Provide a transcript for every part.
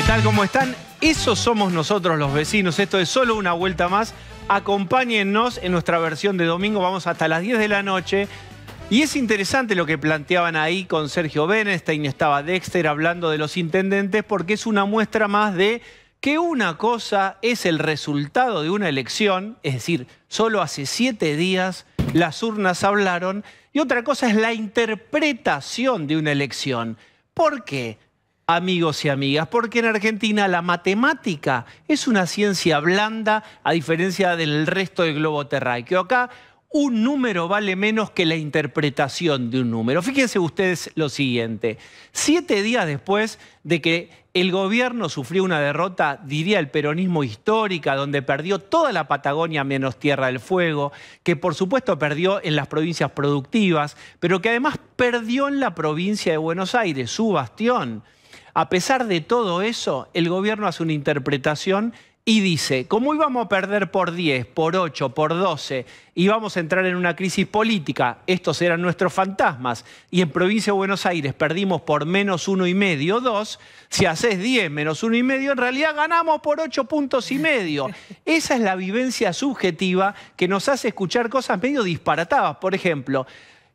¿Qué tal? ¿Cómo están? Esos somos nosotros los vecinos. Esto es solo una vuelta más. Acompáñennos en nuestra versión de domingo. Vamos hasta las 10 de la noche. Y es interesante lo que planteaban ahí con Sergio Benestein, estaba Dexter hablando de los intendentes, porque es una muestra más de que una cosa es el resultado de una elección, es decir, solo hace siete días las urnas hablaron, y otra cosa es la interpretación de una elección. ¿Por qué? amigos y amigas, porque en Argentina la matemática es una ciencia blanda a diferencia del resto del globo terráqueo. Acá un número vale menos que la interpretación de un número. Fíjense ustedes lo siguiente. Siete días después de que el gobierno sufrió una derrota, diría el peronismo histórica, donde perdió toda la Patagonia menos Tierra del Fuego, que por supuesto perdió en las provincias productivas, pero que además perdió en la provincia de Buenos Aires, su bastión. A pesar de todo eso, el gobierno hace una interpretación y dice, como íbamos a perder por 10, por 8, por 12, íbamos a entrar en una crisis política, estos eran nuestros fantasmas, y en provincia de Buenos Aires perdimos por menos uno y medio, 2, si haces 10 menos uno y medio, en realidad ganamos por 8 puntos y medio. Esa es la vivencia subjetiva que nos hace escuchar cosas medio disparatadas. Por ejemplo,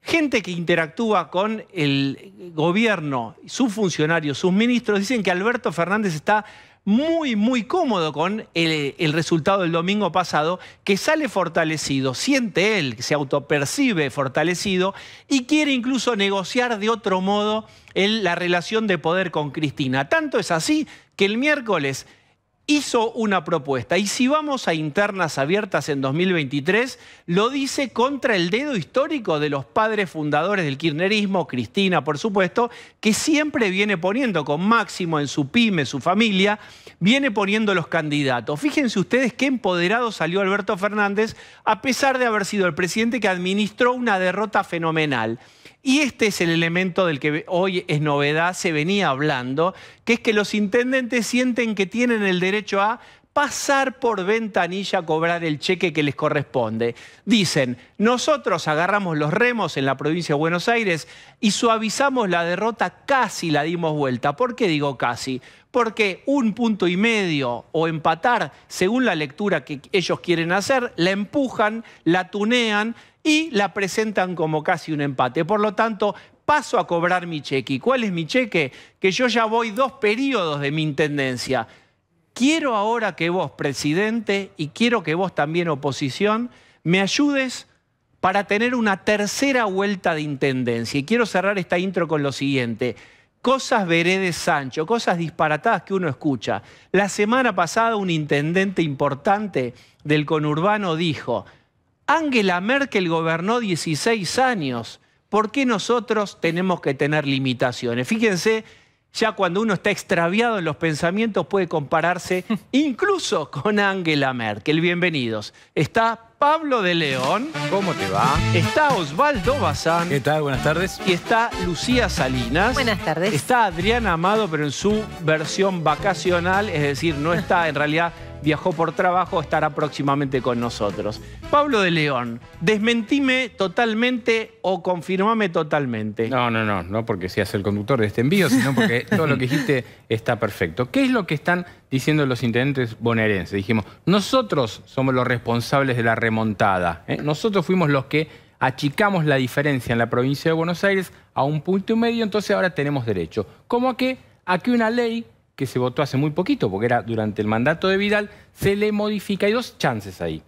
Gente que interactúa con el gobierno, sus funcionarios, sus ministros, dicen que Alberto Fernández está muy, muy cómodo con el, resultado del domingo pasado, que sale fortalecido, siente él, que se autopercibe fortalecido y quiere incluso negociar de otro modo la relación de poder con Cristina. Tanto es así que el miércoles hizo una propuesta. Y si vamos a internas abiertas en 2023, lo dice contra el dedo histórico de los padres fundadores del kirchnerismo, Cristina, por supuesto, que siempre viene poniendo con Máximo en su pyme, su familia, viene poniendo los candidatos. Fíjense ustedes qué empoderado salió Alberto Fernández, a pesar de haber sido el presidente que administró una derrota fenomenal. Y este es el elemento del que hoy es novedad, se venía hablando, que es que los intendentes sienten que tienen el derecho a pasar por ventanilla a cobrar el cheque que les corresponde. Dicen, nosotros agarramos los remos en la provincia de Buenos Aires y suavizamos la derrota, casi la dimos vuelta. ¿Por qué digo casi? Porque un punto y medio o empatar, según la lectura que ellos quieren hacer, la empujan, la tunean y la presentan como casi un empate. Por lo tanto, paso a cobrar mi cheque. ¿Y cuál es mi cheque? Que yo ya voy dos periodos de mi intendencia. Quiero ahora que vos, presidente, y quiero que vos también, oposición, me ayudes para tener una tercera vuelta de intendencia. Y quiero cerrar esta intro con lo siguiente cosas veredes, Sancho, cosas disparatadas que uno escucha. La semana pasada un intendente importante del conurbano dijo, Angela Merkel gobernó 16 años. ¿Por qué nosotros tenemos que tener limitaciones? Fíjense, ya cuando uno está extraviado en los pensamientos puede compararse incluso con Angela Merkel. Bienvenidos. Está Pablo de León. ¿Cómo te va? Está Osvaldo Bazán. ¿Qué tal? Buenas tardes. Y está Lucía Salinas. Buenas tardes. Está Adriana Amado, pero en su versión vacacional, es decir, no está en realidad viajó por trabajo, estará próximamente con nosotros. Pablo de León, desmentime totalmente o confirmame totalmente. No, no, no, no porque seas el conductor de este envío, sino porque todo lo que dijiste está perfecto. ¿Qué es lo que están diciendo los intendentes bonaerenses? Dijimos, nosotros somos los responsables de la remontada. ¿eh? Nosotros fuimos los que achicamos la diferencia en la provincia de Buenos Aires a un punto y medio, entonces ahora tenemos derecho. ¿Cómo a que, a que una ley que se votó hace muy poquito, porque era durante el mandato de Vidal, se le modifica. Hay dos chances ahí.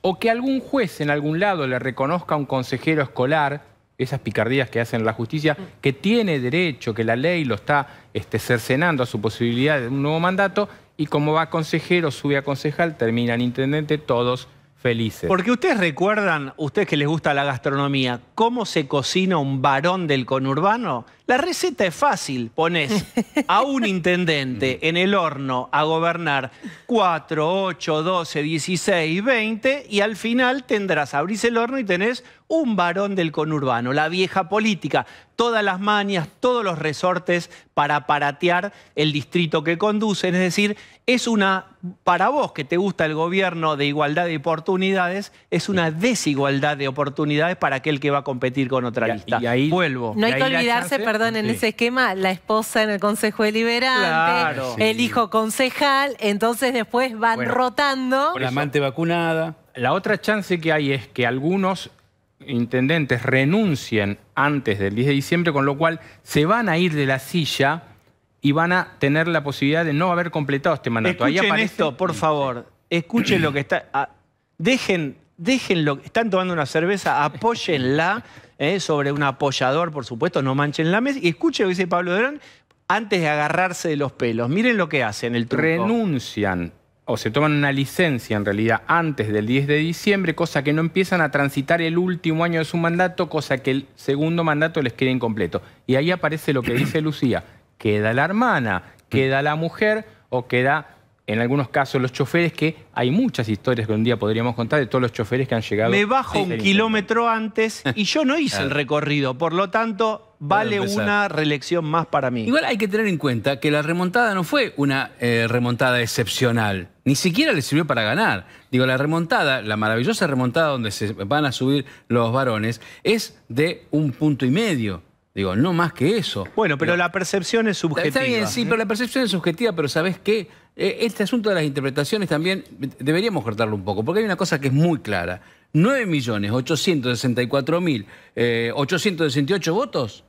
O que algún juez en algún lado le reconozca a un consejero escolar, esas picardías que hacen la justicia, que tiene derecho, que la ley lo está este, cercenando a su posibilidad de un nuevo mandato, y como va consejero, sube a concejal, termina intendente, todos felices. Porque ustedes recuerdan, ustedes que les gusta la gastronomía, cómo se cocina un varón del conurbano la receta es fácil. Pones a un intendente en el horno a gobernar 4, 8, 12, 16, 20 y al final tendrás, abrís el horno y tenés un varón del conurbano, la vieja política, todas las mañas, todos los resortes para paratear el distrito que conducen. Es decir, es una, para vos que te gusta el gobierno de igualdad de oportunidades, es una desigualdad de oportunidades para aquel que va a competir con otra lista. Y ahí, Vuelvo. No hay que olvidarse, perdón perdón, en ese esquema, la esposa en el consejo deliberante, el hijo concejal, entonces después van rotando. La amante vacunada. La otra chance que hay es que algunos intendentes renuncien antes del 10 de diciembre, con lo cual se van a ir de la silla y van a tener la posibilidad de no haber completado este mandato. Escuchen Ahí aparece... esto, por favor. Escuchen lo que está... Ah, dejen, dejen lo... Están tomando una cerveza, apóyenla. ¿eh? sobre un apoyador, por supuesto, no manchen la mesa. Y escuche lo que dice Pablo Durán antes de agarrarse de los pelos. Miren lo que hacen, el truco. Renuncian o se toman una licencia en realidad antes del 10 de diciembre, cosa que no empiezan a transitar el último año de su mandato, cosa que el segundo mandato les queda incompleto. Y ahí aparece lo que dice Lucía, queda la hermana, queda la mujer o queda en algunos casos los choferes, que hay muchas historias que un día podríamos contar de todos los choferes que han llegado. Me bajo un kilómetro antes y yo no hice el recorrido, por lo tanto vale una reelección más para mí. Igual hay que tener en cuenta que la remontada no fue una eh, remontada excepcional, ni siquiera le sirvió para ganar. Digo, la remontada, la maravillosa remontada donde se van a subir los varones, es de un punto y medio. Digo, no más que eso. Bueno, pero la percepción es subjetiva. Está bien, sí, pero la percepción es subjetiva, pero ¿sabes qué? Eh, este asunto de las interpretaciones también deberíamos cortarlo un poco, porque hay una cosa que es muy clara. 9.864.868 eh, votos,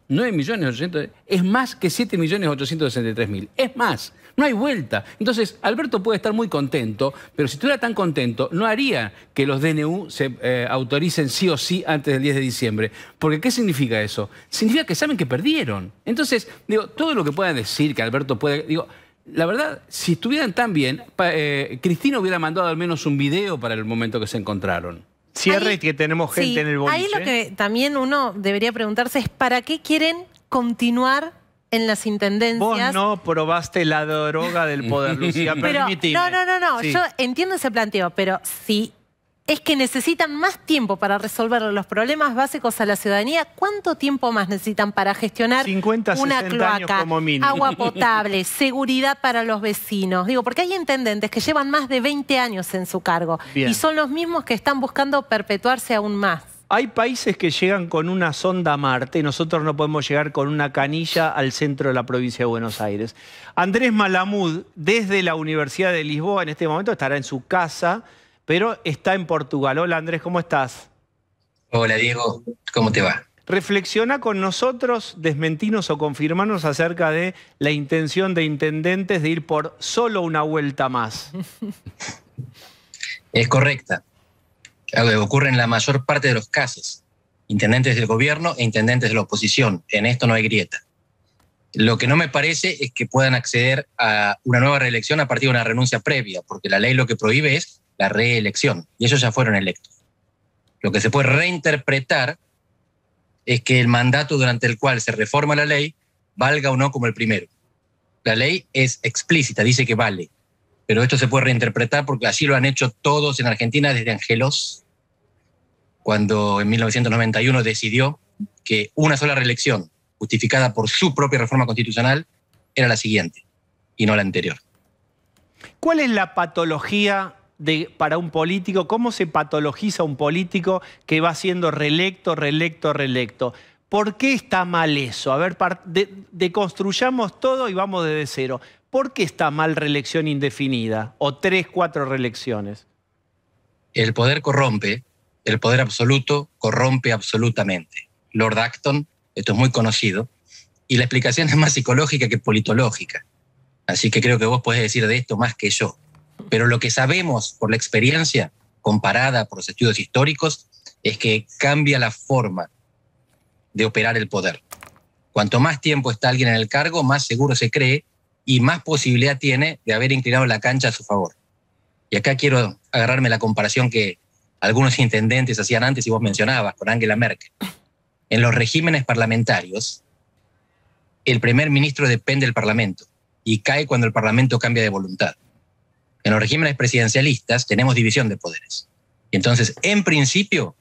es más que 7.863.000, es más, no hay vuelta. Entonces, Alberto puede estar muy contento, pero si estuviera tan contento, no haría que los DNU se eh, autoricen sí o sí antes del 10 de diciembre. Porque, ¿qué significa eso? Significa que saben que perdieron. Entonces, digo, todo lo que puedan decir que Alberto puede, digo, la verdad, si estuvieran tan bien, eh, Cristina hubiera mandado al menos un video para el momento que se encontraron. Cierre y que tenemos gente en el boliche. Ahí lo que también uno debería preguntarse es ¿para qué quieren continuar en las intendencias. Vos no probaste la droga del poder, Lucía, No, no, no, no. Yo entiendo ese planteo, pero sí es que necesitan más tiempo para resolver los problemas básicos a la ciudadanía. ¿Cuánto tiempo más necesitan para gestionar una cloaca, agua potable, seguridad para los vecinos? Digo, porque hay intendentes que llevan más de 20 años en su cargo y son los mismos que están buscando perpetuarse aún más. Hay países que llegan con una sonda a Marte, nosotros no podemos llegar con una canilla al centro de la provincia de Buenos Aires. Andrés Malamud, desde la Universidad de Lisboa, en este momento estará en su casa pero está en Portugal. Hola Andrés, ¿cómo estás? Hola Diego, ¿cómo te va? Reflexiona con nosotros, desmentinos o confirmanos acerca de la intención de intendentes de ir por solo una vuelta más. Es correcta. Ocurre en la mayor parte de los casos. Intendentes del gobierno e intendentes de la oposición. En esto no hay grieta. Lo que no me parece es que puedan acceder a una nueva reelección a partir de una renuncia previa, porque la ley lo que prohíbe es la reelección, y ellos ya fueron electos. Lo que se puede reinterpretar es que el mandato durante el cual se reforma la ley valga o no como el primero. La ley es explícita, dice que vale, pero esto se puede reinterpretar porque así lo han hecho todos en Argentina desde Angelos, cuando en 1991 decidió que una sola reelección, justificada por su propia reforma constitucional, era la siguiente y no la anterior. ¿Cuál es la patología para un político, cómo se patologiza un político que va siendo reelecto, reelecto, reelecto. ¿Por qué está mal eso? A ver, de, deconstruyamos todo y vamos desde cero. ¿Por qué está mal reelección indefinida o tres, cuatro reelecciones? El poder corrompe, el poder absoluto corrompe absolutamente. Lord Acton, esto es muy conocido, y la explicación es más psicológica que politológica. Así que creo que vos podés decir de esto más que yo. Pero lo que sabemos por la experiencia comparada por los estudios históricos es que cambia la forma de operar el poder. Cuanto más tiempo está alguien en el cargo, más seguro se cree y más posibilidad tiene de haber inclinado la cancha a su favor. Y acá quiero agarrarme la comparación que algunos intendentes hacían antes y vos mencionabas con Angela Merkel. En los regímenes parlamentarios, el primer ministro depende del Parlamento y cae cuando el Parlamento cambia de voluntad en los regímenes presidencialistas tenemos división de poderes. entonces, en principio,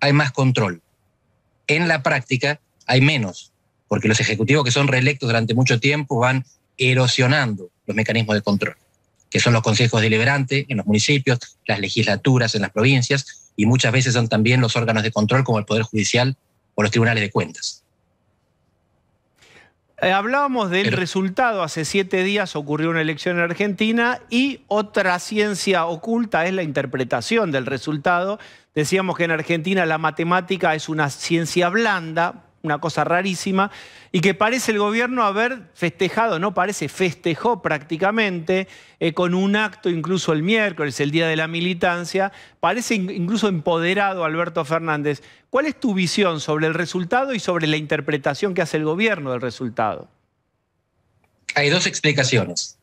hay más control. En la práctica, hay menos, porque los ejecutivos que son reelectos durante mucho tiempo van erosionando los mecanismos de control, que son los consejos deliberantes en los municipios, las legislaturas en las provincias y muchas veces son también los órganos de control como el Poder Judicial o los tribunales de cuentas. Eh, hablábamos del resultado, hace siete días ocurrió una elección en Argentina y otra ciencia oculta es la interpretación del resultado. Decíamos que en Argentina la matemática es una ciencia blanda, una cosa rarísima, y que parece el gobierno haber festejado, no parece, festejó prácticamente eh, con un acto incluso el miércoles, el Día de la Militancia, parece incluso empoderado Alberto Fernández. ¿Cuál es tu visión sobre el resultado y sobre la interpretación que hace el gobierno del resultado? Hay dos explicaciones.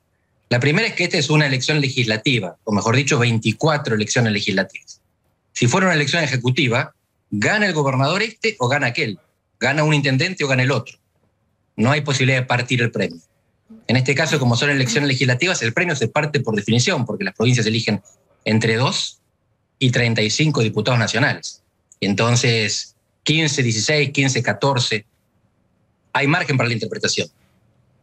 La primera es que esta es una elección legislativa, o mejor dicho, 24 elecciones legislativas. Si fuera una elección ejecutiva, gana el gobernador este o gana aquel Gana un intendente o gana el otro. No hay posibilidad de partir el premio. En este caso, como son elecciones legislativas, el premio se parte por definición, porque las provincias eligen entre 2 y 35 diputados nacionales. Entonces, 15, 16, 15, 14, hay margen para la interpretación,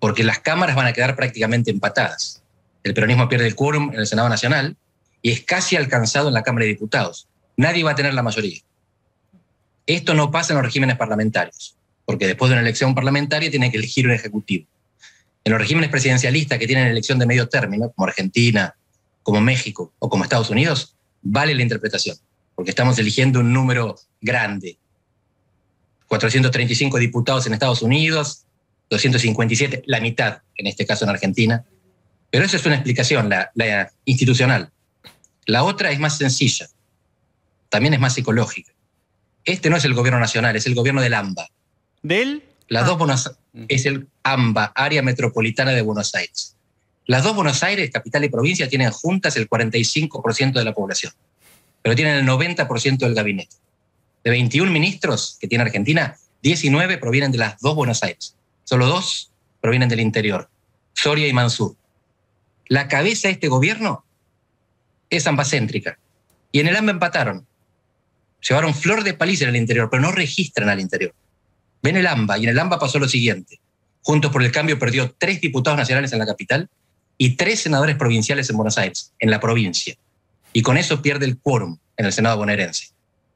porque las cámaras van a quedar prácticamente empatadas. El peronismo pierde el quórum en el Senado Nacional y es casi alcanzado en la Cámara de Diputados. Nadie va a tener la mayoría. Esto no pasa en los regímenes parlamentarios, porque después de una elección parlamentaria tiene que elegir un ejecutivo. En los regímenes presidencialistas que tienen elección de medio término, como Argentina, como México o como Estados Unidos, vale la interpretación, porque estamos eligiendo un número grande. 435 diputados en Estados Unidos, 257, la mitad en este caso en Argentina. Pero esa es una explicación, la, institucional. La otra es más sencilla, también es más ecológica. Este no es el gobierno nacional, es el gobierno del AMBA. ¿Del? Las dos es el AMBA, Área Metropolitana de Buenos Aires. Las dos Buenos Aires, capital y provincia, tienen juntas el 45% de la población, pero tienen el 90% del gabinete. De 21 ministros que tiene Argentina, 19 provienen de las dos Buenos Aires. Solo dos provienen del interior, Soria y Mansur. La cabeza de este gobierno es ambacéntrica. Y en el AMBA empataron. Llevaron flor de paliza en el interior, pero no registran al interior. Ven el AMBA y en el AMBA pasó lo siguiente. Juntos por el Cambio perdió tres diputados nacionales en la capital y tres senadores provinciales en Buenos Aires, en la provincia. Y con eso pierde el quórum en el Senado bonaerense.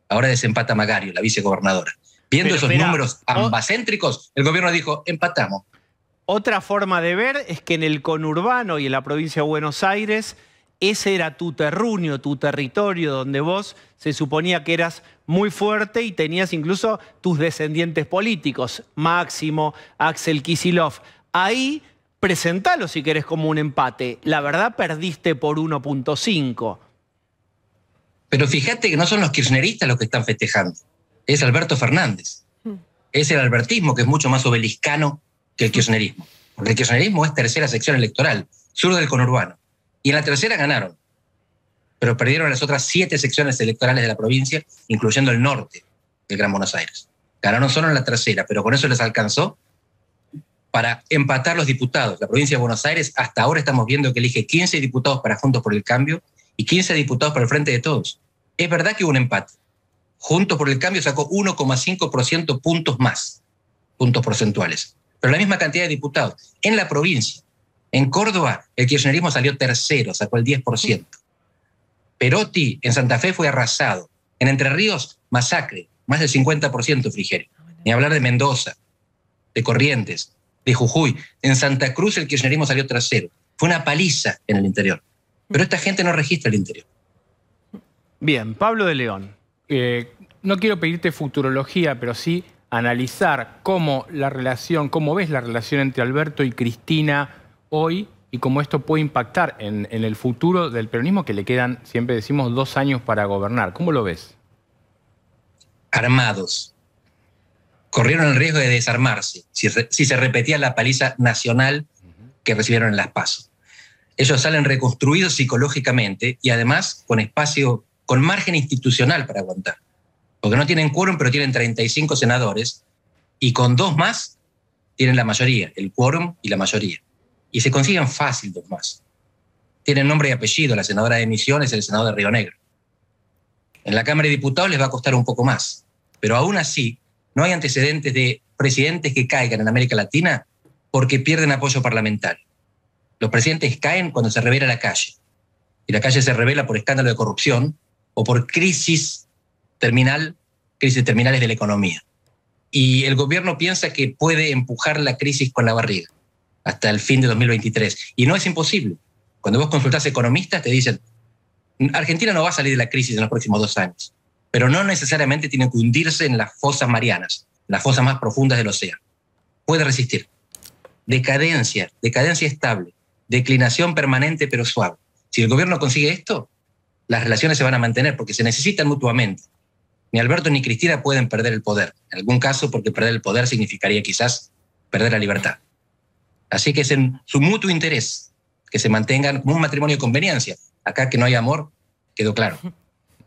Ahora desempata Magario, la vicegobernadora. Viendo esos números ambacéntricos, el gobierno dijo, empatamos. Otra forma de ver es que en el conurbano y en la provincia de Buenos Aires ese era tu terruño, tu territorio, donde vos se suponía que eras muy fuerte y tenías incluso tus descendientes políticos, Máximo, Axel Kisilov. Ahí presentalo si querés como un empate. La verdad perdiste por 1.5. Pero fíjate que no son los kirchneristas los que están festejando, es Alberto Fernández. Hmm. Es el albertismo que es mucho más obeliscano que el kirchnerismo. Porque el kirchnerismo es tercera sección electoral, sur del conurbano. Y en la tercera ganaron, pero perdieron las otras siete secciones electorales de la provincia, incluyendo el norte del Gran Buenos Aires. Ganaron solo en la tercera, pero con eso les alcanzó para empatar los diputados. La provincia de Buenos Aires hasta ahora estamos viendo que elige 15 diputados para Juntos por el Cambio y 15 diputados para el Frente de Todos. Es verdad que hubo un empate. Juntos por el Cambio sacó 1,5% puntos más, puntos porcentuales, pero la misma cantidad de diputados en la provincia. En Córdoba, el kirchnerismo salió tercero, sacó el 10%. Perotti en Santa Fe fue arrasado. En Entre Ríos, masacre, más del 50% Frigerio. Ah, Ni hablar de Mendoza, de Corrientes, de Jujuy. En Santa Cruz el kirchnerismo salió tercero. Fue una paliza en el interior. Pero esta gente no registra el interior. Bien, Pablo de León. Eh, no quiero pedirte futurología, pero sí analizar cómo la relación, cómo ves la relación entre Alberto y Cristina hoy y cómo esto puede impactar en, el futuro del peronismo, que le quedan, siempre decimos, dos años para gobernar. ¿Cómo lo ves? Armados. Corrieron el riesgo de desarmarse si, si se repetía la paliza nacional que recibieron en las PASO. Ellos salen reconstruidos psicológicamente y además con espacio, con margen institucional para aguantar. Porque no tienen quórum, pero tienen 35 senadores y con dos más tienen la mayoría, el quórum y la mayoría y se consiguen fácil dos más. Tienen nombre y apellido, la senadora de Misiones, el senador de Río Negro. En la Cámara de Diputados les va a costar un poco más, pero aún así no hay antecedentes de presidentes que caigan en América Latina porque pierden apoyo parlamentario. Los presidentes caen cuando se revela la calle, y la calle se revela por escándalo de corrupción o por crisis terminal, crisis terminales de la economía. Y el gobierno piensa que puede empujar la crisis con la barriga hasta el fin de 2023. Y no es imposible. Cuando vos consultás economistas te dicen, Argentina no va a salir de la crisis en los próximos dos años, pero no necesariamente tiene que hundirse en las fosas marianas, las fosas más profundas del océano. Puede resistir. Decadencia, decadencia estable, declinación permanente pero suave. Si el gobierno consigue esto, las relaciones se van a mantener porque se necesitan mutuamente. Ni Alberto ni Cristina pueden perder el poder. En algún caso, porque perder el poder significaría quizás perder la libertad. Así que es en su mutuo interés que se mantengan un matrimonio de conveniencia. Acá que no hay amor, quedó claro.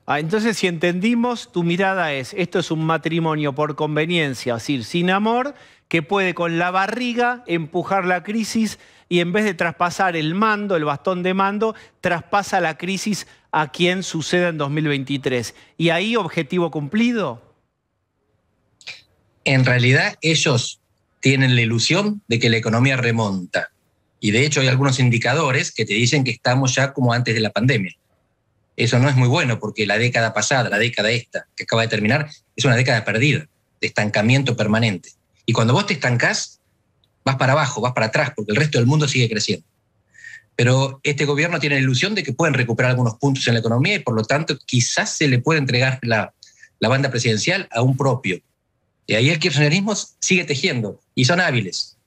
Ah, entonces, si entendimos, tu mirada es, esto es un matrimonio por conveniencia, es decir, sin amor, que puede con la barriga empujar la crisis y en vez de traspasar el mando, el bastón de mando, traspasa la crisis a quien suceda en 2023. ¿Y ahí objetivo cumplido? En realidad, ellos tienen la ilusión de que la economía remonta. Y de hecho hay algunos indicadores que te dicen que estamos ya como antes de la pandemia. Eso no es muy bueno porque la década pasada, la década esta que acaba de terminar, es una década perdida, de estancamiento permanente. Y cuando vos te estancás, vas para abajo, vas para atrás, porque el resto del mundo sigue creciendo. Pero este gobierno tiene la ilusión de que pueden recuperar algunos puntos en la economía y por lo tanto quizás se le puede entregar la, la banda presidencial a un propio. Y ahí el kirchnerismo sigue tejiendo y son hábiles.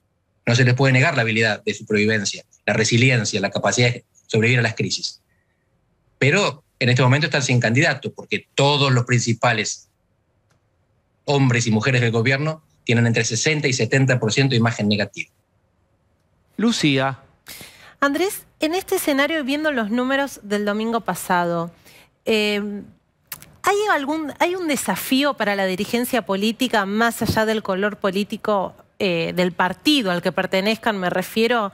No se les puede negar la habilidad de supervivencia, la resiliencia, la capacidad de sobrevivir a las crisis. Pero en este momento están sin candidato, porque todos los principales hombres y mujeres del gobierno tienen entre 60 y 70% de imagen negativa. Lucía. Andrés, en este escenario viendo los números del domingo pasado, eh, ¿hay, algún, ¿hay un desafío para la dirigencia política más allá del color político eh, del partido al que pertenezcan, me refiero,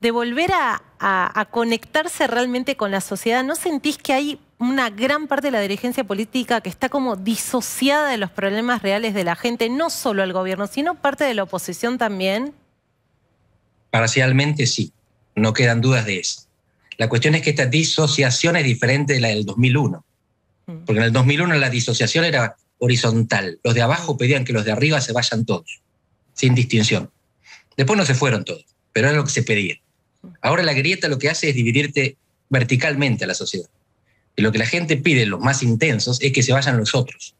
de volver a, conectarse realmente con la sociedad. ¿No sentís que hay una gran parte de la dirigencia política que está como disociada de los problemas reales de la gente, no solo el gobierno, sino parte de la oposición también? Parcialmente sí, no quedan dudas de eso. La cuestión es que esta disociación es diferente de la del 2001, mm. porque en el 2001 la disociación era horizontal, los de abajo pedían que los de arriba se vayan todos sin distinción. Después no se fueron todos, pero era lo que se pedía. Ahora la grieta lo que hace es dividirte verticalmente a la sociedad. Y lo que la gente pide, los más intensos, es que se vayan los otros,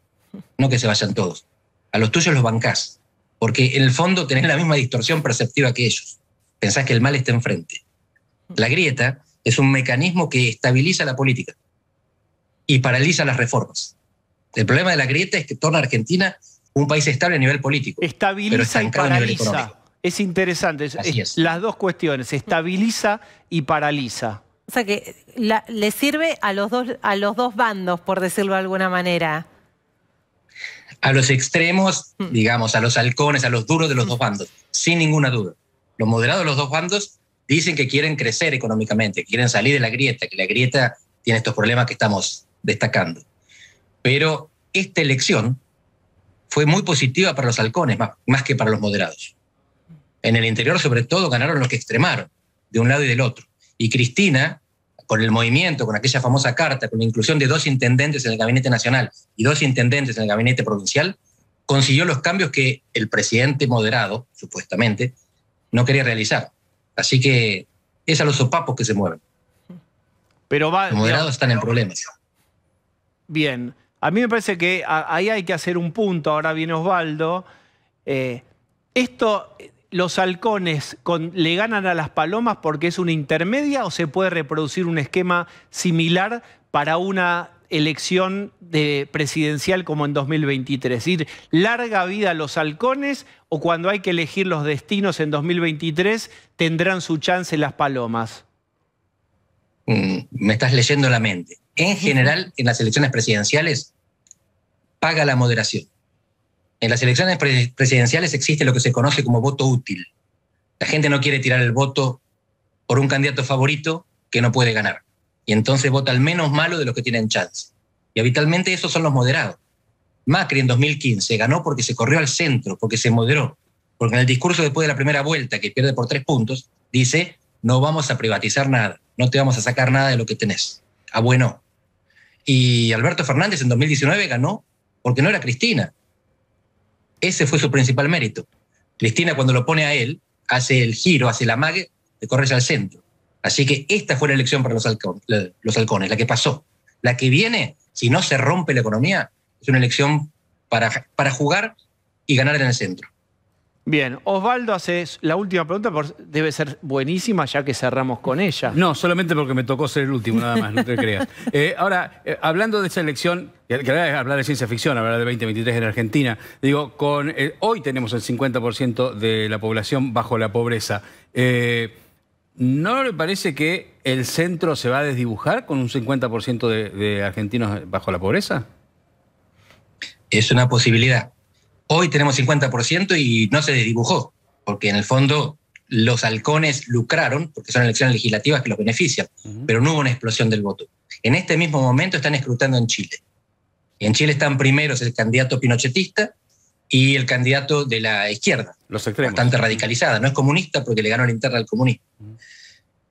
no que se vayan todos. A los tuyos los bancás, porque en el fondo tenés la misma distorsión perceptiva que ellos. Pensás que el mal está enfrente. La grieta es un mecanismo que estabiliza la política y paraliza las reformas. El problema de la grieta es que torna Argentina un país estable a nivel político. Estabiliza y paraliza. es interesante. Las dos cuestiones, estabiliza y paraliza. O sea que le sirve a los, dos, a los dos bandos, por decirlo de alguna manera. A los extremos, hmm. digamos, a los halcones, a los duros de los dos hmm. bandos, sin ninguna duda. Los moderados de los dos bandos dicen que quieren crecer económicamente, que quieren salir de la grieta, que la grieta tiene estos problemas que estamos destacando. Pero esta elección, fue muy positiva para los halcones, más, que para los moderados. En el interior, sobre todo, ganaron los que extremaron, de un lado y del otro. Y Cristina, con el movimiento, con aquella famosa carta, con la inclusión de dos intendentes en el gabinete nacional y dos intendentes en el gabinete provincial, consiguió los cambios que el presidente moderado, supuestamente, no quería realizar. Así que es a los sopapos que se mueven. Pero va, los moderados están en problemas. Bien. A mí me parece que ahí hay que hacer un punto, ahora viene Osvaldo. Eh, esto, los halcones le ganan a las palomas porque es una intermedia o se puede reproducir un esquema similar para una elección presidencial como en 2023. Es decir, larga vida a los halcones o cuando hay que elegir los destinos en 2023 tendrán su chance las palomas. Mm, me estás leyendo la mente en general en las elecciones presidenciales paga la moderación. En las elecciones presidenciales existe lo que se conoce como voto útil. La gente no quiere tirar el voto por un candidato favorito que no puede ganar. Y entonces vota al menos malo de los que tienen chance. Y habitualmente esos son los moderados. Macri en 2015 ganó porque se corrió al centro, porque se moderó. Porque en el discurso después de la primera vuelta, que pierde por tres puntos, dice, no vamos a privatizar nada, no te vamos a sacar nada de lo que tenés. Ah, bueno, y Alberto Fernández en 2019 ganó porque no era Cristina. Ese fue su principal mérito. Cristina cuando lo pone a él, hace el giro, hace la mague, de correrse al centro. Así que esta fue la elección para los, halcones, la que pasó. La que viene, si no se rompe la economía, es una elección para jugar y ganar en el centro. Bien, Osvaldo hace la última pregunta, debe ser buenísima ya que cerramos con ella. No, solamente porque me tocó ser el último, nada más, no te creas. Eh, ahora, eh, hablando de esa elección, que ahora es hablar de ciencia ficción, hablar de 2023 en Argentina, digo, con eh, hoy tenemos el 50% de la población bajo la pobreza. ¿No le parece que el centro se va a desdibujar con un 50% de, de argentinos bajo la pobreza? Es una posibilidad. Hoy tenemos 50% y no se desdibujó, porque en el fondo los halcones lucraron, porque son elecciones legislativas que los benefician, pero no hubo una explosión del voto. En este mismo momento están escrutando en Chile. en Chile están primeros el candidato pinochetista y el candidato de la izquierda, los bastante radicalizada. No es comunista porque le ganó la interna al comunismo.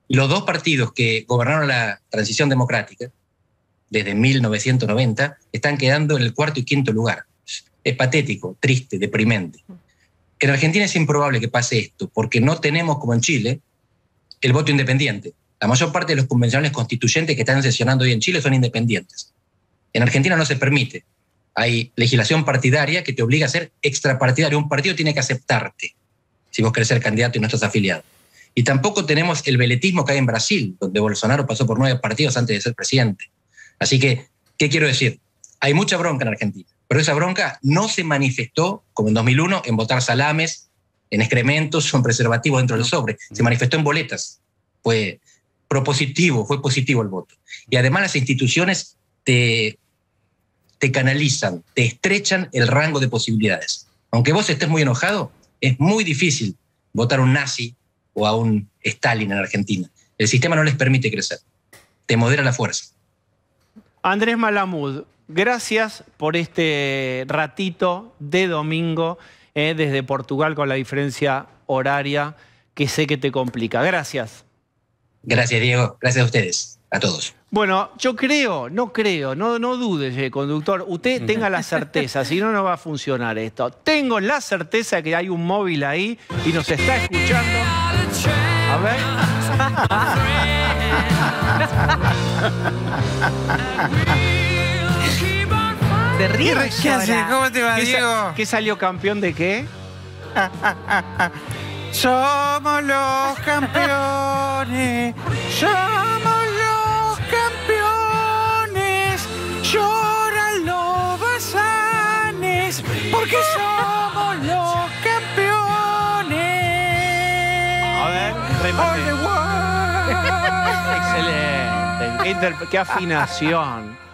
Los dos partidos que gobernaron la transición democrática desde 1990 están quedando en el cuarto y quinto lugar es patético, triste, deprimente. En Argentina es improbable que pase esto, porque no tenemos, como en Chile, el voto independiente. La mayor parte de los convencionales constituyentes que están sesionando hoy en Chile son independientes. En Argentina no se permite. Hay legislación partidaria que te obliga a ser extrapartidario. Un partido tiene que aceptarte si vos querés ser candidato y no estás afiliado. Y tampoco tenemos el veletismo que hay en Brasil, donde Bolsonaro pasó por nueve partidos antes de ser presidente. Así que, ¿qué quiero decir? Hay mucha bronca en Argentina. Pero esa bronca no se manifestó, como en 2001, en votar salames, en excrementos o en preservativos dentro del sobres. Se manifestó en boletas. Fue propositivo, fue positivo el voto. Y además las instituciones te, te canalizan, te estrechan el rango de posibilidades. Aunque vos estés muy enojado, es muy difícil votar a un nazi o a un Stalin en Argentina. El sistema no les permite crecer. Te modera la fuerza. Andrés Malamud, Gracias por este ratito de domingo eh, desde Portugal con la diferencia horaria que sé que te complica. Gracias. Gracias, Diego. Gracias a ustedes, a todos. Bueno, yo creo, no creo, no, no dudes, eh, conductor, usted tenga la certeza, si no, no va a funcionar esto. Tengo la certeza que hay un móvil ahí y nos está escuchando. A ver. ¿Qué haces? ¿Cómo te va, Diego? ¿Qué salió campeón de qué? Somos los campeones. Somos los campeones. Lloran los bazanes Porque somos los campeones. A ver, reparte. Excelente. qué afinación.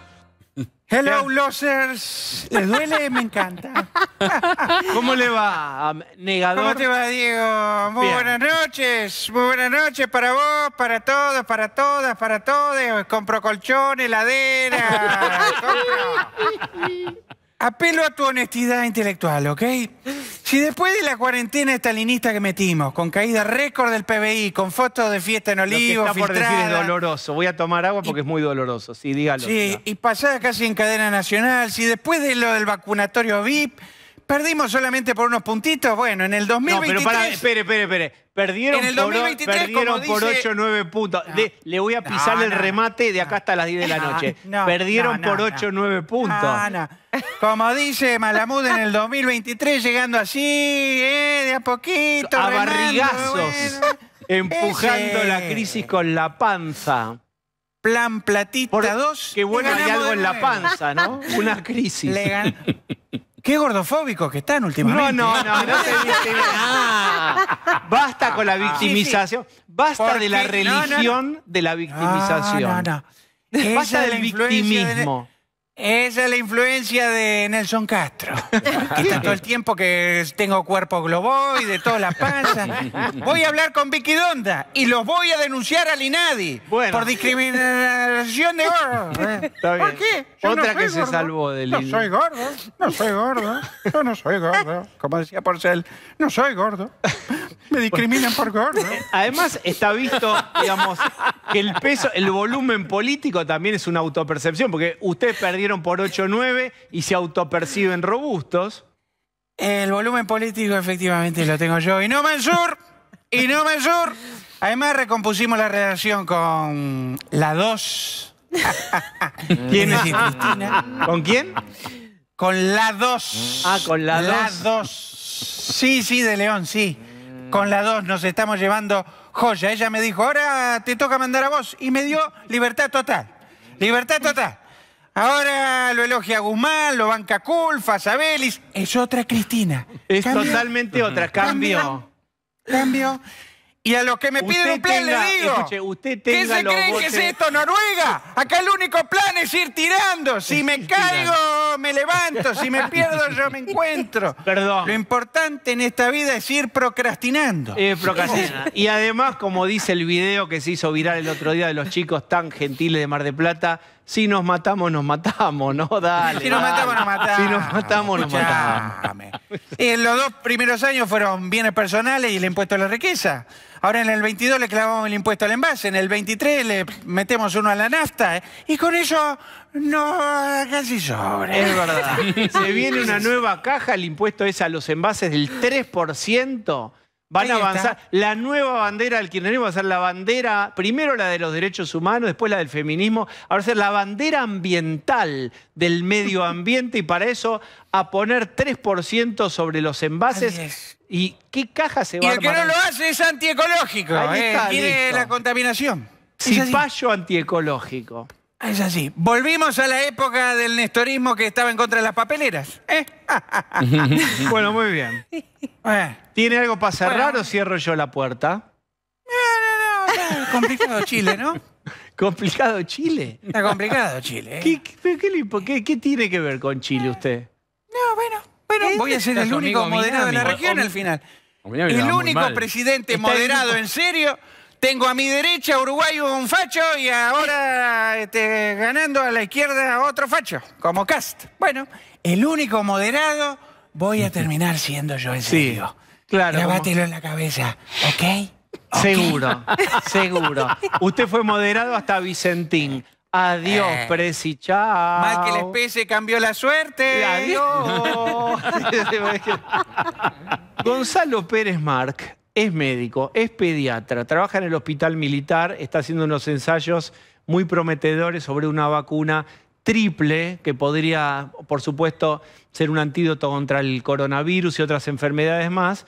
Hello, losers. ¿Les duele? Me encanta. ¿Cómo le va, negador? ¿Cómo te va, Diego? Muy buenas noches. Muy buenas noches para vos, para todos, para todas, para todos. Compro colchón, heladera apelo a tu honestidad intelectual, ¿ok? Si después de la cuarentena estalinista que metimos, con caída récord del PBI, con fotos de fiesta en Olivos, Lo está es doloroso. Voy a tomar agua porque es muy doloroso, sí, dígalo. Sí, y pasada casi en cadena nacional, si después de lo del vacunatorio VIP Perdimos solamente por unos puntitos. Bueno, en el 2023... No, pero espere, espere, espere. Perdieron, por, perdieron o 9 puntos. le, voy a pisar el remate de acá hasta las 10 de la noche. perdieron por 8 9 puntos. Como dice Malamud en el 2023, llegando así, eh, de a poquito. A barrigazos. Empujando la crisis con la panza plan platita 2. Qué bueno hay algo en la panza, ¿no? Una crisis. Qué gordofóbicos que están últimamente. No, no, no, no te victimices. Basta con la victimización. Basta de la religión de la ah, victimización. Basta del victimismo. Esa es la influencia de Nelson Castro. Que está todo el tiempo que tengo cuerpo globo y de todas las pasas Voy a hablar con Vicky Donda y los voy a denunciar al INADI por discriminación de gordo. ¿eh? ¿Por qué? Otra que se salvó del No soy gordo, no soy gordo, yo no soy gordo. Como decía Porcel, no soy gordo. Me discriminan por gordo. Además, está visto, digamos, que el peso, el volumen político también es una autopercepción, porque usted perdió por 8,9 y se autoperciben robustos. El volumen político efectivamente lo tengo yo. Y no Mansur, y no Mansur. Además recompusimos la relación con la 2. ¿Quién es ah, ah, Cristina? Ah. ¿Con quién? Con la 2. Ah, con la 2. La 2. Sí, sí, de León, sí. Con la 2 nos estamos llevando joya. Ella me dijo, ahora te toca mandar a vos. Y me dio libertad total. Libertad total. Ahora lo elogia Guzmán, lo banca Culfa, Sabelis. Es otra Cristina. Es totalmente otra. Cambio. Cambio. Y a los que me piden un plan les digo, usted ¿qué se creen que es esto, Noruega? Acá el único plan es ir tirando. Si me caigo, me levanto. Si me pierdo, yo me encuentro. Perdón. Lo importante en esta vida es ir procrastinando. Eh, procrastinando. Y además, como dice el video que se hizo viral el otro día de los chicos tan gentiles de Mar de Plata, si nos matamos, nos matamos, ¿no? Dale. Si nos matamos, nos matamos. Si nos matamos, nos matamos. En los dos primeros años fueron bienes personales y el impuesto a la riqueza. Ahora en el 22 le clavamos el impuesto al envase, en el 23 le metemos uno a la nafta ¿eh? y con eso no casi sobre. Es verdad. Se viene una nueva caja, el impuesto es a los envases del 3%. Van a avanzar. La nueva bandera del kirchnerismo va a ser la bandera, primero la de los derechos humanos, después la del feminismo, ahora va a ser la bandera ambiental del medio ambiente y para eso a poner 3% sobre los envases. ¿Y qué caja se va a Y el que no lo hace es antiecológico. Ahí ¿eh? tiene la contaminación. fallo antiecológico. Es así. Volvimos a la época del nestorismo que estaba en contra de las papeleras. ¿eh? bueno, muy bien. Eh. ¿Tiene algo para cerrar o cierro yo la puerta? No, no, no. complicado Chile, ¿no? ¿Complicado Chile? Está complicado Chile. ¿eh? qué, qué tiene que ver con Chile usted? No, bueno, bueno. Este voy a ser el único moderado de la región al final. El único presidente moderado en serio tengo a mi derecha Uruguay un facho y ahora este, ganando a la izquierda otro facho, como Cast. Bueno, el único moderado voy a terminar siendo yo, el serio. Sí, claro. Grabátelo en la cabeza, ¿ok? Seguro, seguro. Usted fue moderado hasta Vicentín. Adiós, eh. Presi, chao. Más que la especie cambió la suerte. Adiós. Gonzalo Pérez Mark es médico, es pediatra, trabaja en el hospital militar, está haciendo unos ensayos muy prometedores sobre una vacuna triple que podría, por supuesto, ser un antídoto contra el coronavirus y otras enfermedades más.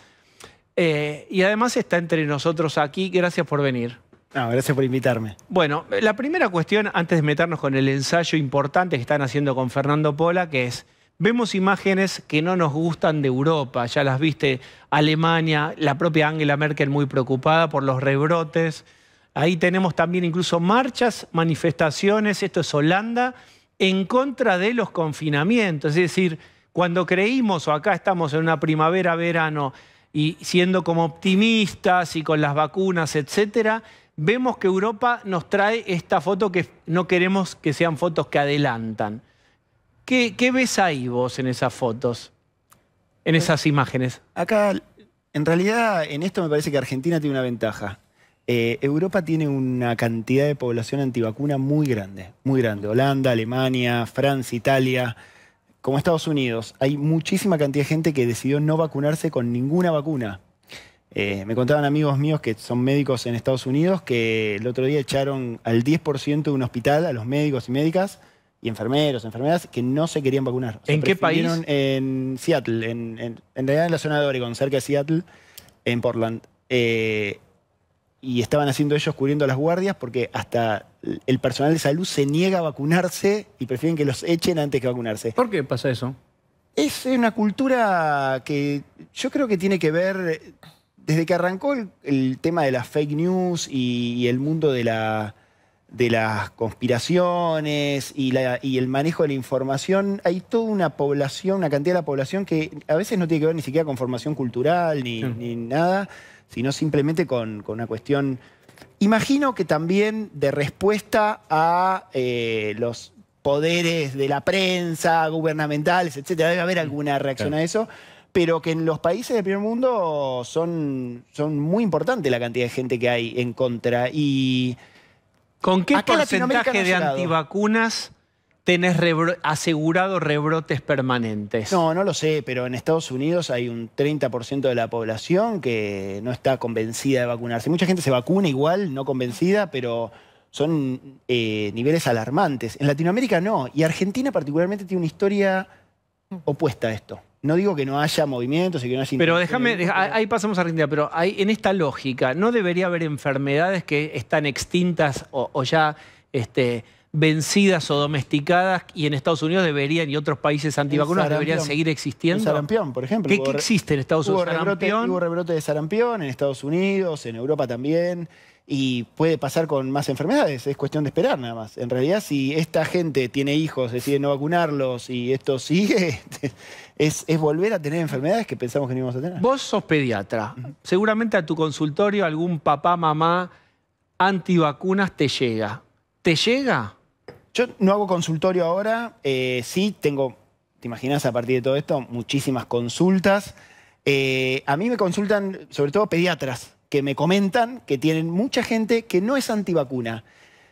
Eh, y además está entre nosotros aquí. Gracias por venir. gracias por invitarme. Bueno, la primera cuestión, antes de meternos con el ensayo importante que están haciendo con Fernando Pola, que es vemos imágenes que no nos gustan de Europa, ya las viste, Alemania, la propia Angela Merkel muy preocupada por los rebrotes. Ahí tenemos también incluso marchas, manifestaciones, esto es Holanda, en contra de los confinamientos. Es decir, cuando creímos, o acá estamos en una primavera, verano, y siendo como optimistas y con las vacunas, etcétera, vemos que Europa nos trae esta foto que no queremos que sean fotos que adelantan. ¿Qué, ves ahí vos en esas fotos? En esas imágenes. Acá, en realidad, en esto me parece que Argentina tiene una ventaja. Eh, Europa tiene una cantidad de población antivacuna muy grande, muy grande. Holanda, Alemania, Francia, Italia, como Estados Unidos. Hay muchísima cantidad de gente que decidió no vacunarse con ninguna vacuna. Eh, me contaban amigos míos que son médicos en Estados Unidos que el otro día echaron al 10% de un hospital a los médicos y médicas y enfermeros, enfermeras que no se querían vacunar. ¿En qué país? En Seattle, en, la zona de Oregon, cerca de Seattle, en Portland. Eh, y estaban haciendo ellos cubriendo las guardias porque hasta el personal de salud se niega a vacunarse y prefieren que los echen antes que vacunarse. ¿Por qué pasa eso? Es una cultura que yo creo que tiene que ver, desde que arrancó el, tema de las fake news y el mundo de la, de las conspiraciones y, el manejo de la información, hay toda una población, una cantidad de población que a veces no tiene que ver ni siquiera con formación cultural ni, nada, sino simplemente con, una cuestión, imagino que también de respuesta a eh, los poderes de la prensa, gubernamentales, etcétera. Debe haber alguna reacción a eso pero que en los países del primer mundo son, son muy importantes... la cantidad de gente que hay en contra. Y ¿Con qué porcentaje de antivacunas tenés asegurado rebrotes permanentes? No, no lo sé, pero en Estados Unidos hay un 30% de la población que no está convencida de vacunarse. Mucha gente se vacuna igual, no convencida, pero son eh, niveles alarmantes. En Latinoamérica no, y Argentina particularmente tiene una historia opuesta a esto. No digo que no haya movimientos y que no haya... Pero déjame, ahí pasamos a Argentina, pero en esta lógica, ¿no debería haber enfermedades que están extintas o, ya este, vencidas o domesticadas y en Estados Unidos deberían y otros países antivacunas deberían seguir existiendo? El sarampión, por ejemplo. ¿Qué, existe en Estados Unidos? Hubo rebrote, hubo rebrote de sarampión en Estados Unidos, en Europa también y puede pasar con más enfermedades, es cuestión de esperar nada más. En realidad, si esta gente tiene hijos, decide no vacunarlos y esto sigue, es, volver a tener enfermedades que pensamos que no íbamos a tener. Vos sos pediatra. Seguramente a tu consultorio algún papá, mamá antivacunas te llega. ¿Te llega? Yo no hago consultorio ahora. Eh, sí, tengo, te imaginas, a partir de todo esto, muchísimas consultas. Eh, a mí me consultan, sobre todo pediatras, que me comentan que tienen mucha gente que no es antivacuna,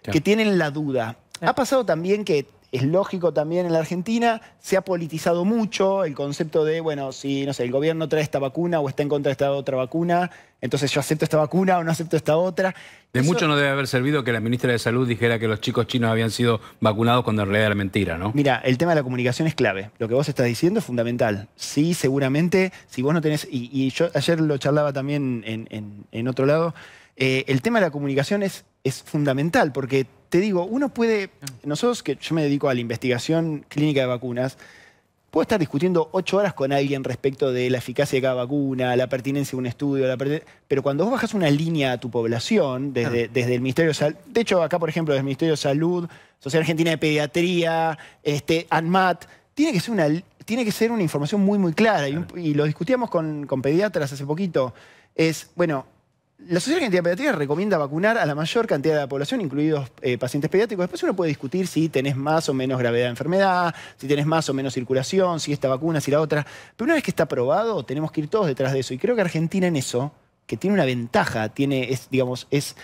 que tienen la duda. Ah. Ha pasado también que es lógico también en la Argentina, se ha politizado mucho el concepto de, bueno, si, no sé, el gobierno trae esta vacuna o está en contra de esta otra vacuna, entonces yo acepto esta vacuna o no acepto esta otra. De mucho no debe haber servido que la ministra de Salud dijera que los chicos chinos habían sido vacunados cuando en realidad era mentira, ¿no? Mira, el tema de la comunicación es clave. Lo que vos estás diciendo es fundamental. Sí, seguramente, si vos no tenés... Y, yo ayer lo charlaba también en, otro lado. Eh, el tema de la comunicación es, es fundamental porque te digo, uno puede, nosotros que yo me dedico a la investigación clínica de vacunas, puedo estar discutiendo ocho horas con alguien respecto de la eficacia de cada vacuna, la pertinencia de un estudio, pero cuando vos bajas una línea a tu población, desde, desde el Ministerio de Salud, de hecho acá por ejemplo, desde el Ministerio de Salud, Sociedad Argentina de Pediatría, este, ANMAT, tiene que ser una, tiene que ser una información muy, muy clara. Y, lo discutíamos con, con pediatras hace poquito. Es, bueno, la Sociedad Argentina de Pediatría recomienda vacunar a la mayor cantidad de la población, incluidos eh, pacientes pediátricos. Después uno puede discutir si tenés más o menos gravedad de enfermedad, si tenés más o menos circulación, si esta vacuna, si la otra. Pero una vez que está aprobado, tenemos que ir todos detrás de eso. Y creo que Argentina en eso, que tiene una ventaja, tiene, es, digamos, es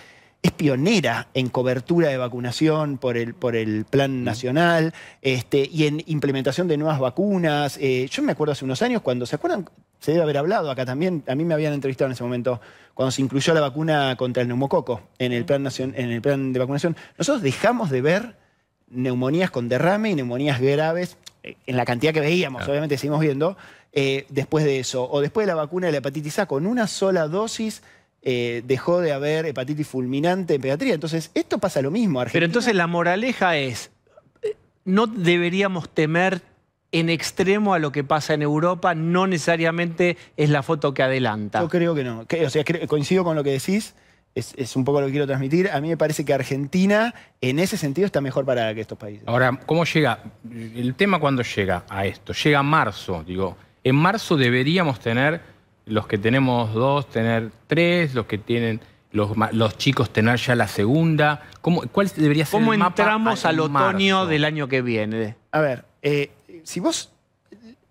es pionera en cobertura de vacunación por el, por el Plan Nacional este, y en implementación de nuevas vacunas. Eh, yo me acuerdo hace unos años cuando, ¿se acuerdan? Se debe haber hablado acá también, a mí me habían entrevistado en ese momento, cuando se incluyó la vacuna contra el neumococo en el Plan, en el plan de vacunación. Nosotros dejamos de ver neumonías con derrame y neumonías graves, eh, en la cantidad que veíamos, obviamente seguimos viendo, eh, después de eso, o después de la vacuna de la hepatitis A, con una sola dosis eh, dejó de haber hepatitis fulminante en pediatría. Entonces, esto pasa lo mismo. Argentina. Pero entonces la moraleja es, eh, no deberíamos temer en extremo a lo que pasa en Europa, no necesariamente es la foto que adelanta. Yo creo que no. o sea, coincido con lo que decís. Es, es, un poco lo que quiero transmitir. A mí me parece que Argentina en ese sentido está mejor para que estos países. Ahora, ¿cómo llega? El tema cuando llega a esto. Llega marzo, digo. En marzo deberíamos tener los que tenemos dos, tener tres, los que tienen los, los chicos tener ya la segunda. ¿Cuál debería ser ¿Cómo el mapa entramos al otoño del año que viene? A ver, eh, si vos...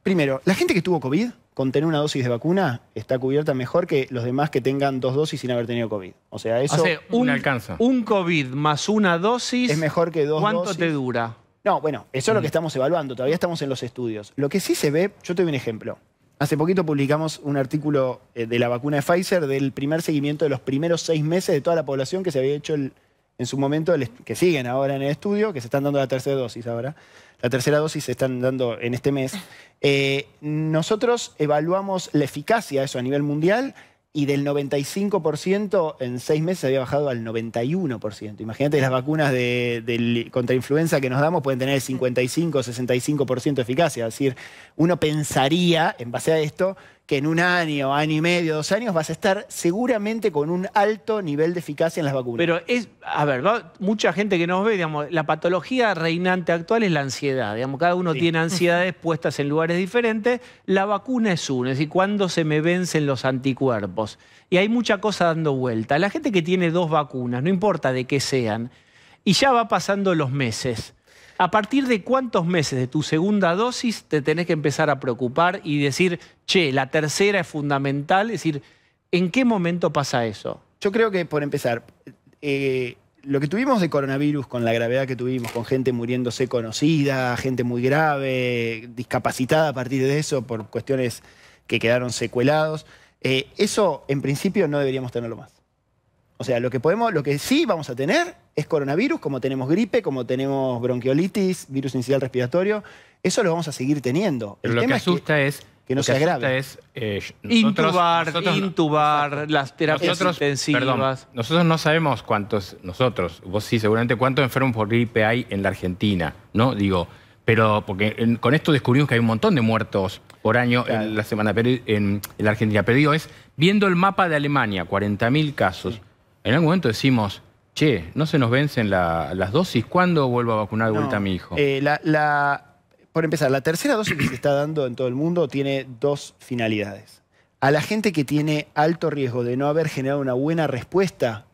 Primero, la gente que tuvo COVID con tener una dosis de vacuna está cubierta mejor que los demás que tengan dos dosis sin haber tenido COVID. O sea, eso... un, alcanza. un COVID más una dosis... Es mejor que dos ¿Cuánto te dura? No, bueno, eso es lo que mm. estamos evaluando. Todavía estamos en los estudios. Lo que sí se ve, yo te doy un ejemplo. Hace poquito publicamos un artículo eh, de la vacuna de Pfizer del primer seguimiento de los primeros seis meses de toda la población que se había hecho en su momento, que siguen ahora en el estudio, que se están dando la tercera dosis ahora. La tercera dosis se están dando en este mes. Eh, nosotros evaluamos la eficacia, eso a nivel mundial, y del 95% en seis meses había bajado al 91%. Imagínate las vacunas de, contra influenza que nos damos pueden tener el 55 65% de eficacia. Es decir, uno pensaría, en base a esto, que en un año, año y medio, dos años vas a estar seguramente con un alto nivel de eficacia en las vacunas. Pero es, a ver, mucha gente que nos ve, digamos, la patología reinante actual es la ansiedad. Digamos, cada uno tiene ansiedades puestas en lugares diferentes. La vacuna es una, es decir, cuando se me vencen los anticuerpos. Y hay mucha cosa dando vuelta. La gente que tiene dos vacunas, no importa de qué sean, y ya va pasando los meses. ¿A partir de cuántos meses de tu segunda dosis te tenés que empezar a preocupar y decir, che, la tercera es fundamental? Es decir, ¿en qué momento pasa eso? Yo creo que, por empezar, eh, lo que tuvimos de coronavirus, con la gravedad que tuvimos, con gente muriéndose conocida, gente muy grave, discapacitada a partir de eso por cuestiones que quedaron secuelados, eh, eso en principio no deberíamos tenerlo más. O sea, lo que podemos, lo que sí vamos a tener es coronavirus, como tenemos gripe, como tenemos bronquiolitis, virus inicial respiratorio, eso lo vamos a seguir teniendo. El lo tema que asusta es que, no sea eh, intubar, intubar las terapias intensivas. Perdón, nosotros no sabemos cuántos, nosotros, vos sí, seguramente cuántos enfermos por gripe hay en la Argentina, ¿no? Digo, pero porque con esto descubrimos que hay un montón de muertos por año en la semana en, la Argentina. Pero es viendo el mapa de Alemania, 40.000 casos. En algún momento decimos, che, no se nos vencen las dosis, ¿cuándo vuelvo a vacunar vuelta a mi hijo? Eh, por empezar, la tercera dosis que se está dando en todo el mundo tiene dos finalidades. A la gente que tiene alto riesgo de no haber generado una buena respuesta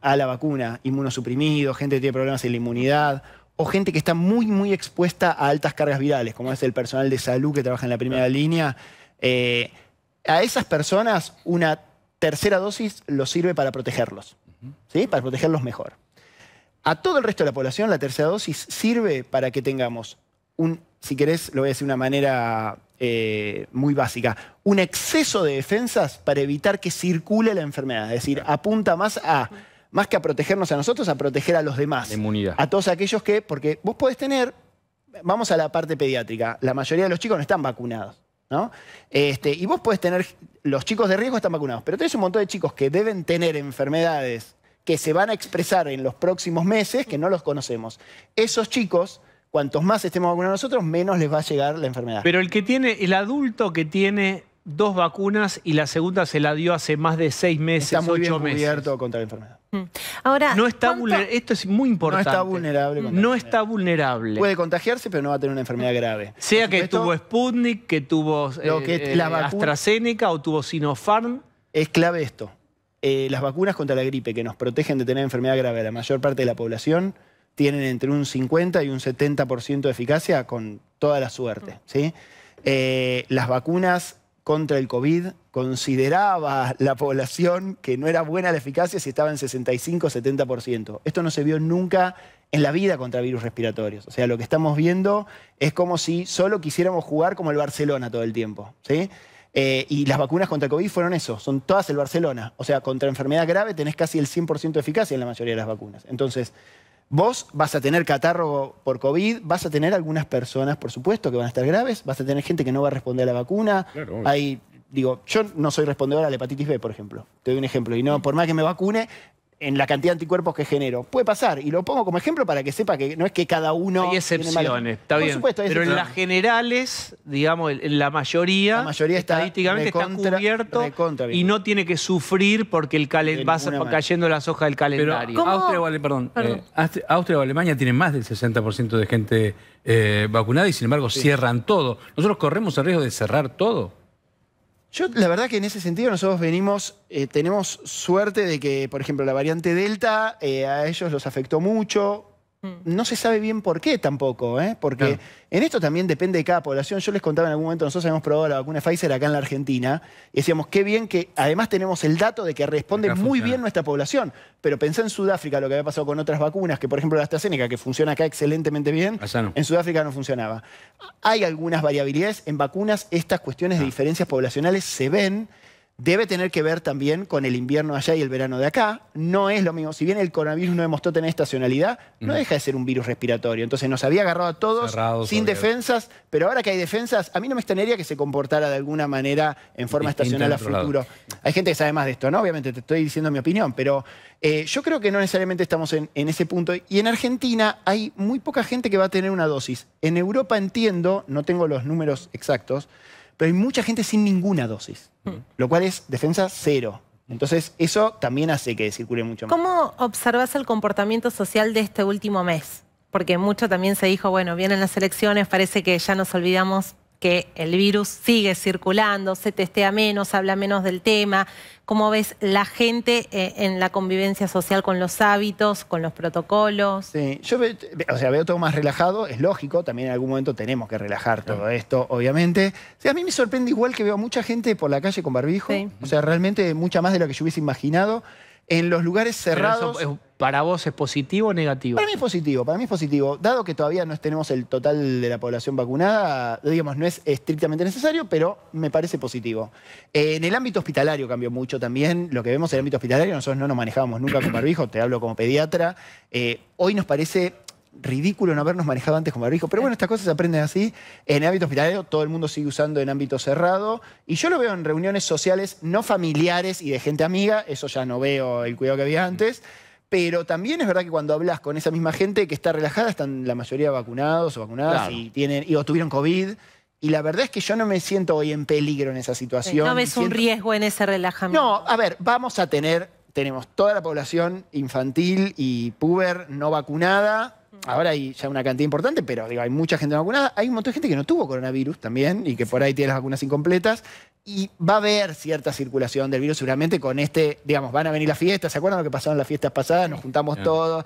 a la vacuna, inmunosuprimido, gente que tiene problemas en la inmunidad, o gente que está muy, muy expuesta a altas cargas virales, como es el personal de salud que trabaja en la primera línea. Eh, a esas personas una tercera dosis los sirve para protegerlos para protegerlos mejor. A todo el resto de la población, la tercera dosis sirve para que tengamos un, si querés, lo voy a decir de una manera eh, muy básica, un exceso de defensas para evitar que circule la enfermedad. Es decir, apunta más a, más que a protegernos a nosotros, a proteger a los demás. inmunidad. A todos aquellos que, porque vos podés tener, vamos a la parte pediátrica, la mayoría de los chicos no están vacunados. Este, y vos puedes tener, los chicos de riesgo están vacunados, pero tenés un montón de chicos que deben tener enfermedades que se van a expresar en los próximos meses que no los conocemos. Esos chicos cuantos más estemos vacunados nosotros, menos les va a llegar la enfermedad. Pero el que tiene, el adulto que tiene dos vacunas y la segunda se la dio hace más de seis meses, Está muy bien cubierto contra la enfermedad. Ahora, no está esto es muy importante. No está vulnerable. No está vulnerable. Puede contagiarse, pero no va a tener una enfermedad grave. Sea que tuvo Sputnik, que tuvo eh, eh, AstraZeneca o tuvo Sinopharm. Es clave esto. Eh, las vacunas contra la gripe que nos protegen de tener enfermedad grave la mayor parte de la población tienen entre un 50 y un 70% de eficacia con toda la suerte. Mm. ¿sí? las vacunas contra el COVID consideraba la población que no era buena la eficacia si estaba en 65-70%. Esto no se vio nunca en la vida contra virus respiratorios. O sea, lo que estamos viendo es como si solo quisiéramos jugar como el Barcelona todo el tiempo. ¿sí? Eh, y las vacunas contra COVID fueron eso, son todas el Barcelona. O sea, contra enfermedad grave tenés casi el 100% de eficacia en la mayoría de las vacunas. Entonces, Vos vas a tener catarro por COVID, vas a tener algunas personas, por supuesto, que van a estar graves, vas a tener gente que no va a responder a la vacuna. hay digo, yo no soy respondedor a la hepatitis B, por ejemplo. Te doy un ejemplo. Y no, por más que me vacune, en la cantidad de anticuerpos que genero. Puede pasar, y lo pongo como ejemplo para que sepa que no es que cada uno... Hay excepciones, está bien. supuesto, pero en las generales, digamos, en la mayoría, la mayoría está estadísticamente está cubierto y no tiene que sufrir porque el va cayendo las hojas del calendario. Pero eh, Austria, o Alemania tienen más del 60% de gente eh, vacunada y sin embargo cierran todo. Nosotros corremos el riesgo de cerrar todo. Yo, la verdad que en ese sentido nosotros venimos, eh, tenemos suerte de que, por ejemplo, la variante Delta eh, a ellos los afectó mucho, Mm. No se sabe bien por qué tampoco, ¿eh? porque en esto también depende de cada población. Yo les contaba en algún momento, nosotros habíamos probado la vacuna Pfizer acá en la Argentina y decíamos, qué bien que además tenemos el dato de que responde muy bien nuestra población. Pero pensé en Sudáfrica, lo que había pasado con otras vacunas, que por ejemplo la AstraZeneca, que funciona acá excelentemente bien, en Sudáfrica no funcionaba. Hay algunas variabilidades en vacunas, estas cuestiones de ah. diferencias poblacionales se ven debe tener que ver también con el invierno allá y el verano de acá. No es lo mismo. Si bien el coronavirus no demostró tener estacionalidad, no mm. deja de ser un virus respiratorio. Entonces nos había agarrado a todos sin defensas, pero ahora que hay defensas, a mí no me extrañaría que se comportara de alguna manera en forma estacional a futuro. Hay gente que sabe más de esto, ¿no? Obviamente te estoy diciendo mi opinión, pero eh, yo creo que no necesariamente estamos en ese punto. Y en Argentina hay muy poca gente que va a tener una dosis. En Europa entiendo, no tengo los números exactos, pero hay mucha gente sin ninguna dosis, mm. lo cual es defensa cero. Entonces, eso también hace que circule mucho más. ¿Cómo observas el comportamiento social de este último mes? Porque mucho también se dijo, bueno, vienen las elecciones, parece que ya nos olvidamos que el virus sigue circulando, se testea menos, habla menos del tema. ¿Cómo ves la gente eh, en la convivencia social con los hábitos, con los protocolos? Sí, yo veo todo más relajado, es lógico, también en algún momento tenemos que relajar todo esto, obviamente. a mí me sorprende igual que veo mucha gente por la calle con barbijo, o sea, realmente mucha más de lo que yo hubiese imaginado. En los lugares cerrados... ¿Para vos es positivo o negativo? Para mí es positivo, para mí es positivo. Dado que todavía no tenemos el total de la población vacunada, digamos, no es estrictamente necesario, pero me parece positivo. Eh, en el ámbito hospitalario cambió mucho también. Lo que vemos en el ámbito hospitalario, nosotros no nos manejábamos nunca con barbijo, te hablo como pediatra. Eh, hoy nos parece ridículo no habernos manejado antes con barbijo. Pero bueno, estas cosas se aprenden así. En el ámbito hospitalario todo el mundo sigue usando en ámbito cerrado. Y yo lo veo en reuniones sociales no familiares y de gente amiga. Eso ya no veo el cuidado que había antes. Pero también es verdad que cuando hablas con esa misma gente que está relajada, están la mayoría vacunados o vacunadas y, tienen, y o tuvieron COVID. Y la verdad es que yo no me siento hoy en peligro en esa situación. No ves un riesgo en ese relajamiento. No, a ver, vamos a tener, tenemos toda la población infantil y puber no vacunada, ahora hay ya una cantidad importante, pero hay mucha gente vacunada. Hay un montón de gente que no tuvo coronavirus también y que por ahí tiene las vacunas incompletas. Y va a haber cierta circulación del virus seguramente con este, digamos, van a venir las fiestas. ¿Se acuerdan lo que pasaron en las fiestas pasadas? Nos juntamos todos.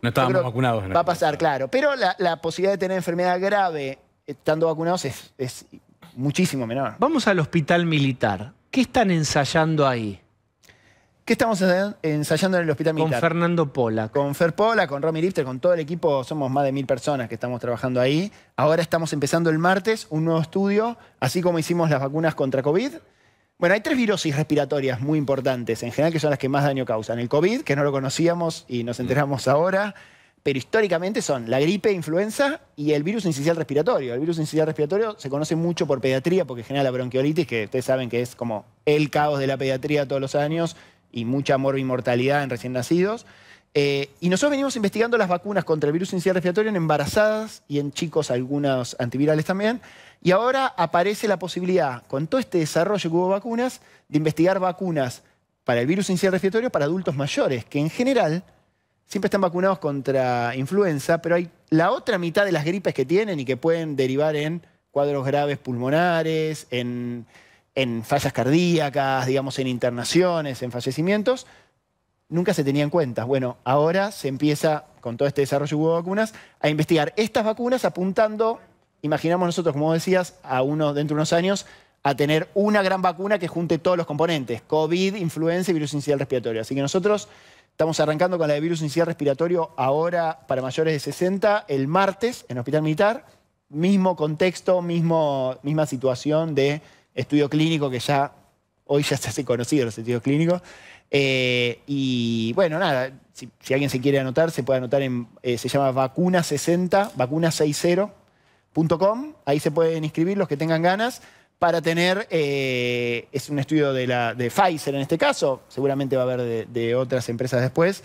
No estábamos vacunados. va a pasar, claro. Pero la, posibilidad de tener enfermedad grave estando vacunados es muchísimo menor. Vamos al hospital militar. ¿Qué están ensayando ahí? ¿Qué estamos ensayando en el hospital militar? Con Fernando Pola. Con Fer Pola, con Romy Lifter, con todo el equipo, somos más de mil personas que estamos trabajando ahí. Ahora estamos empezando el martes un nuevo estudio, así como hicimos las vacunas contra COVID. Bueno, hay tres virosis respiratorias muy importantes, en general que son las que más daño causan. El COVID, que no lo conocíamos y nos enteramos ahora, pero históricamente son la gripe, influenza y el virus incisional respiratorio. El virus incisional respiratorio se conoce mucho por pediatría porque genera la bronquiolitis, que ustedes saben que es como el caos de la pediatría todos los años y mucha amor e en recién nacidos. Eh, y nosotros venimos investigando las vacunas contra el virus inicial respiratorio en embarazadas y en chicos, algunas antivirales también. Y ahora aparece la posibilidad, con todo este desarrollo que hubo vacunas, de investigar vacunas para el virus inicial respiratorio para adultos mayores, que en general siempre están vacunados contra influenza, pero hay la otra mitad de las gripes que tienen y que pueden derivar en cuadros graves pulmonares, en en fallas cardíacas, digamos, en internaciones, en fallecimientos, nunca se tenían cuenta. Bueno, ahora se empieza, con todo este desarrollo de vacunas, a investigar estas vacunas apuntando, imaginamos nosotros, como decías, a dentro de unos años, a tener una gran vacuna que junte todos los componentes, COVID, influenza y virus inicial respiratorio. Así que nosotros estamos arrancando con la de virus inicial respiratorio ahora para mayores de 60, el martes, en Hospital Militar, mismo contexto, mismo, misma situación de estudio clínico que ya hoy ya se hace conocido los estudios clínicos. Eh, y bueno, nada, si, alguien se quiere anotar, se puede anotar en, eh, se llama vacuna60, vacuna60.com, ahí se pueden inscribir los que tengan ganas para tener, eh, es un estudio de, la, de Pfizer en este caso, seguramente va a haber de, otras empresas después,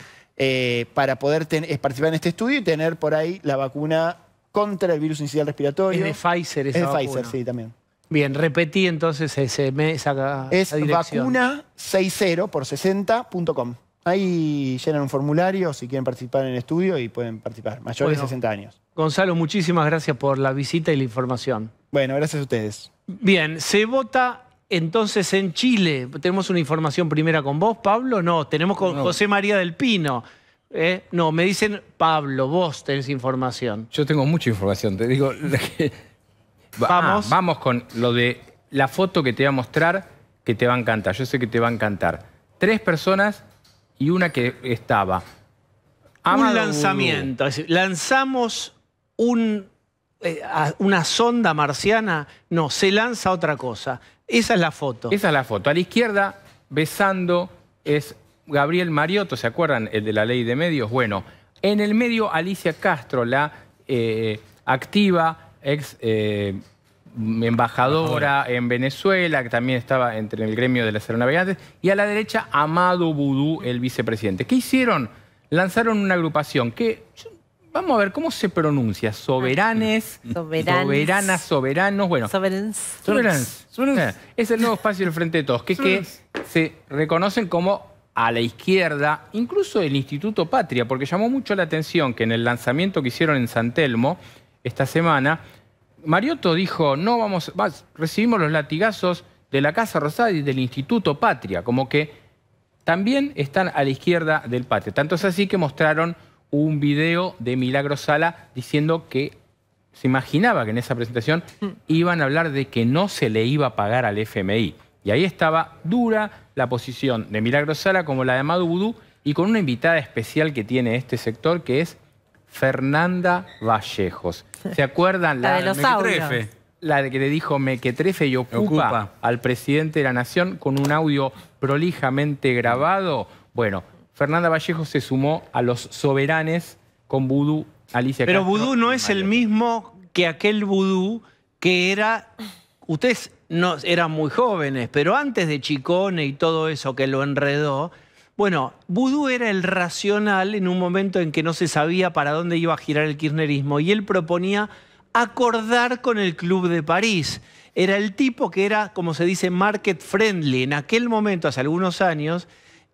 para poder participar en este estudio y tener por ahí la vacuna contra el virus inicial respiratorio. Es de Pfizer esa Es Pfizer, sí, también. Bien, repetí entonces ese, mes saca dirección. Es vacuna60 por 60.com. Ahí llenan un formulario si quieren participar en el estudio y pueden participar, mayores de 60 años. Gonzalo, muchísimas gracias por la visita y la información. Bueno, gracias a ustedes. Bien, se vota entonces en Chile. ¿Tenemos una información primera con vos, Pablo? No, tenemos con José María del Pino. ¿eh? No, me dicen, Pablo, vos tenés información. Yo tengo mucha información, te digo... Ah, vamos. con lo de la foto que te voy a mostrar que te va a encantar. Yo sé que te va a encantar. Tres personas y una que estaba. un lanzamiento. lanzamos eh, una sonda marciana. No, se lanza otra cosa. Esa es la foto. Esa es la foto. A la izquierda, besando, es Gabriel Mariotto. ¿Se acuerdan? El de la ley de medios. Bueno, en el medio, Alicia Castro, la eh, activa ex eh, embajadora en Venezuela, que también estaba entre el gremio de las aeronavegantes, y a la derecha Amado Vudú, el vicepresidente. ¿Qué hicieron? Lanzaron una agrupación que, vamos a ver, ¿cómo se pronuncia? Soberanes, ah, soberanas, soberanos, bueno. Soberans. Soberans. Eh, es el nuevo espacio del Frente de Todos, que, que se reconocen como a la izquierda, incluso el Instituto Patria, porque llamó mucho la atención que en el lanzamiento que hicieron en San Telmo, esta semana, Mariotto dijo, no vamos, recibimos los latigazos de la Casa Rosada y del Instituto Patria, como que también están a la izquierda del Patria. Tanto es así que mostraron un video de Milagro Sala diciendo que se imaginaba que en esa presentación mm. iban a hablar de que no se le iba a pagar al FMI. Y ahí estaba dura la posición de Milagro Sala como la de Maduro y con una invitada especial que tiene este sector que es Fernanda Vallejos. ¿Se acuerdan? La, de los La que le dijo Mequetrefe y ocupa, al presidente de la Nación con un audio prolijamente grabado. Bueno, Fernanda Vallejos se sumó a los soberanes con vudú Alicia Pero vudú no es el mismo que aquel vudú que era... Ustedes no, eran muy jóvenes, pero antes de Chicone y todo eso que lo enredó, bueno, Boudou era el racional en un momento en que no se sabía para dónde iba a girar el kirchnerismo y él proponía acordar con el Club de París. Era el tipo que era, como se dice, market friendly. En aquel momento, hace algunos años,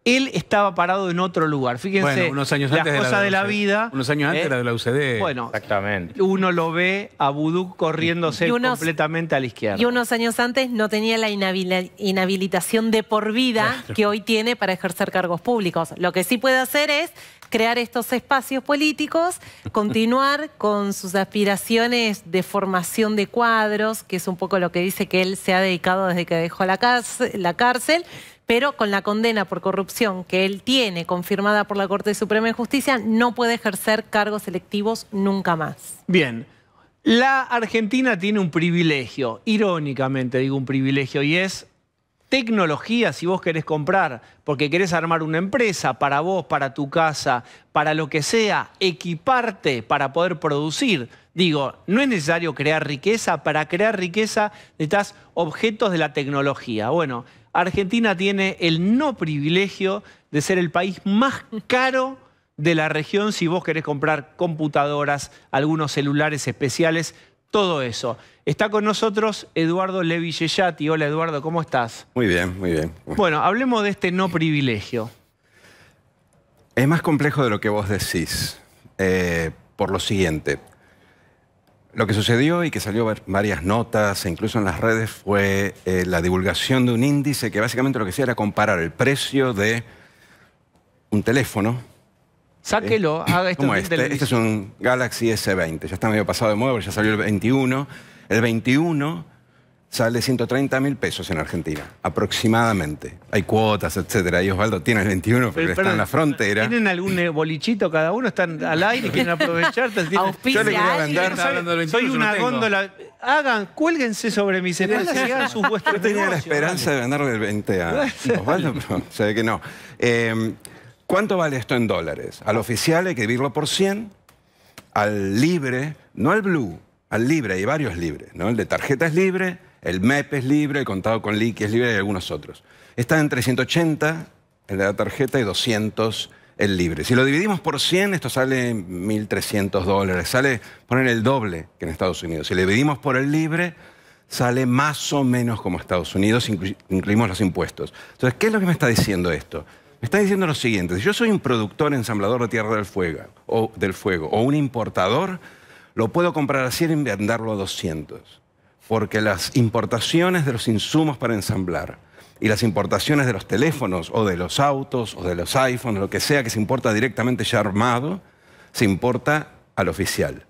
él estaba parado en otro lugar. Fíjense, unos años antes cosas de la, de la, vida. Unos años antes ¿eh? era de la UCD. Bueno, exactamente. Uno lo ve a Vudú corriéndose completamente a la izquierda. Y unos años antes no tenía la inhabilitación de por vida que hoy tiene para ejercer cargos públicos. Lo que sí puede hacer es crear estos espacios políticos, continuar con sus aspiraciones de formación de cuadros, que es un poco lo que dice que él se ha dedicado desde que dejó la cárcel pero con la condena por corrupción que él tiene, confirmada por la Corte Suprema de Justicia, no puede ejercer cargos electivos nunca más. Bien. La Argentina tiene un privilegio, irónicamente digo un privilegio, y es tecnología si vos querés comprar, porque querés armar una empresa para vos, para tu casa, para lo que sea, equiparte para poder producir. Digo, no es necesario crear riqueza, para crear riqueza necesitas objetos de la tecnología. Bueno, Argentina tiene el no privilegio de ser el país más caro de la región si vos querés comprar computadoras, algunos celulares especiales, todo eso. Está con nosotros Eduardo Levillellati. Hola Eduardo, ¿cómo estás? Muy bien, muy bien. Bueno, hablemos de este no privilegio. Es más complejo de lo que vos decís, eh, por lo siguiente. Lo que sucedió y que salió varias notas, e incluso en las redes, fue eh, la divulgación de un índice que básicamente lo que hacía era comparar el precio de un teléfono. Sáquelo, eh, haga esto. este? este es un Galaxy S20, ya está medio pasado de moda, ya salió el 21. El 21 sale 130 mil pesos en Argentina, aproximadamente. Hay cuotas, etcétera. Y Osvaldo tiene el 21 pero, está en la frontera. ¿Tienen algún eh, bolichito cada uno? ¿Están al aire? ¿Quieren aprovechar? Yo le Soy, una góndola. Hagan, cuélguense sobre mis espaldas y hagan sus Yo tenía la esperanza de venderle el 20 a Osvaldo, pero que no. Em, ¿Cuánto vale esto en dólares? Al oficial hay que dividirlo por 100, al libre, no al blue, al libre, hay varios libres, ¿no? El de tarjeta es libre, el MEP es libre, el contado con liqui es libre y algunos otros. Está entre 180 el de la tarjeta y 200 el libre. Si lo dividimos por 100, esto sale 1.300 dólares. Sale, ponen el doble que en Estados Unidos. Si lo dividimos por el libre, sale más o menos como Estados Unidos, incluimos los impuestos. Entonces, ¿qué es lo que me está diciendo esto? Me está diciendo lo siguiente, si yo soy un productor ensamblador de tierra del fuego, o, del fuego, o un importador, lo puedo comprar a 100 y venderlo a 200 porque las importaciones de los insumos para ensamblar y las importaciones de los teléfonos o de los autos o de los iPhones, lo que sea que se importa directamente ya armado, se importa al oficial.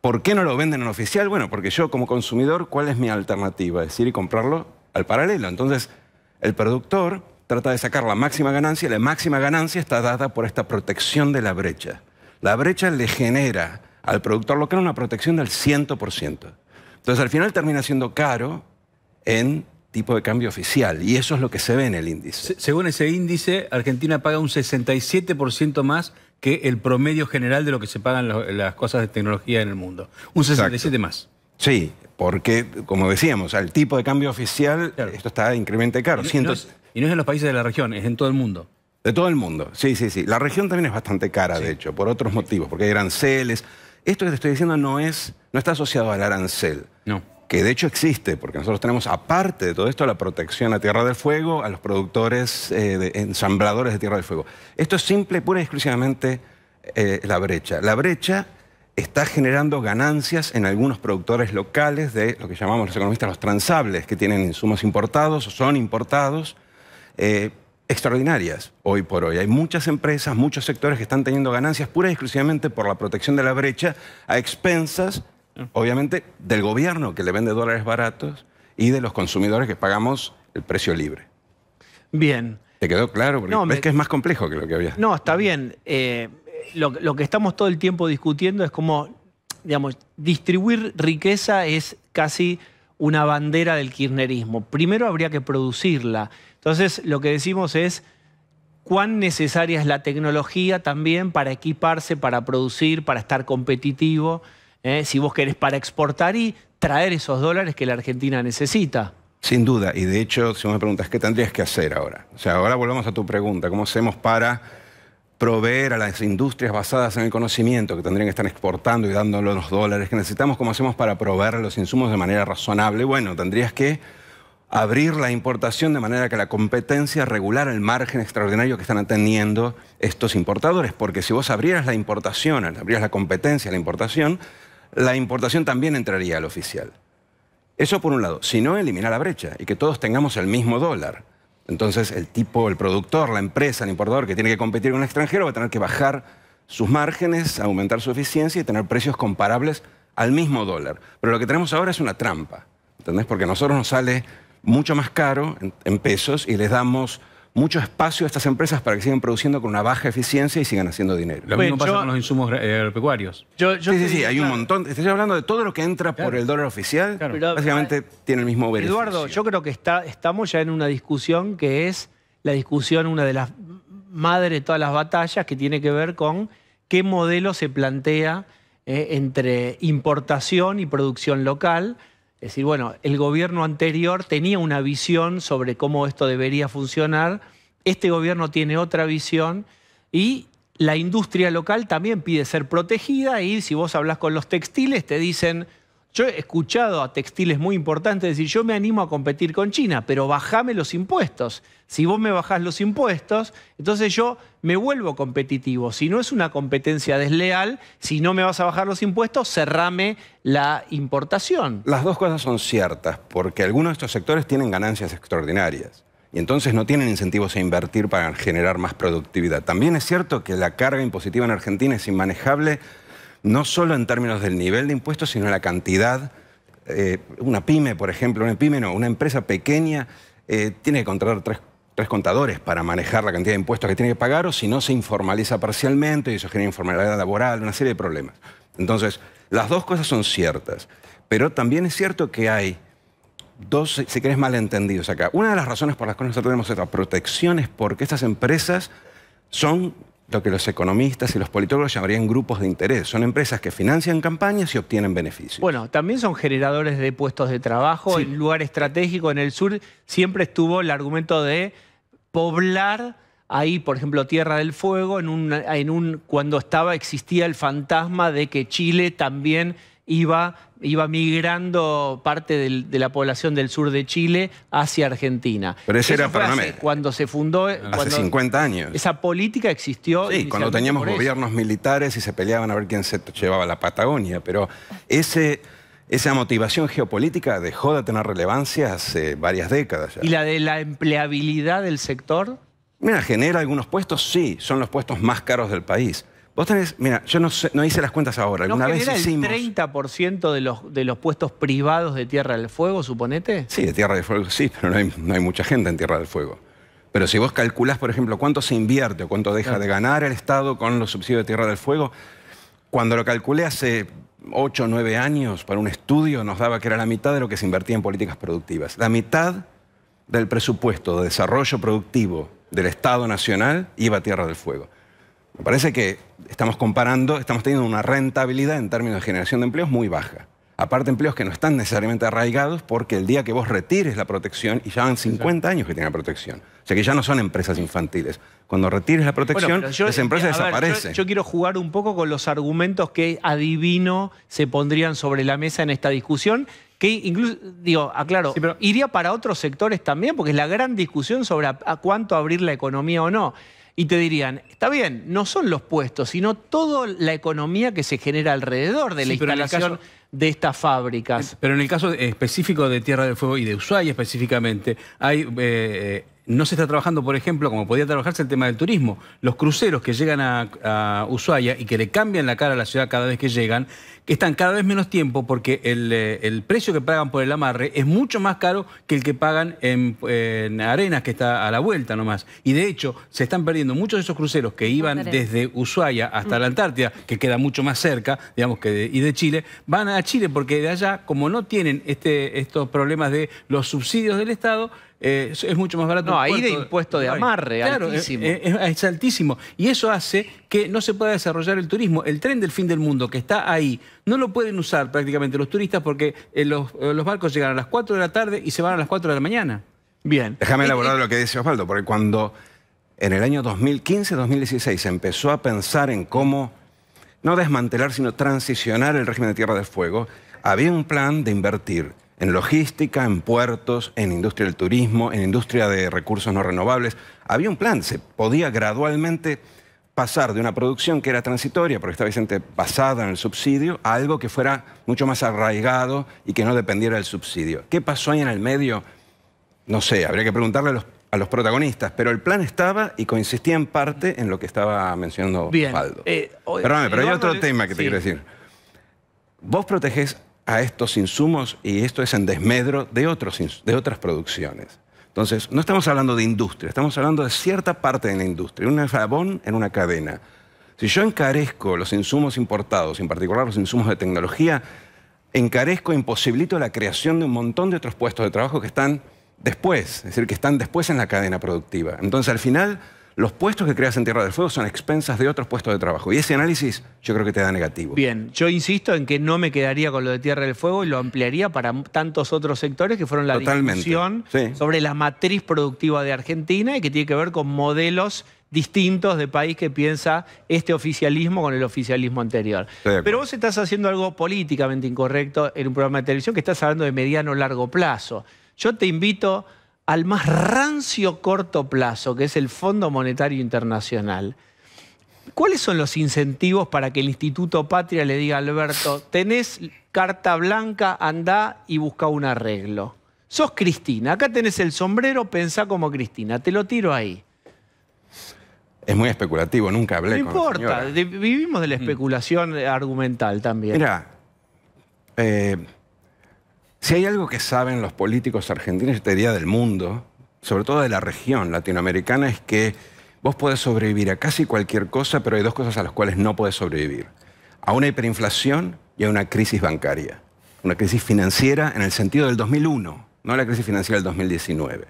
¿Por qué no lo venden al oficial? Bueno, porque yo como consumidor, ¿cuál es mi alternativa? Es decir, y comprarlo al paralelo. Entonces, el productor trata de sacar la máxima ganancia y la máxima ganancia está dada por esta protección de la brecha. La brecha le genera al productor local una protección del 100%. Entonces al final termina siendo caro en tipo de cambio oficial y eso es lo que se ve en el índice. según ese índice, Argentina paga un 67% más que el promedio general de lo que se pagan las cosas de tecnología en el mundo. Un 67 más. Sí, porque, como decíamos, al tipo de cambio oficial, esto está incremente caro. Y no, es, en los países de la región, es en todo el mundo. De todo el mundo, sí, sí, sí. La región también es bastante cara, de hecho, por otros motivos, porque hay aranceles. Esto que te estoy diciendo no, es, no está asociado al arancel. Que de hecho existe, porque nosotros tenemos, aparte de todo esto, la protección a Tierra del Fuego, a los productores, eh, de, ensambladores de Tierra del Fuego. Esto es simple, pura y exclusivamente eh, la brecha. La brecha está generando ganancias en algunos productores locales de lo que llamamos los economistas los transables, que tienen insumos importados o son importados, eh, extraordinarias hoy por hoy. Hay muchas empresas, muchos sectores que están teniendo ganancias puras y exclusivamente por la protección de la brecha a expensas, obviamente, del gobierno que le vende dólares baratos y de los consumidores que pagamos el precio libre. Bien. ¿Te quedó claro? Porque que es más complejo que lo que había. No, está bien. Eh, lo, lo que estamos todo el tiempo discutiendo es cómo, digamos, distribuir riqueza es casi una bandera del kirchnerismo. Primero habría que producirla. Entonces, lo que decimos es cuán necesaria es la tecnología también para equiparse, para producir, para estar competitivo, ¿eh? si vos querés para exportar y traer esos dólares que la Argentina necesita. Sin duda, y de hecho, si me preguntas, ¿qué tendrías que hacer ahora? O sea, ahora volvamos a tu pregunta, ¿cómo hacemos para proveer a las industrias basadas en el conocimiento, que tendrían que estar exportando y dándole los dólares que necesitamos, ¿cómo hacemos para proveer los insumos de manera razonable? Bueno, tendrías que abrir la importación de manera que la competencia regulara el margen extraordinario que están teniendo estos importadores, porque si vos abrieras la importación, abrieras la competencia a la importación, la importación también entraría al oficial. Eso por un lado, si no eliminar la brecha y que todos tengamos el mismo dólar. Entonces el tipo, el productor, la empresa, el importador que tiene que competir con el extranjero va a tener que bajar sus márgenes, aumentar su eficiencia y tener precios comparables al mismo dólar. Pero lo que tenemos ahora es una trampa, ¿entendés? Porque a nosotros nos sale mucho más caro en pesos y les damos mucho espacio a estas empresas para que sigan produciendo con una baja eficiencia y sigan haciendo dinero. Lo mismo pasa con los insumos eh, agropecuarios. sí, sí, sí, hay un montón. Estoy hablando de todo lo que entra por el dólar oficial. básicamente eh, tiene el mismo beneficio. Eduardo, yo creo que está, estamos ya en una discusión que es la discusión, una de las madres de todas las batallas, que tiene que ver con qué modelo se plantea eh, entre importación y producción local es decir, bueno, el gobierno anterior tenía una visión sobre cómo esto debería funcionar, este gobierno tiene otra visión y la industria local también pide ser protegida y si vos hablas con los textiles te dicen yo he escuchado a textiles muy importantes decir, yo me animo a competir con China, pero bajame los impuestos. Si vos me bajás los impuestos, entonces yo me vuelvo competitivo. Si no es una competencia desleal, si no me vas a bajar los impuestos, cerrame la importación. Las dos cosas son ciertas, porque algunos de estos sectores tienen ganancias extraordinarias y entonces no tienen incentivos a invertir para generar más productividad. También es cierto que la carga impositiva en Argentina es inmanejable no solo en términos del nivel de impuestos, sino la cantidad. Eh, una pyme, por ejemplo, una pyme no, una empresa pequeña eh, tiene que contratar tres, contadores para manejar la cantidad de impuestos que tiene que pagar o si no se informaliza parcialmente y eso genera informalidad laboral, una serie de problemas. Entonces, las dos cosas son ciertas, pero también es cierto que hay dos, si querés, malentendidos acá. Una de las razones por las cuales nosotros tenemos esta protecciones es porque estas empresas son lo que los economistas y los politólogos llamarían grupos de interés. Son empresas que financian campañas y obtienen beneficios. Bueno, también son generadores de puestos de trabajo. En lugar estratégico, en el sur, siempre estuvo el argumento de poblar ahí, por ejemplo, Tierra del Fuego, en un, cuando estaba, existía el fantasma de que Chile también iba, iba migrando parte de la población del sur de Chile hacia Argentina. Pero era, cuando se fundó... Hace 50 años. Esa política existió... Sí, cuando teníamos gobiernos militares y se peleaban a ver quién se llevaba la Patagonia, pero Esa motivación geopolítica dejó de tener relevancia hace varias décadas ¿Y la de la empleabilidad del sector? Mira, genera algunos puestos, sí, son los puestos más caros del país. Vos tenés, mira, yo no, hice las cuentas ahora. ¿No vez el 30% de los, puestos privados de Tierra del Fuego, suponete? Sí, de Tierra del Fuego sí, pero no hay, mucha gente en Tierra del Fuego. Pero si vos calculás, por ejemplo, cuánto se invierte o cuánto deja de ganar el Estado con los subsidios de Tierra del Fuego, cuando lo calculé hace 8 o 9 años para un estudio, nos daba que era la mitad de lo que se invertía en políticas productivas. La mitad del presupuesto de desarrollo productivo del Estado Nacional iba a Tierra del Fuego. Me parece que estamos comparando, estamos teniendo una rentabilidad en términos de generación de empleos muy baja. Aparte, empleos que no están necesariamente arraigados porque el día que vos retires la protección, y ya van 50 años que tiene la protección, o sea que ya no son empresas infantiles. Cuando retires la protección, esa empresa desaparece. empresas Yo, quiero jugar un poco con los argumentos que adivino se pondrían sobre la mesa en esta discusión, que incluso, digo, aclaro, iría para otros sectores también, porque es la gran discusión sobre a cuánto abrir la economía o no y te dirían, está bien, no son los puestos, sino toda la economía que se genera alrededor de la instalación de estas fábricas. Eh, pero en el caso específico de Tierra del Fuego y de Ushuaia específicamente, hay eh, no se está trabajando, por ejemplo, como podía trabajarse el tema del turismo. Los cruceros que llegan a, Ushuaia y que le cambian la cara a la ciudad cada vez que llegan, que están cada vez menos tiempo porque el, eh, precio que pagan por el amarre es mucho más caro que el que pagan en, Arenas, que está a la vuelta nomás. Y de hecho, se están perdiendo muchos de esos cruceros que iban desde Ushuaia hasta la mm. Antártida, que queda mucho más cerca, digamos, que de, y de Chile, van a Chile porque de allá, como no tienen este, estos problemas de los subsidios del Estado, eh, es, mucho más barato. No, ahí de impuesto de amarre, eh, altísimo. Eh, es, altísimo. Y eso hace que no se pueda desarrollar el turismo. El tren del fin del mundo que está ahí, no lo pueden usar prácticamente los turistas porque los, barcos llegan a las 4 de la tarde y se van a las 4 de la mañana. Bien. Déjame elaborar lo que dice Osvaldo, porque cuando en el año 2015-2016 se empezó a pensar en cómo no desmantelar, sino transicionar el régimen de Tierra de Fuego, había un plan de invertir en logística, en puertos, en industria del turismo, en industria de recursos no renovables. Había un plan, se podía gradualmente pasar de una producción que era transitoria, porque estaba basada en el subsidio, a algo que fuera mucho más arraigado y que no dependiera del subsidio. ¿Qué pasó ahí en el medio? No sé, habría que preguntarle a los, protagonistas, pero el plan estaba y consistía en parte en lo que estaba mencionando Bien. Eh, Perdóname, pero hay otro tema que te quiero decir. Vos protegés a estos insumos y esto es en desmedro de, otros, de otras producciones. Entonces, no estamos hablando de industria, estamos hablando de cierta parte de la industria, un jabón en una cadena. Si yo encarezco los insumos importados, en particular los insumos de tecnología, encarezco, e imposibilito la creación de un montón de otros puestos de trabajo que están después, es decir, que están después en la cadena productiva. Entonces, al final, los puestos que creas en Tierra del Fuego son expensas de otros puestos de trabajo. Y ese análisis yo creo que te da negativo. Bien, yo insisto en que no me quedaría con lo de Tierra del Fuego y lo ampliaría para tantos otros sectores que fueron la Totalmente, discusión sobre la matriz productiva de Argentina y que tiene que ver con modelos distintos de país que piensa este oficialismo con el oficialismo anterior. Pero vos estás haciendo algo políticamente incorrecto en un programa de televisión que estás hablando de mediano largo plazo. Yo te invito al más rancio corto plazo, que es el Fondo Monetario Internacional. ¿Cuáles son los incentivos para que el Instituto Patria le diga a Alberto, tenés carta blanca, andá y busca un arreglo? Sos Cristina, acá tenés el sombrero, pensá como Cristina, te lo tiro ahí. Es muy especulativo, nunca hablé no importa, vivimos de la mm. especulación argumental también. Mira, eh, si hay algo que saben los políticos argentinos, yo te diría del mundo, sobre todo de la región latinoamericana, es que vos podés sobrevivir a casi cualquier cosa, pero hay dos cosas a las cuales no podés sobrevivir. A una hiperinflación y a una crisis bancaria. Una crisis financiera en el sentido del 2001, no la crisis financiera del 2019.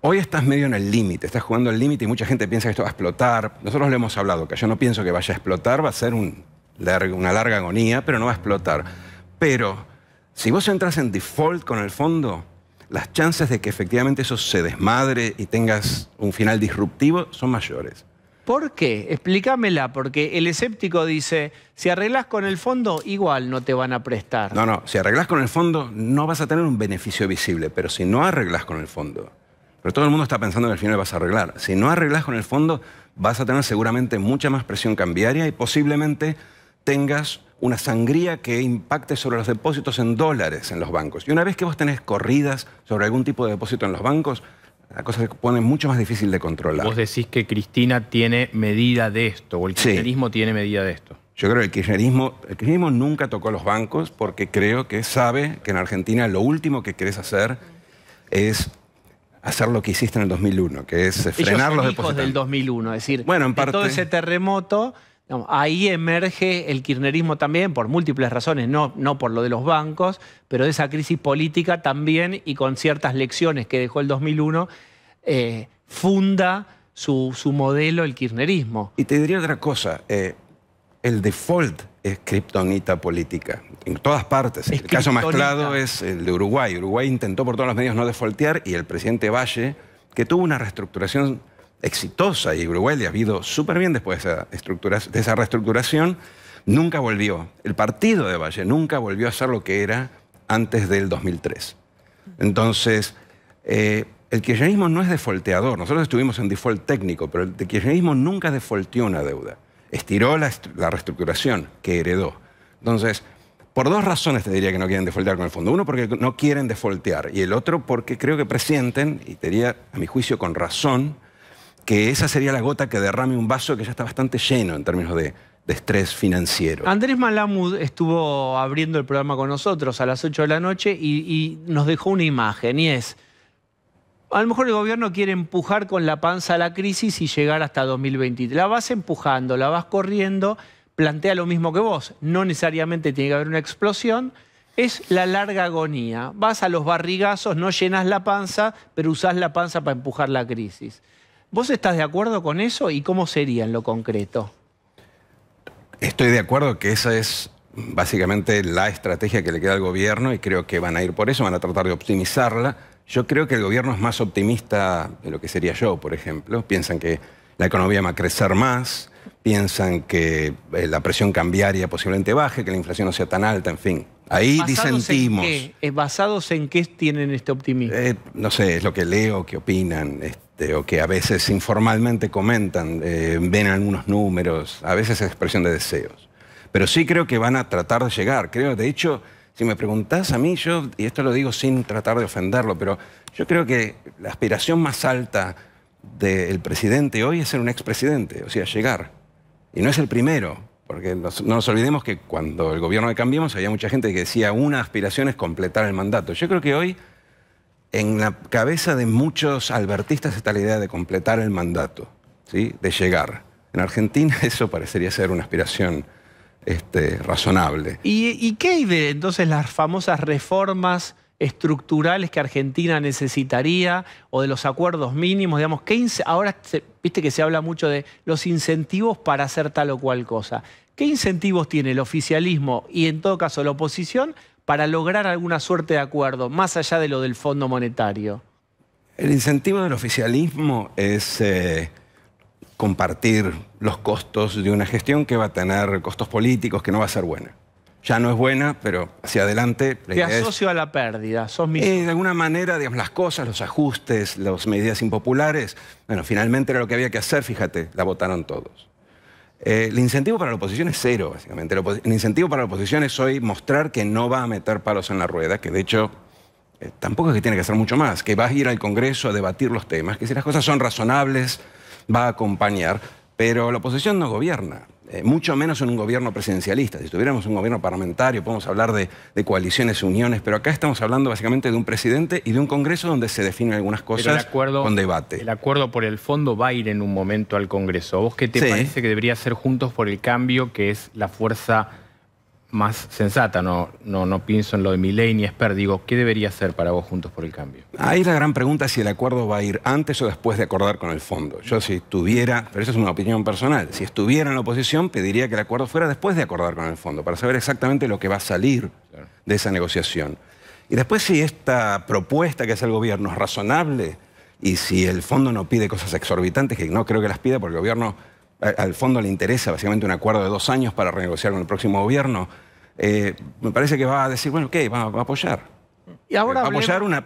Hoy estás medio en el límite, estás jugando al límite y mucha gente piensa que esto va a explotar. Nosotros le hemos hablado, que yo no pienso que vaya a explotar, va a ser una larga agonía, pero no va a explotar. Pero si vos entras en default con el fondo, las chances de que efectivamente eso se desmadre y tengas un final disruptivo son mayores. ¿Por qué? Explícamela, porque el escéptico dice, si arreglas con el fondo, igual no te van a prestar. No, no, si arreglas con el fondo no vas a tener un beneficio visible, pero si no arreglas con el fondo, pero todo el mundo está pensando que al final vas a arreglar, si no arreglas con el fondo vas a tener seguramente mucha más presión cambiaria y posiblemente tengas una sangría que impacte sobre los depósitos en dólares en los bancos. Y una vez que vos tenés corridas sobre algún tipo de depósito en los bancos, la cosa se pone mucho más difícil de controlar. Vos decís que Cristina tiene medida de esto, o el kirchnerismo tiene medida de esto. Yo creo que el kirchnerismo, el nunca tocó los bancos porque creo que sabe que en Argentina lo último que querés hacer es hacer lo que hiciste en el 2001, que es frenar los depósitos. del 2001, es decir, bueno, en todo ese terremoto Ahí emerge el kirchnerismo también por múltiples razones, no, no por lo de los bancos, pero de esa crisis política también y con ciertas lecciones que dejó el 2001, eh, funda su, modelo el kirchnerismo. Y te diría otra cosa, eh, el default es kriptonita política, en todas partes. el caso más claro es el de Uruguay. Uruguay intentó por todos los medios no defaultear y el presidente Valle, que tuvo una reestructuración exitosa y Uruguay le ha habido súper bien después de esa, de esa reestructuración, nunca volvió. El partido de Valle nunca volvió a ser lo que era antes del 2003. Entonces, eh, el kirchnerismo no es defolteador. Nosotros estuvimos en default técnico, pero el kirchnerismo nunca defolteó una deuda. Estiró la, reestructuración que heredó. Entonces, por dos razones te diría que no quieren defoltear con el fondo. Uno, porque no quieren defoltear. Y el otro, porque creo que presienten, y te a mi juicio, con razón, que esa sería la gota que derrame un vaso que ya está bastante lleno en términos de, estrés financiero. Andrés Malamud estuvo abriendo el programa con nosotros a las 8 de la noche y, nos dejó una imagen y es, a lo mejor el gobierno quiere empujar con la panza la crisis y llegar hasta 2023. La vas empujando, la vas corriendo, plantea lo mismo que vos. No necesariamente tiene que haber una explosión, es la larga agonía. Vas a los barrigazos, no llenas la panza, pero usás la panza para empujar la crisis. ¿Vos estás de acuerdo con eso y cómo sería en lo concreto? Estoy de acuerdo que esa es básicamente la estrategia que le queda al gobierno y creo que van a ir por eso, van a tratar de optimizarla. Yo creo que el gobierno es más optimista de lo que sería yo, por ejemplo. Piensan que la economía va a crecer más, piensan que eh, la presión cambiaria posiblemente baje, que la inflación no sea tan alta, en fin. Ahí disentimos. ¿Basados en qué tienen este optimismo? Eh, no sé, es lo que leo, qué opinan. Este, o que a veces informalmente comentan, eh, ven algunos números, a veces es expresión de deseos. Pero sí creo que van a tratar de llegar. Creo, de hecho, si me preguntás a mí, yo, y esto lo digo sin tratar de ofenderlo, pero yo creo que la aspiración más alta del presidente hoy es ser un expresidente, o sea, llegar. Y no es el primero, porque no nos olvidemos que cuando el gobierno de Cambiemos había mucha gente que decía una aspiración es completar el mandato. Yo creo que hoy en la cabeza de muchos albertistas está la idea de completar el mandato, ¿sí? de llegar. En Argentina eso parecería ser una aspiración este, razonable. ¿Y, qué hay de entonces las famosas reformas estructurales que Argentina necesitaría o de los acuerdos mínimos? Digamos, ahora viste que se habla mucho de los incentivos para hacer tal o cual cosa. ¿Qué incentivos tiene el oficialismo y en todo caso la oposición para lograr alguna suerte de acuerdo, más allá de lo del Fondo Monetario? El incentivo del oficialismo es eh, compartir los costos de una gestión que va a tener costos políticos, que no va a ser buena. Ya no es buena, pero hacia adelante... La Te asocio a la pérdida, sos eh, de alguna manera, digamos, las cosas, los ajustes, las medidas impopulares, bueno, finalmente era lo que había que hacer, fíjate, la votaron todos. Eh, el incentivo para la oposición es cero, básicamente. El, incentivo para la oposición es hoy mostrar que no va a meter palos en la rueda, que de hecho eh, tampoco es que tiene que hacer mucho más, que va a ir al Congreso a debatir los temas, que si las cosas son razonables, va a acompañar, pero la oposición no gobierna. Eh, mucho menos en un gobierno presidencialista. Si tuviéramos un gobierno parlamentario, podemos hablar de, coaliciones, uniones, pero acá estamos hablando básicamente de un presidente y de un Congreso donde se definen algunas cosas acuerdo, con debate. El acuerdo por el fondo va a ir en un momento al Congreso. ¿Vos qué te parece que debería ser Juntos por el Cambio, que es la fuerza más sensata, no, no, pienso en lo de mi ni Esper, digo, ¿qué debería hacer para vos Juntos por el Cambio? Ahí la gran pregunta es si el acuerdo va a ir antes o después de acordar con el fondo. Yo si estuviera, pero eso es una opinión personal, si estuviera en la oposición pediría que el acuerdo fuera después de acordar con el fondo, para saber exactamente lo que va a salir de esa negociación. Y después si esta propuesta que hace el gobierno es razonable y si el fondo no pide cosas exorbitantes, que no creo que las pida porque el gobierno al fondo le interesa básicamente un acuerdo de dos años para renegociar con el próximo gobierno, eh, me parece que va a decir, bueno, ok, va, a apoyar. Y ahora va a apoyar una,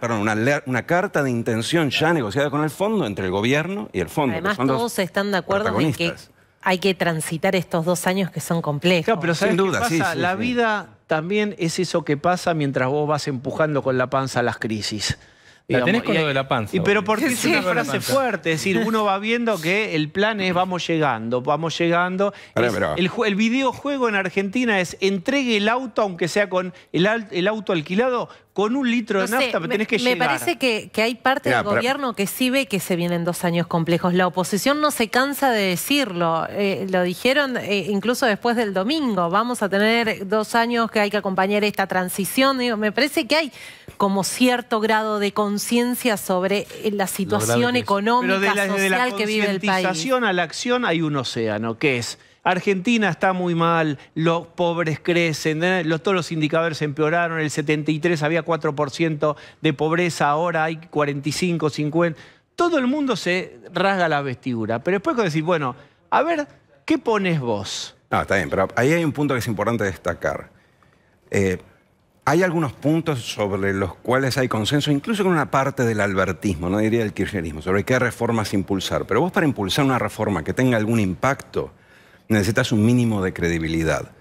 carta de intención ya negociada con el fondo, entre el gobierno y el fondo. Además, todos están de acuerdo en que hay que transitar estos dos años que son complejos. pero Sin duda, Sí, La vida también es eso que pasa mientras vos vas empujando con la panza las crisis. La tenés con lo de la panza. Y, pero por es una frase fuerte, es decir, uno va viendo que el plan es vamos llegando, vamos llegando. El, videojuego en Argentina es entregue el auto, aunque sea con el auto alquilado, con un litro de nafta, me tenés que me, Me parece que, hay parte del gobierno que sí ve que se vienen dos años complejos. La oposición no se cansa de decirlo. Eh, lo dijeron eh, incluso después del domingo. Vamos a tener dos años que hay que acompañar esta transición. me parece que hay como cierto grado de conciencia sobre eh, la situación económica, social que vive el país. De la a la acción hay un océano, que es... Argentina está muy mal, los pobres crecen, ¿eh? todos los indicadores se empeoraron, el 73 había 4% de pobreza, ahora hay 45, 50. Todo el mundo se rasga la vestidura. Pero después cuando decís, bueno, a ver, ¿qué pones vos? No, está bien, pero ahí hay un punto que es importante destacar. Eh, hay algunos puntos sobre los cuales hay consenso, incluso con una parte del albertismo, no diría el kirchnerismo, sobre qué reformas impulsar. Pero vos para impulsar una reforma que tenga algún impacto, necesitas un mínimo de credibilidad.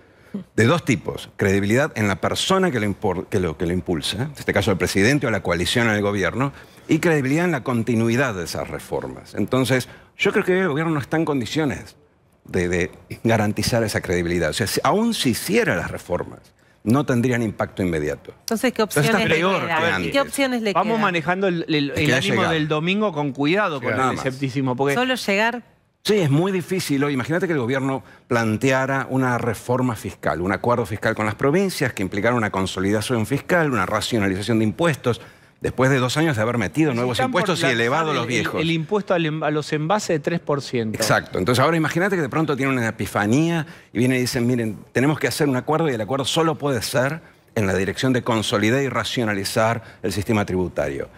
De dos tipos, credibilidad en la persona que lo, que lo, impulsa, en este caso el presidente o la coalición en el gobierno, y credibilidad en la continuidad de esas reformas. Entonces, yo creo que el gobierno no está en condiciones de, garantizar esa credibilidad. O sea, aún si hiciera las reformas, no tendrían impacto inmediato. Entonces, ¿qué opciones Entonces, le queda? Que ¿Qué opciones le Vamos manejando el, el, ánimo del domingo con cuidado, con el escepticismo. Porque... Solo llegar Sí, es muy difícil. Imagínate que el gobierno planteara una reforma fiscal, un acuerdo fiscal con las provincias que implicara una consolidación fiscal, una racionalización de impuestos, después de dos años de haber metido nuevos impuestos y elevado los viejos. El, impuesto em, a los envases de 3%. Exacto. Entonces ahora imagínate que de pronto tiene una epifanía y viene y dicen, miren, tenemos que hacer un acuerdo y el acuerdo solo puede ser en la dirección de consolidar y racionalizar el sistema tributario.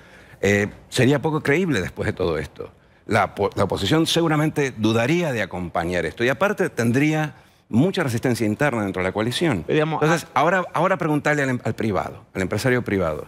Eh, sería poco creíble después de todo esto la, oposición seguramente dudaría de acompañar esto. Y aparte tendría mucha resistencia interna dentro de la coalición. Eh, Entonces, ahora, ahora preguntarle al, em, privado, al empresario privado,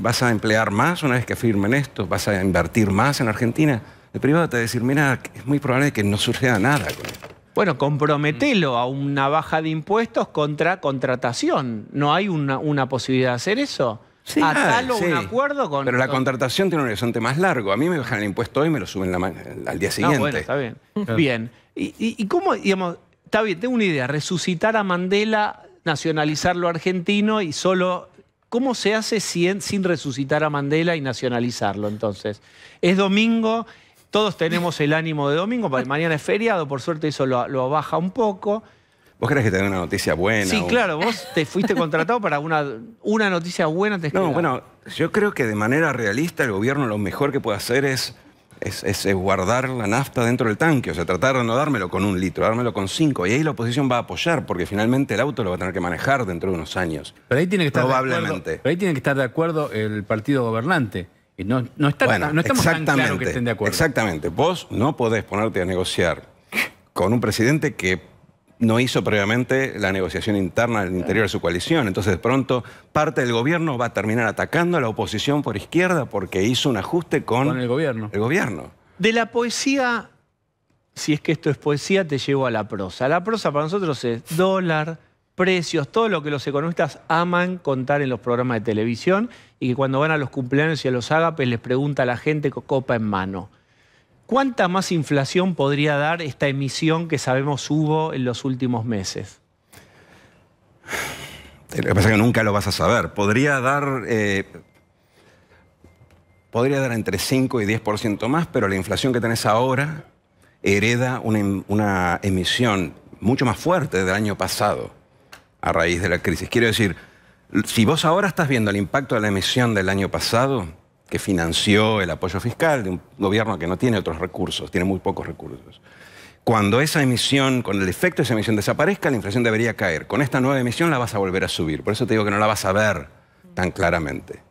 ¿vas a emplear más una vez que firmen esto? ¿Vas a invertir más en Argentina? El privado te va a decir, mira, es muy probable que no surja nada con esto. Bueno, comprometelo a una baja de impuestos contra contratación. ¿No hay una, una posibilidad de hacer eso? acuerdo Pero la contratación tiene un horizonte más largo. A mí me bajan el impuesto hoy y me lo suben al día ah, siguiente. No, bueno, está bien. Bien. Y, cómo, digamos, está bien, tengo una idea, resucitar a Mandela, nacionalizarlo argentino y solo ¿Cómo se hace sin, resucitar a Mandela y nacionalizarlo entonces? Es domingo, todos tenemos el ánimo de domingo, mañana es feriado, por suerte eso lo baja un poco. ¿Vos querés que te una noticia buena? Sí, claro, vos te fuiste contratado para una, una noticia buena. no, bueno, yo creo que de manera realista el gobierno lo mejor que puede hacer es, es, guardar la nafta dentro del tanque, o sea, tratar de no dármelo con un litro, dármelo con cinco, y ahí la oposición va a apoyar, porque finalmente el auto lo va a tener que manejar dentro de unos años. Pero ahí tiene que estar probablemente. De acuerdo, pero ahí tiene que estar de acuerdo el partido gobernante. Y no, no, está, no estamos tan que estén de acuerdo. Exactamente. Vos no podés ponerte a negociar con un presidente que no hizo previamente la negociación interna el interior de su coalición. Entonces, de pronto, parte del gobierno va a terminar atacando a la oposición por izquierda porque hizo un ajuste con, el, gobierno. De la poesía, si es que esto es poesía, te llevo a la prosa. La prosa para nosotros es dólar, precios, todo lo que los economistas aman contar en los programas de televisión y que cuando van a los cumpleaños y a los ágapes les pregunta a la gente con copa en mano. ¿Cuánta más inflación podría dar esta emisión que sabemos hubo en los últimos meses? Lo que pasa es que nunca lo vas a saber. Podría dar, eh, podría dar entre 5 y 10% más, pero la inflación que tenés ahora hereda em, una, emisión mucho más fuerte del año pasado a raíz de la crisis. Quiero decir, si vos ahora estás viendo el impacto de la emisión del año pasado, que financió el apoyo fiscal de un gobierno que no tiene otros recursos, tiene muy pocos recursos. Cuando esa emisión, con el efecto de esa emisión desaparezca, la inflación debería caer. Con esta nueva emisión la vas a volver a subir. Por eso te digo que no la vas a ver tan claramente.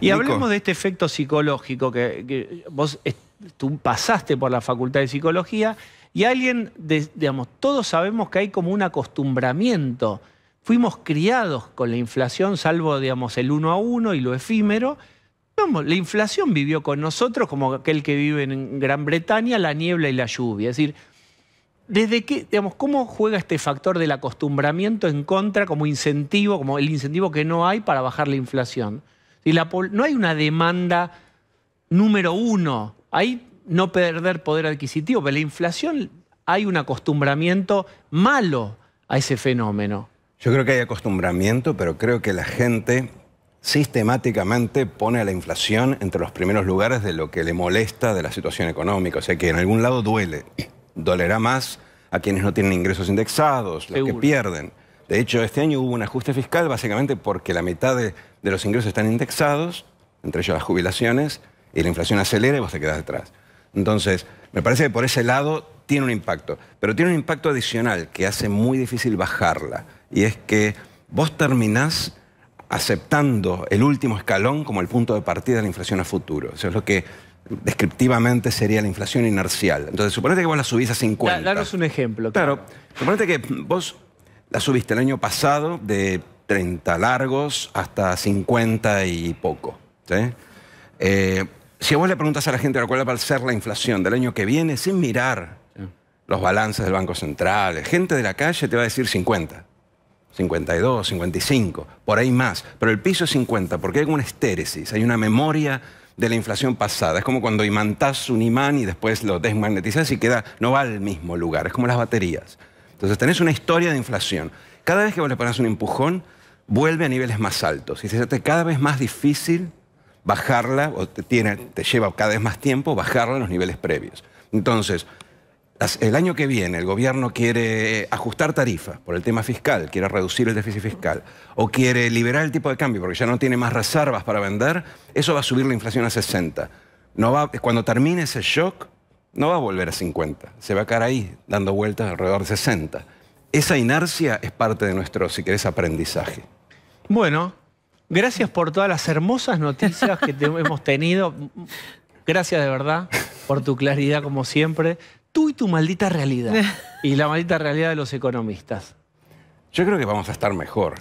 Y hablemos de este efecto psicológico que, vos tú pasaste por la facultad de psicología y alguien, digamos, todos sabemos que hay como un acostumbramiento. Fuimos criados con la inflación, salvo, digamos, el uno a uno y lo efímero, la inflación vivió con nosotros como aquel que vive en Gran Bretaña, la niebla y la lluvia. Es decir, desde qué, digamos, ¿cómo juega este factor del acostumbramiento en contra como incentivo, como el incentivo que no hay para bajar la inflación? no hay una demanda número uno, hay no perder poder adquisitivo, pero la inflación hay un acostumbramiento malo a ese fenómeno. Yo creo que hay acostumbramiento, pero creo que la gente sistemáticamente pone a la inflación entre los primeros lugares de lo que le molesta de la situación económica. O sea que en algún lado duele. Dolerá más a quienes no tienen ingresos indexados, los que pierden. De hecho, este año hubo un ajuste fiscal básicamente porque la mitad de, de los ingresos están indexados, entre ellos las jubilaciones, y la inflación acelera y vos te quedás detrás. Entonces, me parece que por ese lado tiene un impacto, pero tiene un impacto adicional que hace muy difícil bajarla, y es que vos terminás aceptando el último escalón como el punto de partida de la inflación a futuro. Eso es lo que descriptivamente sería la inflación inercial. Entonces, suponete que vos la subís a 50. Danos un ejemplo. Claro. Suponete que vos la subiste el año pasado de 30 largos hasta 50 y poco. Eh, si vos le preguntas a la gente cuál va a ser la inflación del año que viene, sin mirar los balances del Banco Central, gente de la calle te va a decir 50. 52, 55, por ahí más. Pero el piso es 50 porque hay una estéresis, hay una memoria de la inflación pasada. Es como cuando imantás un imán y después lo desmagnetizas y queda, no va al mismo lugar. Es como las baterías. Entonces tenés una historia de inflación. Cada vez que vos le pones un empujón, vuelve a niveles más altos. Y se hace cada vez más difícil bajarla, o te, te lleva cada vez más tiempo bajarla a los niveles previos. Entonces, el año que viene el gobierno quiere ajustar tarifas por el tema fiscal, quiere reducir el déficit fiscal o quiere liberar el tipo de cambio porque ya no tiene más reservas para vender, eso va a subir la inflación a 60. No va, cuando termine ese shock, no va a volver a 50, se va a quedar ahí dando vueltas alrededor de 60. Esa inercia es parte de nuestro, si querés, aprendizaje. Bueno, gracias por todas las hermosas noticias que hemos tenido. Gracias de verdad por tu claridad como siempre tú y tu maldita realidad. y la maldita realidad de los economistas. Yo creo que vamos a estar mejor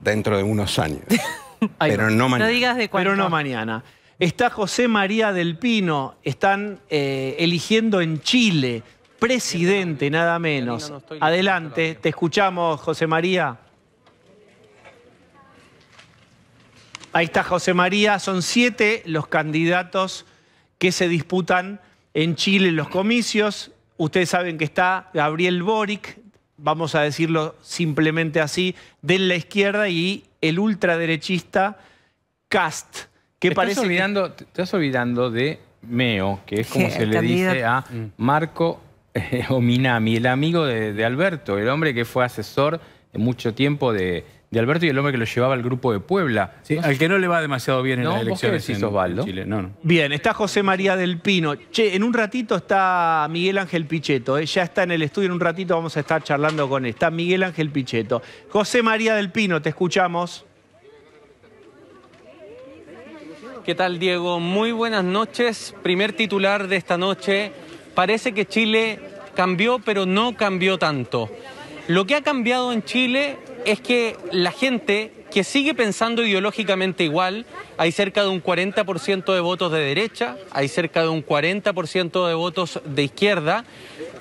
dentro de unos años. pero no mañana. No digas de Pero no mañana. Está José María del Pino, están eh, eligiendo en Chile presidente, nada menos. Adelante, te escuchamos, José María. Ahí está José María, son siete los candidatos que se disputan en Chile, en los comicios, ustedes saben que está Gabriel Boric, vamos a decirlo simplemente así, de la izquierda y el ultraderechista Cast. Que parece estás olvidando, estás olvidando de Meo, que es como se le dice a mm. Marco eh, Ominami, el amigo de, de Alberto, el hombre que fue asesor mucho tiempo de, de Alberto y el hombre que lo llevaba al grupo de Puebla, al que no le va demasiado bien en las elecciones en, Chile. Bien, está José María del Pino. Che, en un ratito está Miguel Ángel Pichetto, eh, ya está en el estudio, en un ratito vamos a estar charlando con él. Está Miguel Ángel Pichetto. José María del Pino, te escuchamos. ¿Qué tal, Diego? Muy buenas noches. Primer titular de esta noche. Parece que Chile cambió, pero no cambió tanto. Lo que ha cambiado en Chile es que la gente que sigue pensando ideológicamente igual, hay cerca de un 40% de votos de derecha, hay cerca de un 40% de votos de izquierda,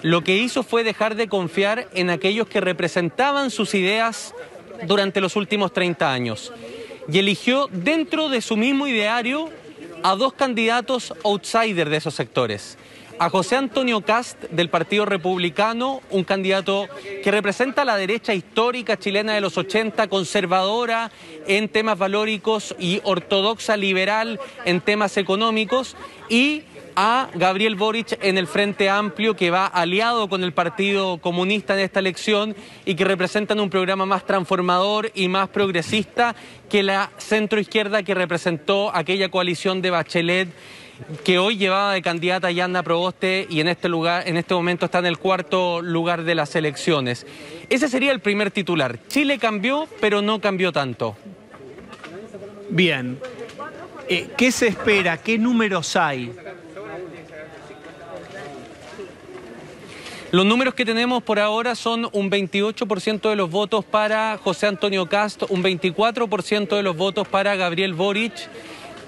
lo que hizo fue dejar de confiar en aquellos que representaban sus ideas durante los últimos 30 años y eligió dentro de su mismo ideario a dos candidatos outsiders de esos sectores a José Antonio Cast del Partido Republicano, un candidato que representa la derecha histórica chilena de los 80, conservadora en temas valóricos y ortodoxa liberal en temas económicos, y a Gabriel Boric en el Frente Amplio, que va aliado con el Partido Comunista en esta elección y que representan un programa más transformador y más progresista que la centroizquierda que representó aquella coalición de Bachelet que hoy llevaba de candidata Yanda Proboste y en este, lugar, en este momento está en el cuarto lugar de las elecciones. Ese sería el primer titular. Chile cambió, pero no cambió tanto. Bien. Eh, ¿Qué se espera? ¿Qué números hay? Los números que tenemos por ahora son un 28% de los votos para José Antonio Cast, un 24% de los votos para Gabriel Boric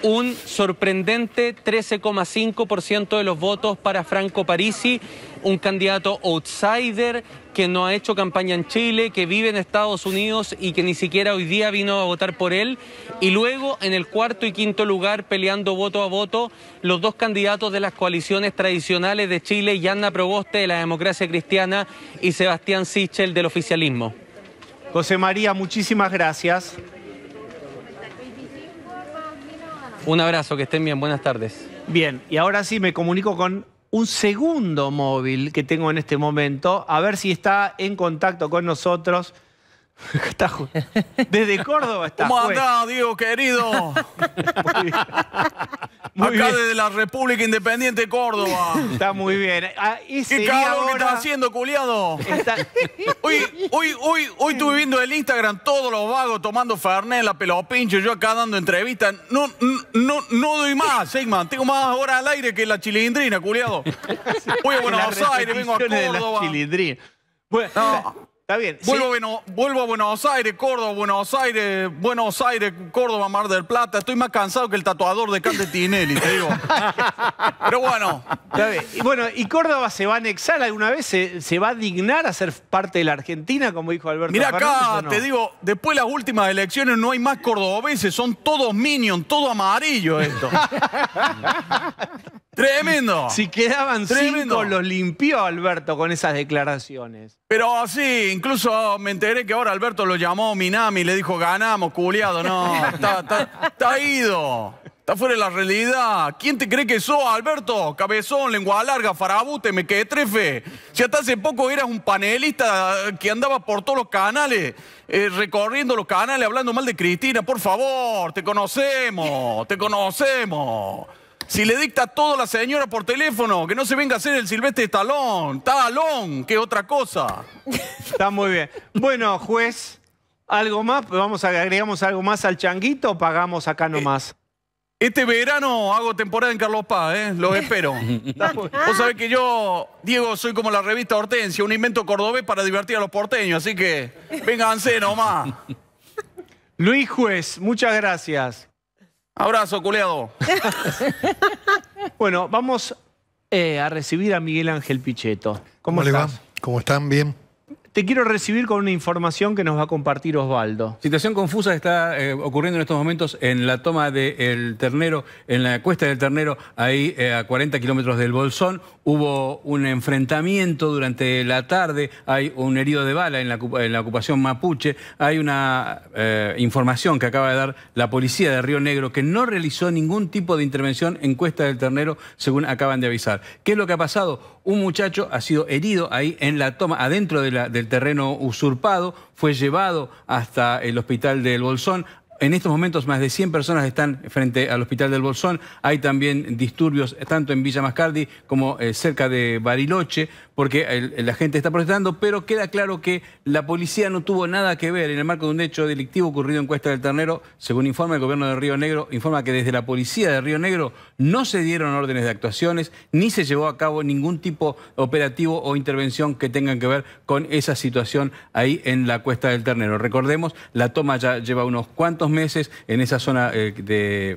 un sorprendente 13,5% de los votos para Franco Parisi, un candidato outsider que no ha hecho campaña en Chile, que vive en Estados Unidos y que ni siquiera hoy día vino a votar por él. Y luego, en el cuarto y quinto lugar, peleando voto a voto, los dos candidatos de las coaliciones tradicionales de Chile, Yanna Proboste de la Democracia Cristiana y Sebastián Sichel del oficialismo. José María, muchísimas gracias. Un abrazo, que estén bien, buenas tardes. Bien, y ahora sí me comunico con un segundo móvil que tengo en este momento, a ver si está en contacto con nosotros. desde Córdoba está. ¿Cómo andás, Diego, querido? Muy bien. Acá desde la República Independiente Córdoba. Está muy bien. Ah, ¿Qué cabrón estás haciendo, culiado? Hoy, hoy, hoy estuve viendo el Instagram todos los vagos tomando Fernet, la pelopincho, yo acá dando entrevistas. No, no, no doy más, Sigman. Tengo más horas al aire que la chilindrina, culiado. Voy a Buenos Aires, vengo a Córdoba. Está bien. Vuelvo, bueno, vuelvo, a Buenos Aires, Córdoba, Buenos Aires, Buenos Aires, Córdoba, Mar del Plata. Estoy más cansado que el tatuador de Cante Tinelli, te digo. Pero bueno. bueno, ¿y Córdoba se va a anexar alguna vez? ¿Se, va a dignar a ser parte de la Argentina, como dijo Alberto Mira acá, te digo, después de las últimas elecciones no hay más cordobeses, son todos minions, todo amarillo esto. Tremendo. Si quedaban Tremendo. los limpió Alberto con esas declaraciones. Pero así, incluso me enteré que ahora Alberto lo llamó Minami y le dijo, ganamos, culiado. No, está, ido. Está fuera de la realidad. ¿Quién te cree que sos, Alberto? Cabezón, lengua larga, farabute, me quedé trefe. Si hasta hace poco eras un panelista que andaba por todos los canales, eh, recorriendo los canales, hablando mal de Cristina. Por favor, te conocemos, te conocemos. Si le dicta todo la señora por teléfono, que no se venga a hacer el silvestre talón, talón, que otra cosa. Está muy bien. Bueno, juez, ¿algo más? Vamos a agregamos algo más al changuito o pagamos acá eh, nomás. Este verano hago temporada en Carlos Paz, ¿eh? los espero. Vos sabés que yo, Diego, soy como la revista Hortensia, un invento cordobés para divertir a los porteños, así que vénganse nomás. Luis Juez, muchas gracias. Abrazo, culeado. bueno, vamos eh, a recibir a Miguel Ángel Picheto. ¿Cómo, ¿Cómo le va? ¿Cómo están? ¿Bien? te quiero recibir con una información que nos va a compartir Osvaldo. Situación confusa está eh, ocurriendo en estos momentos en la toma del ternero, en la cuesta del ternero, ahí eh, a 40 kilómetros del Bolsón. Hubo un enfrentamiento durante la tarde, hay un herido de bala en la, ocupación mapuche. Hay una eh, información que acaba de dar la policía de Río Negro que no realizó ningún tipo de intervención en cuesta del ternero, según acaban de avisar. ¿Qué es lo que ha pasado? Un muchacho ha sido herido ahí en la toma, adentro de la, del el terreno usurpado, fue llevado hasta el hospital del Bolsón. En estos momentos más de 100 personas están frente al Hospital del Bolsón. Hay también disturbios tanto en Villa Mascardi como eh, cerca de Bariloche porque la gente está protestando, pero queda claro que la policía no tuvo nada que ver en el marco de un hecho delictivo ocurrido en Cuesta del Ternero. Según informa el gobierno de Río Negro, informa que desde la policía de Río Negro no se dieron órdenes de actuaciones, ni se llevó a cabo ningún tipo operativo o intervención que tengan que ver con esa situación ahí en la Cuesta del Ternero. Recordemos, la toma ya lleva unos cuantos meses en esa zona eh,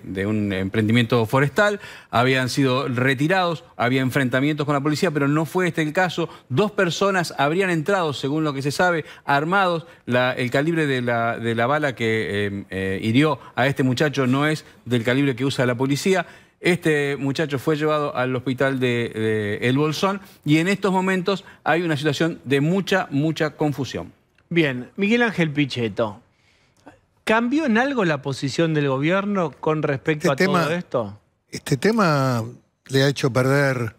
de un emprendimiento forestal, habían sido retirados, había enfrentamientos con la policía, pero no fue este el caso. Dos personas habrían entrado, según lo que se sabe, armados. La, el calibre de la, de la bala que em, eh, hirió a este muchacho no es del calibre que usa la policía. Este muchacho fue llevado al hospital de, El Bolsón y en estos momentos hay una situación de mucha, mucha confusión. Bien, Miguel Ángel Pichetto, ¿Cambió en algo la posición del gobierno con respecto este a todo esto? Este tema le ha hecho perder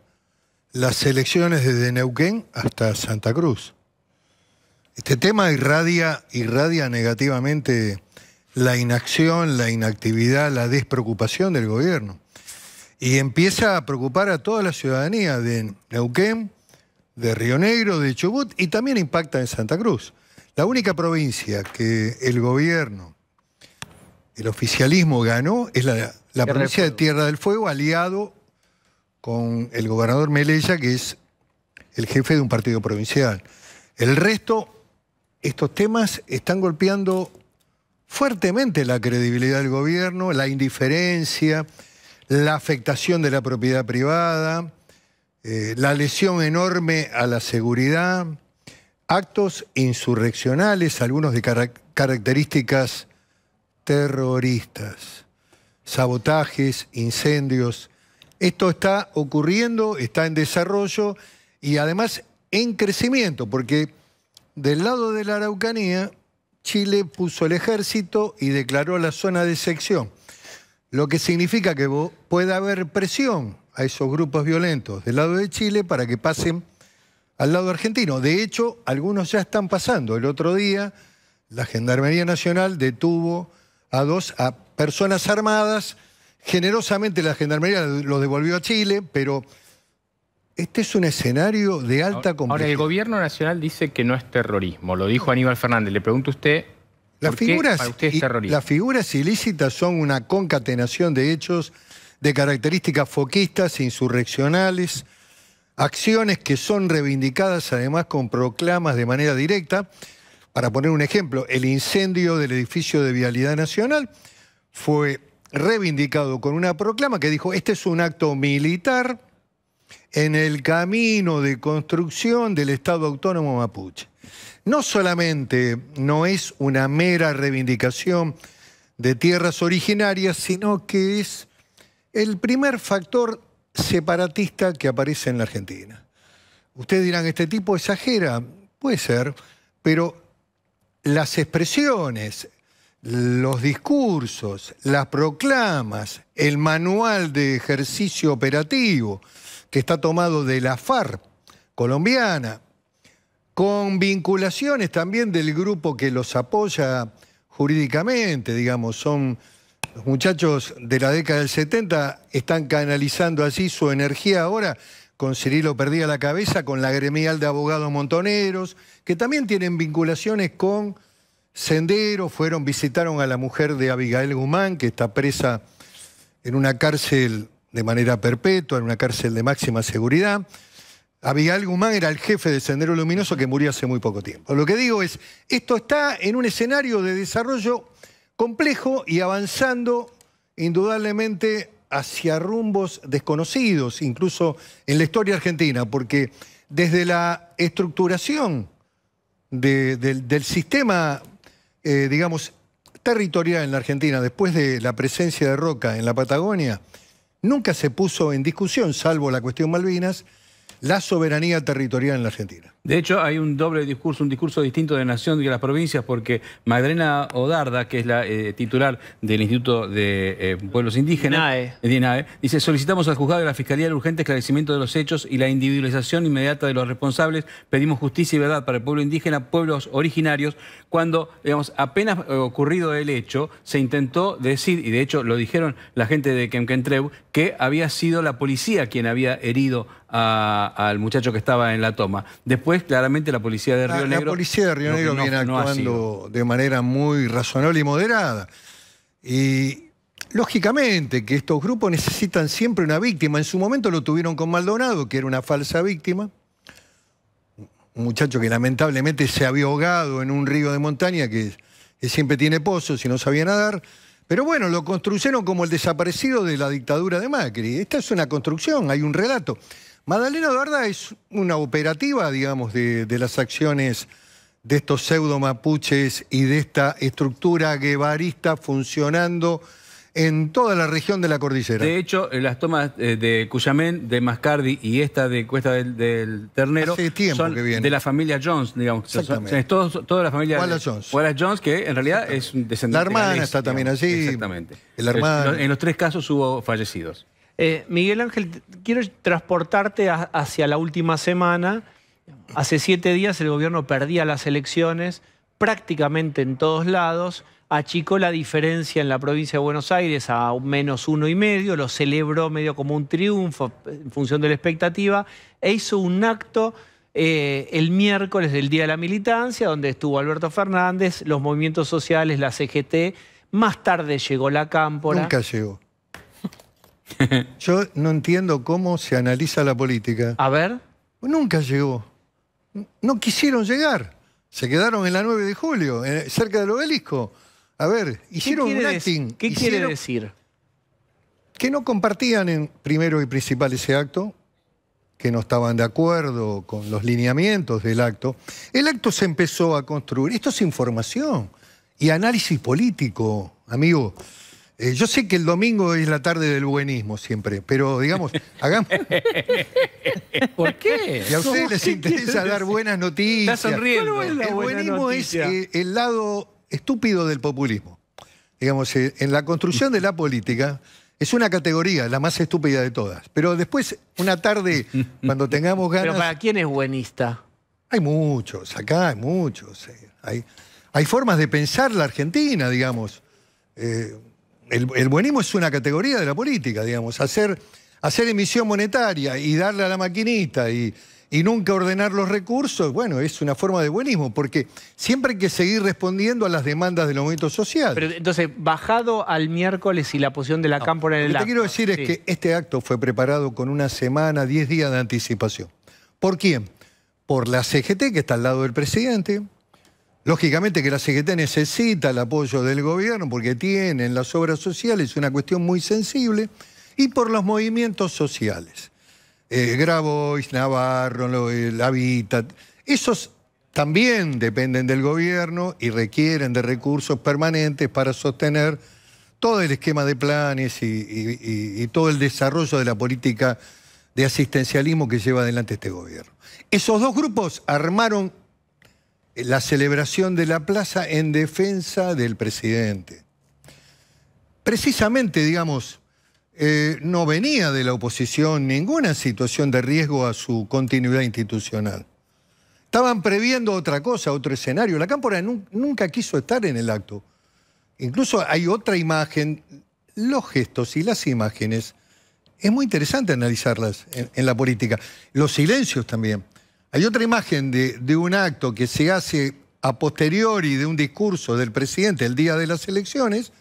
las elecciones desde Neuquén hasta Santa Cruz. Este tema irradia, irradia negativamente la inacción, la inactividad, la despreocupación del gobierno. Y empieza a preocupar a toda la ciudadanía de Neuquén, de Río Negro, de Chubut y también impacta en Santa Cruz. La única provincia que el gobierno, el oficialismo ganó es la, la provincia de Tierra del Fuego, aliado con el gobernador Melella, que es el jefe de un partido provincial. El resto, estos temas están golpeando fuertemente la credibilidad del gobierno, la indiferencia, la afectación de la propiedad privada, eh, la lesión enorme a la seguridad, actos insurreccionales, algunos de características terroristas, sabotajes, incendios, esto está ocurriendo, está en desarrollo y además en crecimiento, porque del lado de la Araucanía, Chile puso el ejército y declaró la zona de sección, lo que significa que puede haber presión a esos grupos violentos del lado de Chile para que pasen al lado argentino. De hecho, algunos ya están pasando. El otro día, la Gendarmería Nacional detuvo a dos personas armadas Generosamente la Gendarmería los devolvió a Chile, pero este es un escenario de alta complejidad. Ahora, el gobierno nacional dice que no es terrorismo. Lo dijo Aníbal Fernández. Le pregunto a usted, las figuras, Las figuras ilícitas son una concatenación de hechos de características foquistas, insurreccionales, acciones que son reivindicadas además con proclamas de manera directa. Para poner un ejemplo, el incendio del edificio de Vialidad Nacional fue reivindicado con una proclama que dijo, este es un acto militar en el camino de construcción del Estado Autónomo Mapuche. No solamente no es una mera reivindicación de tierras originarias, sino que es el primer factor separatista que aparece en la Argentina. Ustedes dirán, este tipo exagera, puede ser, pero las expresiones, los discursos, las proclamas, el manual de ejercicio operativo que está tomado de la FARC colombiana, con vinculaciones también del grupo que los apoya jurídicamente, digamos, son los muchachos de la década del 70 están canalizando así su energía ahora con Cirilo Perdía la Cabeza, con la gremial de abogados montoneros, que también tienen vinculaciones con sendero, fueron, visitaron a la mujer de Abigail Guzmán, que está presa en una cárcel de manera perpetua, en una cárcel de máxima seguridad. Abigail Guzmán era el jefe de Sendero Luminoso que murió hace muy poco tiempo. Lo que digo es, esto está en un escenario de desarrollo complejo y avanzando indudablemente hacia rumbos desconocidos, incluso en la historia argentina, porque desde la estructuración del sistema eh, digamos, territorial en la Argentina, después de la presencia de Roca en la Patagonia, nunca se puso en discusión, salvo la cuestión Malvinas, la soberanía territorial en la Argentina. De hecho, hay un doble discurso, un discurso distinto de Nación y de las provincias, porque Magdalena Odarda, que es la eh, titular del Instituto de eh, Pueblos Indígenas, DINAE, dice, solicitamos al juzgado de la Fiscalía el urgente esclarecimiento de los hechos y la individualización inmediata de los responsables. Pedimos justicia y verdad para el pueblo indígena, pueblos originarios, cuando, digamos, apenas eh, ocurrido el hecho, se intentó decir, y de hecho lo dijeron la gente de Kemkentreu, que había sido la policía quien había herido al muchacho que estaba en la toma. Después claramente, la policía de Río Negro... La policía de Río Negro viene actuando de manera muy razonable y moderada. Y lógicamente que estos grupos necesitan siempre una víctima. En su momento lo tuvieron con Maldonado, que era una falsa víctima. Un muchacho que lamentablemente se había ahogado en un río de montaña que, que siempre tiene pozos y no sabía nadar. Pero bueno, lo construyeron como el desaparecido de la dictadura de Macri. Esta es una construcción, hay un relato. Madalena ¿verdad es una operativa, digamos, de, las acciones de estos pseudo mapuches y de esta estructura guevarista funcionando en toda la región de la cordillera. De hecho, las tomas eh, de Cuyamén, de Mascardi y esta de Cuesta del, Ternero de la familia Jones, digamos. Exactamente. toda la familia Wallace Jones. Wallace Jones, que en realidad es un descendiente. La hermana de hermana está también allí. Exactamente. En los tres casos hubo fallecidos. Eh, Miguel Ángel, quiero transportarte hacia la última semana. Hace siete días el gobierno perdía las elecciones prácticamente en todos lados, achicó la diferencia en la provincia de Buenos Aires a menos uno y medio, lo celebró medio como un triunfo en función de la expectativa, e hizo un acto eh, el miércoles del Día de la Militancia, donde estuvo Alberto Fernández, los movimientos sociales, la CGT, más tarde llegó la Cámpora. Nunca llegó. Yo no entiendo cómo se analiza la política. A ver. Nunca llegó. No quisieron llegar. Se quedaron en la 9 de julio, cerca del obelisco. A ver, hicieron un acting. ¿Qué quiere decir? Que no compartían en primero y principal ese acto, que no estaban de acuerdo con los lineamientos del acto. El acto se empezó a construir. Esto es información y análisis político, amigo. Eh, yo sé que el domingo es la tarde del buenismo siempre, pero digamos, hagamos. ¿Por qué? Y a ustedes les interesa dar buenas noticias. Está sonriendo. el buenismo es eh, el lado estúpido del populismo. Digamos, eh, en la construcción de la política es una categoría, la más estúpida de todas. Pero después, una tarde, cuando tengamos ganas. ¿Pero para quién es buenista? Hay muchos, acá hay muchos. hay, hay formas de pensar la Argentina, digamos el, buenismo es una categoría de la política, digamos. Hacer, hacer emisión monetaria y darle a la maquinita y, nunca ordenar los recursos, bueno, es una forma de buenismo, porque siempre hay que seguir respondiendo a las demandas del movimiento social. Pero entonces, bajado al miércoles y la posición de la cámara cámpora en el Lo que quiero decir es que este acto fue preparado con una semana, 10 días de anticipación. ¿Por quién? Por la CGT, que está al lado del presidente, Lógicamente que la CGT necesita el apoyo del gobierno porque tienen las obras sociales, una cuestión muy sensible, y por los movimientos sociales. Eh, Grabois, Navarro, el eh, Habitat, esos también dependen del gobierno y requieren de recursos permanentes para sostener todo el esquema de planes y todo el desarrollo de la política de asistencialismo que lleva adelante este gobierno. Esos dos grupos armaron la celebración de la plaza en defensa del presidente. Precisamente, digamos, eh, no venía de la oposición ninguna situación de riesgo a su continuidad institucional. Estaban previendo otra cosa, otro escenario. La Cámpora nunca quiso estar en el acto. Incluso hay otra imagen, los gestos y las imágenes. Es muy interesante analizarlas en la política. Los silencios también. Hay otra imagen de, un acto que se hace a posteriori de un discurso del presidente el día de las elecciones,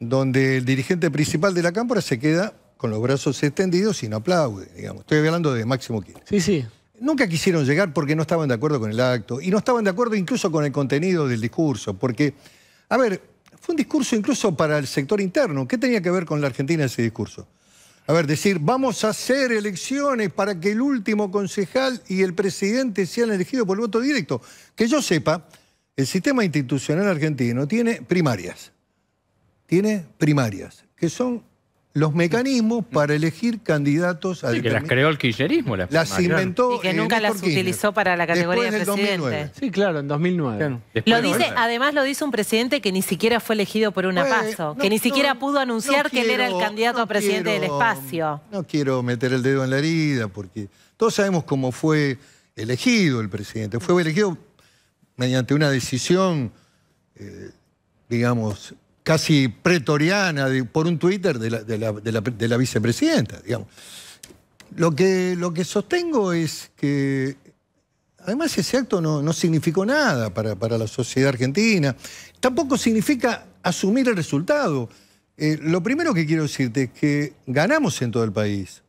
donde el dirigente principal de la cámara se queda con los brazos extendidos y no aplaude, digamos. Estoy hablando de Máximo Kirchner. Sí, sí. Nunca quisieron llegar porque no estaban de acuerdo con el acto y no estaban de acuerdo incluso con el contenido del discurso, porque, a ver, fue un discurso incluso para el sector interno. ¿Qué tenía que ver con la Argentina ese discurso? A ver, decir, vamos a hacer elecciones para que el último concejal y el presidente sean elegidos por voto directo. Que yo sepa, el sistema institucional argentino tiene primarias. Tiene primarias, que son los mecanismos para elegir candidatos a sí, que las creó el kirchnerismo. Las, las inventó. Y que nunca las utilizó para la categoría de presidente. 2009. Sí, claro, en 2009. Lo dice, además lo dice un presidente que ni siquiera fue elegido por una paso, que ni siquiera pudo anunciar que él era el candidato a presidente del espacio. No quiero meter el dedo en la herida, porque todos sabemos cómo fue elegido el presidente. Fue elegido mediante una decisión, eh, digamos, casi pretoriana por un Twitter de la, vicepresidenta, digamos. Lo que, lo que sostengo es que, además ese acto no, significó nada para, la sociedad argentina, tampoco significa asumir el resultado. Eh, lo primero que quiero decirte es que ganamos en todo el país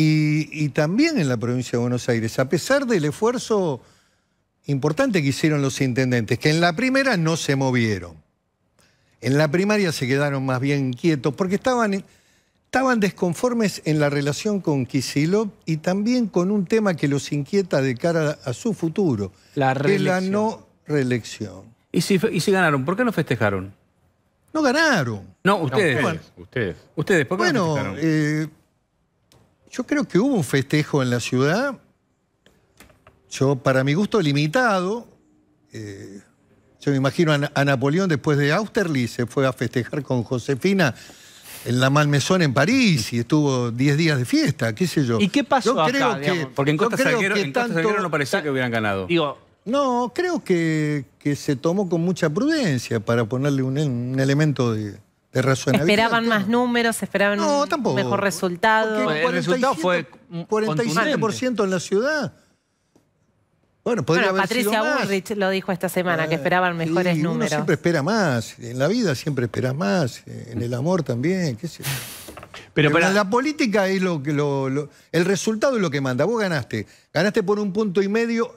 y también en la provincia de Buenos Aires, a pesar del esfuerzo importante que hicieron los intendentes, que en la primera no se movieron en la primaria se quedaron más bien quietos porque estaban, desconformes en la relación con Quisilo y también con un tema que los inquieta de cara a su futuro, la que la no reelección. ¿Y si, ¿Y ganaron? ¿Por qué no festejaron? No ganaron. No, ustedes. ustedes. ustedes. ¿por qué bueno, no Bueno, eh, yo creo que hubo un festejo en la ciudad, yo para mi gusto limitado. Eh, yo me imagino a, Napoleón después de Austerlitz se fue a festejar con Josefina en la Malmesón en París y estuvo 10 días de fiesta, qué sé yo. ¿Y qué pasó yo creo que, Porque en Costa Salguero, en Costa no parecía que hubieran ganado. Digo, no, creo que, se tomó con mucha prudencia para ponerle un, elemento de, de, ¿Esperaban más números? ¿Esperaban un mejor resultado? El resultado fue 47% en la ciudad. Bueno, Patricia Burrich lo dijo esta semana, que eh, esperaban mejores números. Siempre espera más, en la vida siempre espera más, en el amor también, Pero, la política es lo que el resultado es lo que manda. Vos ganaste, ganaste por un punto y medio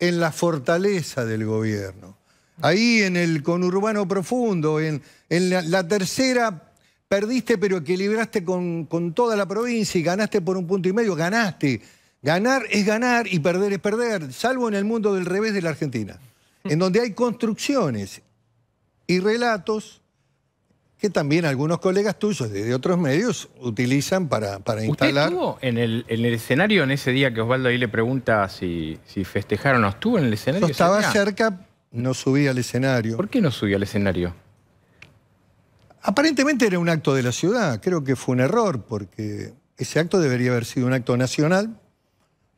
en la fortaleza del gobierno. Ahí en el conurbano profundo, en, la, tercera perdiste pero equilibraste con, con toda la provincia y ganaste por un punto y medio, ganaste. Ganar es ganar y perder es perder, salvo en el mundo del revés de la Argentina, mm. en donde hay construcciones y relatos que también algunos colegas tuyos de otros medios utilizan para, para ¿Usted estuvo en el, escenario en ese día que Osvaldo ahí le pregunta si, si festejaron o estuvo en el escenario? estaba cerca? cerca, no subí al escenario. ¿Por qué no subí al escenario? Aparentemente era un acto de la ciudad, creo que fue un error, porque ese acto debería haber sido un acto nacional,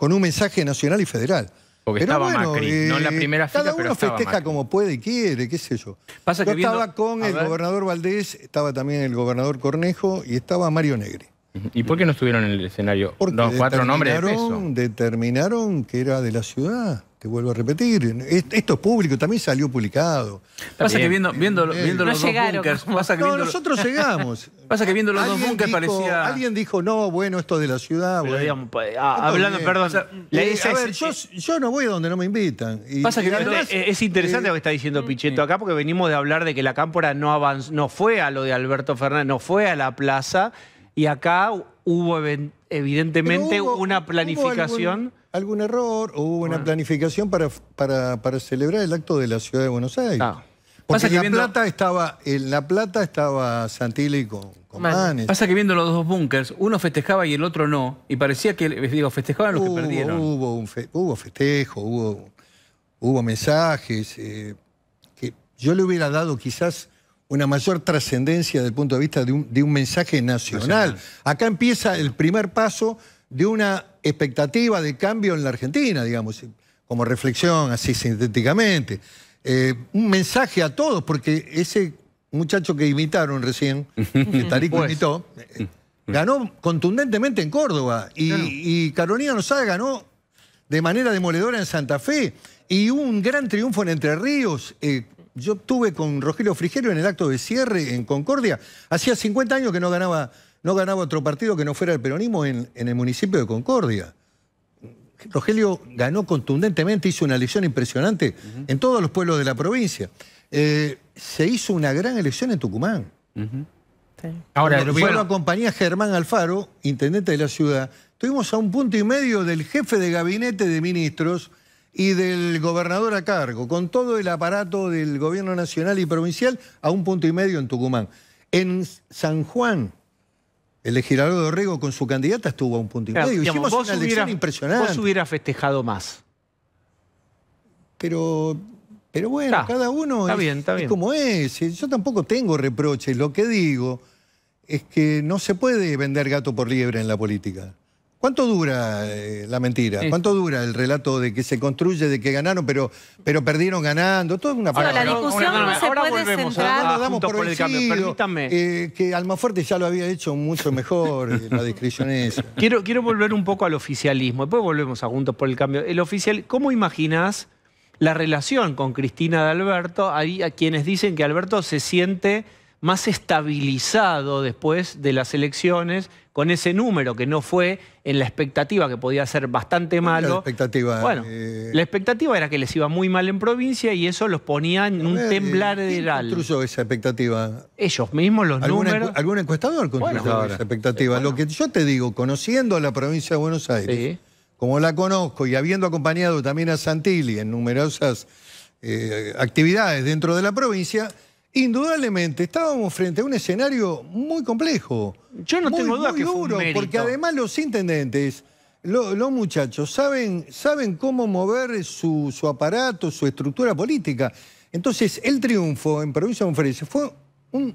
con un mensaje nacional y federal. Porque estaba Macri, no en la eh, primera fila, Cada uno pero festeja como puede y quiere, qué sé yo. yo estaba con el gobernador Valdés, estaba también el gobernador Cornejo y estaba Mario Negre. ¿Y por qué no estuvieron en el escenario? Porque Los cuatro nombres determinaron que era de la ciudad te vuelvo a repetir. Esto es público, también salió publicado. Pasa que viendo, los dos bunkers. Pasa que no, nosotros llegamos. Pasa que viendo los dos bunkers parecía. Alguien dijo, no, bueno, esto es de la ciudad. Pues, ah, hablando, perdón. Eh, a ver, eh, yo, no voy a donde no me invitan. es, interesante eh, lo que está diciendo Pichetto acá, porque venimos de hablar de que la cámpora no, avanzó, no fue a lo de Alberto Fernández, no fue a la plaza. Y acá hubo evidentemente una planificación algún error o hubo una planificación para, celebrar el acto de la ciudad de Buenos Aires. Ah. Porque en la, plata estaba, en la Plata estaba Santilli con, Manes. Pasa que viendo los dos búnkers, uno festejaba y el otro no. Y parecía que, digo, festejaban los que perdieron. Hubo, un hubo festejo, hubo, hubo mensajes. Eh, que yo le hubiera dado quizás una mayor trascendencia desde el punto de vista de un, mensaje nacional. Acá empieza el primer paso de una expectativa de cambio en la Argentina, digamos, como reflexión así sintéticamente. Eh, un mensaje a todos, porque ese muchacho que imitaron recién, que Tarico pues. imitó, eh, ganó contundentemente en Córdoba y, Carolina ganó de manera demoledora en Santa Fe y un gran triunfo en Entre Ríos. Eh, yo estuve con Rogelio Frigerio en el acto de cierre en Concordia. Hacía 50 años que no ganaba no ganaba otro partido que no fuera el peronismo en, el municipio de Concordia. Rogelio ganó contundentemente, hizo una elección impresionante en todos los pueblos de la provincia. Eh, se hizo una gran elección en Tucumán. Ahora, Germán Alfaro, intendente de la ciudad. Estuvimos a un punto y medio del jefe de gabinete de ministros y del gobernador a cargo, con todo el aparato del gobierno nacional y provincial, a un punto y medio en Tucumán. En San Juan, el de Giraldo Dorrego con su candidata estuvo a un punto y medio. Hicimos una elección impresionante. Vos hubiera festejado más. Pero, pero bueno, cada uno es, como es. Eh, yo tampoco tengo reproches. Lo que digo es que no se puede vender gato por liebre en la política. ¿Cuánto dura eh, la mentira? ¿Cuánto dura el relato de que se construye, de que ganaron, pero, pero perdieron ganando? Todo es una Ahora, la discusión no, se puede centrar. ¿eh? Ahora damos por, el Cambio. Permítanme. Eh, que Almafuerte ya lo había hecho mucho mejor, la descripción es. Quiero, quiero volver un poco al oficialismo. Después volvemos a Juntos por el Cambio. El oficial, ¿cómo imaginas la relación con Cristina de Alberto? Hay a quienes dicen que Alberto se siente más estabilizado después de las elecciones, con ese número que no fue en la expectativa, que podía ser bastante malo. La expectativa, bueno, eh, la expectativa era que les iba muy mal en provincia y eso los ponía en un eh, temblar de ¿Quién construyó esa expectativa? Ellos mismos, los números. ¿Algún encuestador construyó esa expectativa? Eh, Lo que yo te digo, conociendo a la provincia de Buenos Aires, como la conozco y habiendo acompañado también a Santilli en numerosas actividades dentro de la provincia Indudablemente, estábamos frente a un escenario muy complejo. Yo no muy, tengo duda que duro, porque además los intendentes, los muchachos, saben, saben cómo mover su, aparato, su estructura política. Entonces, el triunfo en Provincia de Monferencia fue un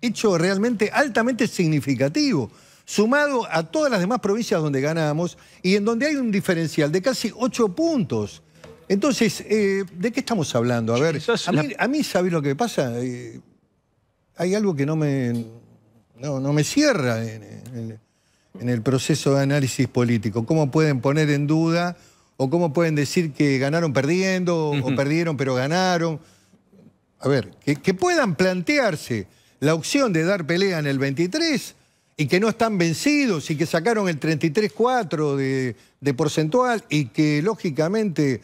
hecho realmente altamente significativo, sumado a todas las demás provincias donde ganamos y en donde hay un diferencial de casi ocho puntos. Entonces, eh, ¿de qué estamos hablando? A ver, a mí, a lo que pasa? Eh, hay algo que no me, no, me cierra en, el proceso de análisis político. ¿Cómo pueden poner en duda o cómo pueden decir que ganaron perdiendo o perdieron pero ganaron? A ver, que, puedan plantearse la opción de dar pelea en el 23 y que no están vencidos y que sacaron el 33-4 de porcentual y que lógicamente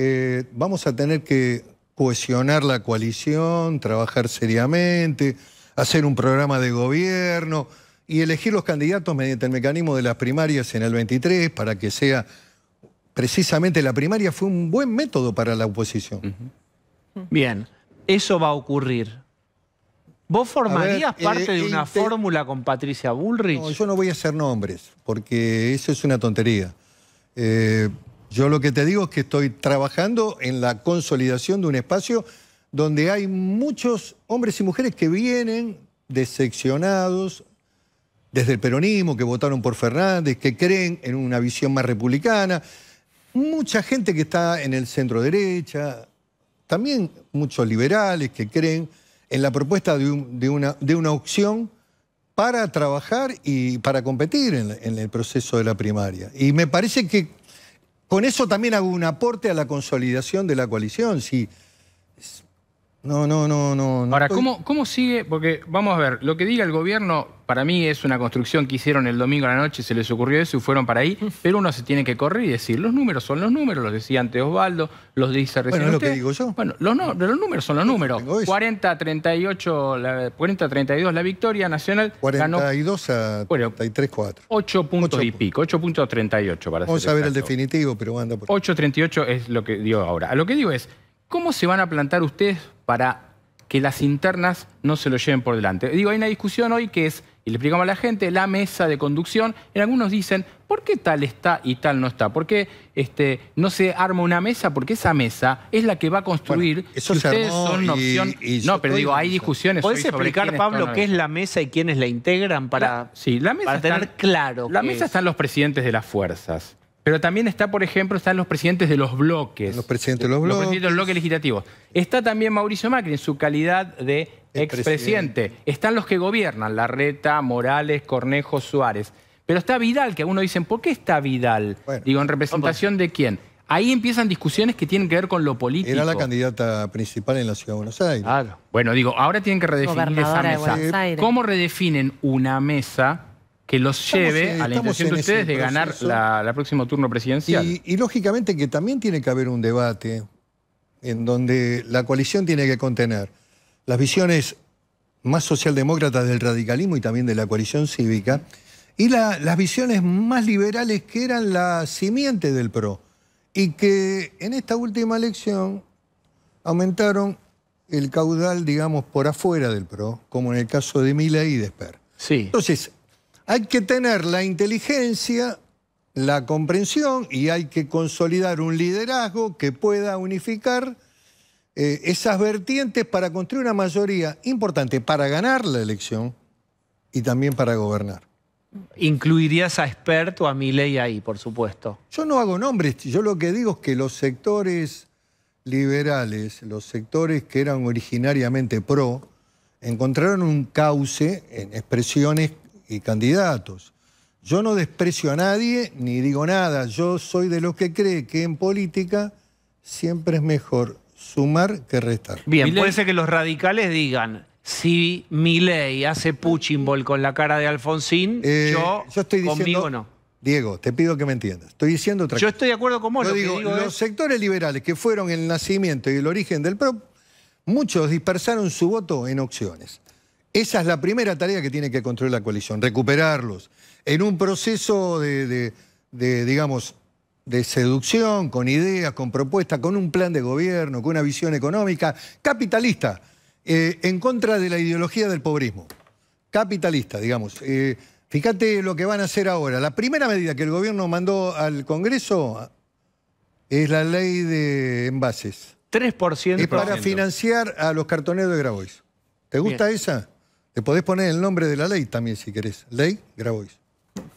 eh, vamos a tener que cohesionar la coalición, trabajar seriamente, hacer un programa de gobierno y elegir los candidatos mediante el mecanismo de las primarias en el 23 para que sea precisamente la primaria fue un buen método para la oposición. Bien, eso va a ocurrir. ¿Vos formarías parte eh, de una fórmula con Patricia Bullrich? No, yo no voy a hacer nombres, porque eso es una tontería. Eh, yo lo que te digo es que estoy trabajando en la consolidación de un espacio donde hay muchos hombres y mujeres que vienen decepcionados desde el peronismo, que votaron por Fernández, que creen en una visión más republicana, mucha gente que está en el centro derecha, también muchos liberales que creen en la propuesta de, una, opción para trabajar y para competir en, en el proceso de la primaria. Y me parece que con eso también hago un aporte a la consolidación de la coalición. No, no, no, no. Ahora, ¿cómo, sigue? Porque vamos a ver, lo que diga el gobierno para mí es una construcción que hicieron el domingo a la noche, se les ocurrió eso y fueron para ahí, pero uno se tiene que correr y decir, los números son los números, los decía antes Osvaldo, los dice recién Bueno, es lo que digo yo. Bueno, los, números son los números. 40-38, 40-32 la victoria nacional. 42 a 33-4. 8 puntos y pico, 8.38 para Vamos a ver el definitivo, pero anda por 8.38 es lo que dio ahora. Lo que digo es, ¿cómo se van a plantar ustedes para que las internas no se lo lleven por delante. Digo, hay una discusión hoy que es, y le explicamos a la gente, la mesa de conducción. En algunos dicen, ¿por qué tal está y tal no está? ¿Por qué este, no se arma una mesa? Porque esa mesa es la que va a construir. eso opción. Y, no, pero digo, hay discusiones. ¿Podés explicar, Pablo, qué es la mesa y quiénes la integran para, sí, la mesa tener claro? La mesa están los presidentes de las fuerzas. Pero también está, por ejemplo, están los presidentes de los bloques. Los presidentes de los bloques. Los presidentes de los bloques legislativos. Está también Mauricio Macri en su calidad de expresidente. Están los que gobiernan, Larreta, Morales, Cornejo, Suárez. Pero está Vidal, que algunos dicen, ¿por qué está Vidal? Digo, ¿en representación de quién? Ahí empiezan discusiones que tienen que ver con lo político. Era la candidata principal en la Ciudad de Buenos Aires. Bueno, digo, ahora tienen que redefinir esa mesa. ¿Cómo redefinen una mesa que los lleve a la intención de ustedes de ganar la, próximo turno presidencial. Y, lógicamente que también tiene que haber un debate en donde la coalición tiene que contener las visiones más socialdemócratas del radicalismo y también de la coalición cívica, y las visiones más liberales que eran la simiente del PRO, y que en esta última elección aumentaron el caudal, digamos, por afuera del PRO, como en el caso de Mila y de Sí. Entonces, hay que tener la inteligencia, la comprensión y hay que consolidar un liderazgo que pueda unificar eh, esas vertientes para construir una mayoría importante para ganar la elección y también para gobernar. Incluirías a experto a Milei ahí, por supuesto. Yo no hago nombres, yo lo que digo es que los sectores liberales, los sectores que eran originariamente pro, encontraron un cauce en expresiones y candidatos. Yo no desprecio a nadie ni digo nada. Yo soy de los que cree que en política siempre es mejor sumar que restar. Bien, puede ser que los radicales digan, si mi ley hace puchimbol con la cara de Alfonsín, eh, yo, yo, estoy diciendo, conmigo no. Diego, te pido que me entiendas. Estoy diciendo otra Yo estoy de acuerdo con vos. lo digo, los sectores liberales que fueron el nacimiento y el origen del PRO, muchos dispersaron su voto en opciones. Esa es la primera tarea que tiene que construir la coalición, recuperarlos. En un proceso de, digamos, de seducción, con ideas, con propuestas, con un plan de gobierno, con una visión económica capitalista, eh, en contra de la ideología del pobrismo. Capitalista, digamos. Eh, fíjate lo que van a hacer ahora. La primera medida que el gobierno mandó al Congreso es la ley de envases. 3%. Es para financiar a los cartoneros de Grabois. ¿Te gusta esa? Te podés poner el nombre de la ley también, si querés. Ley Grabois.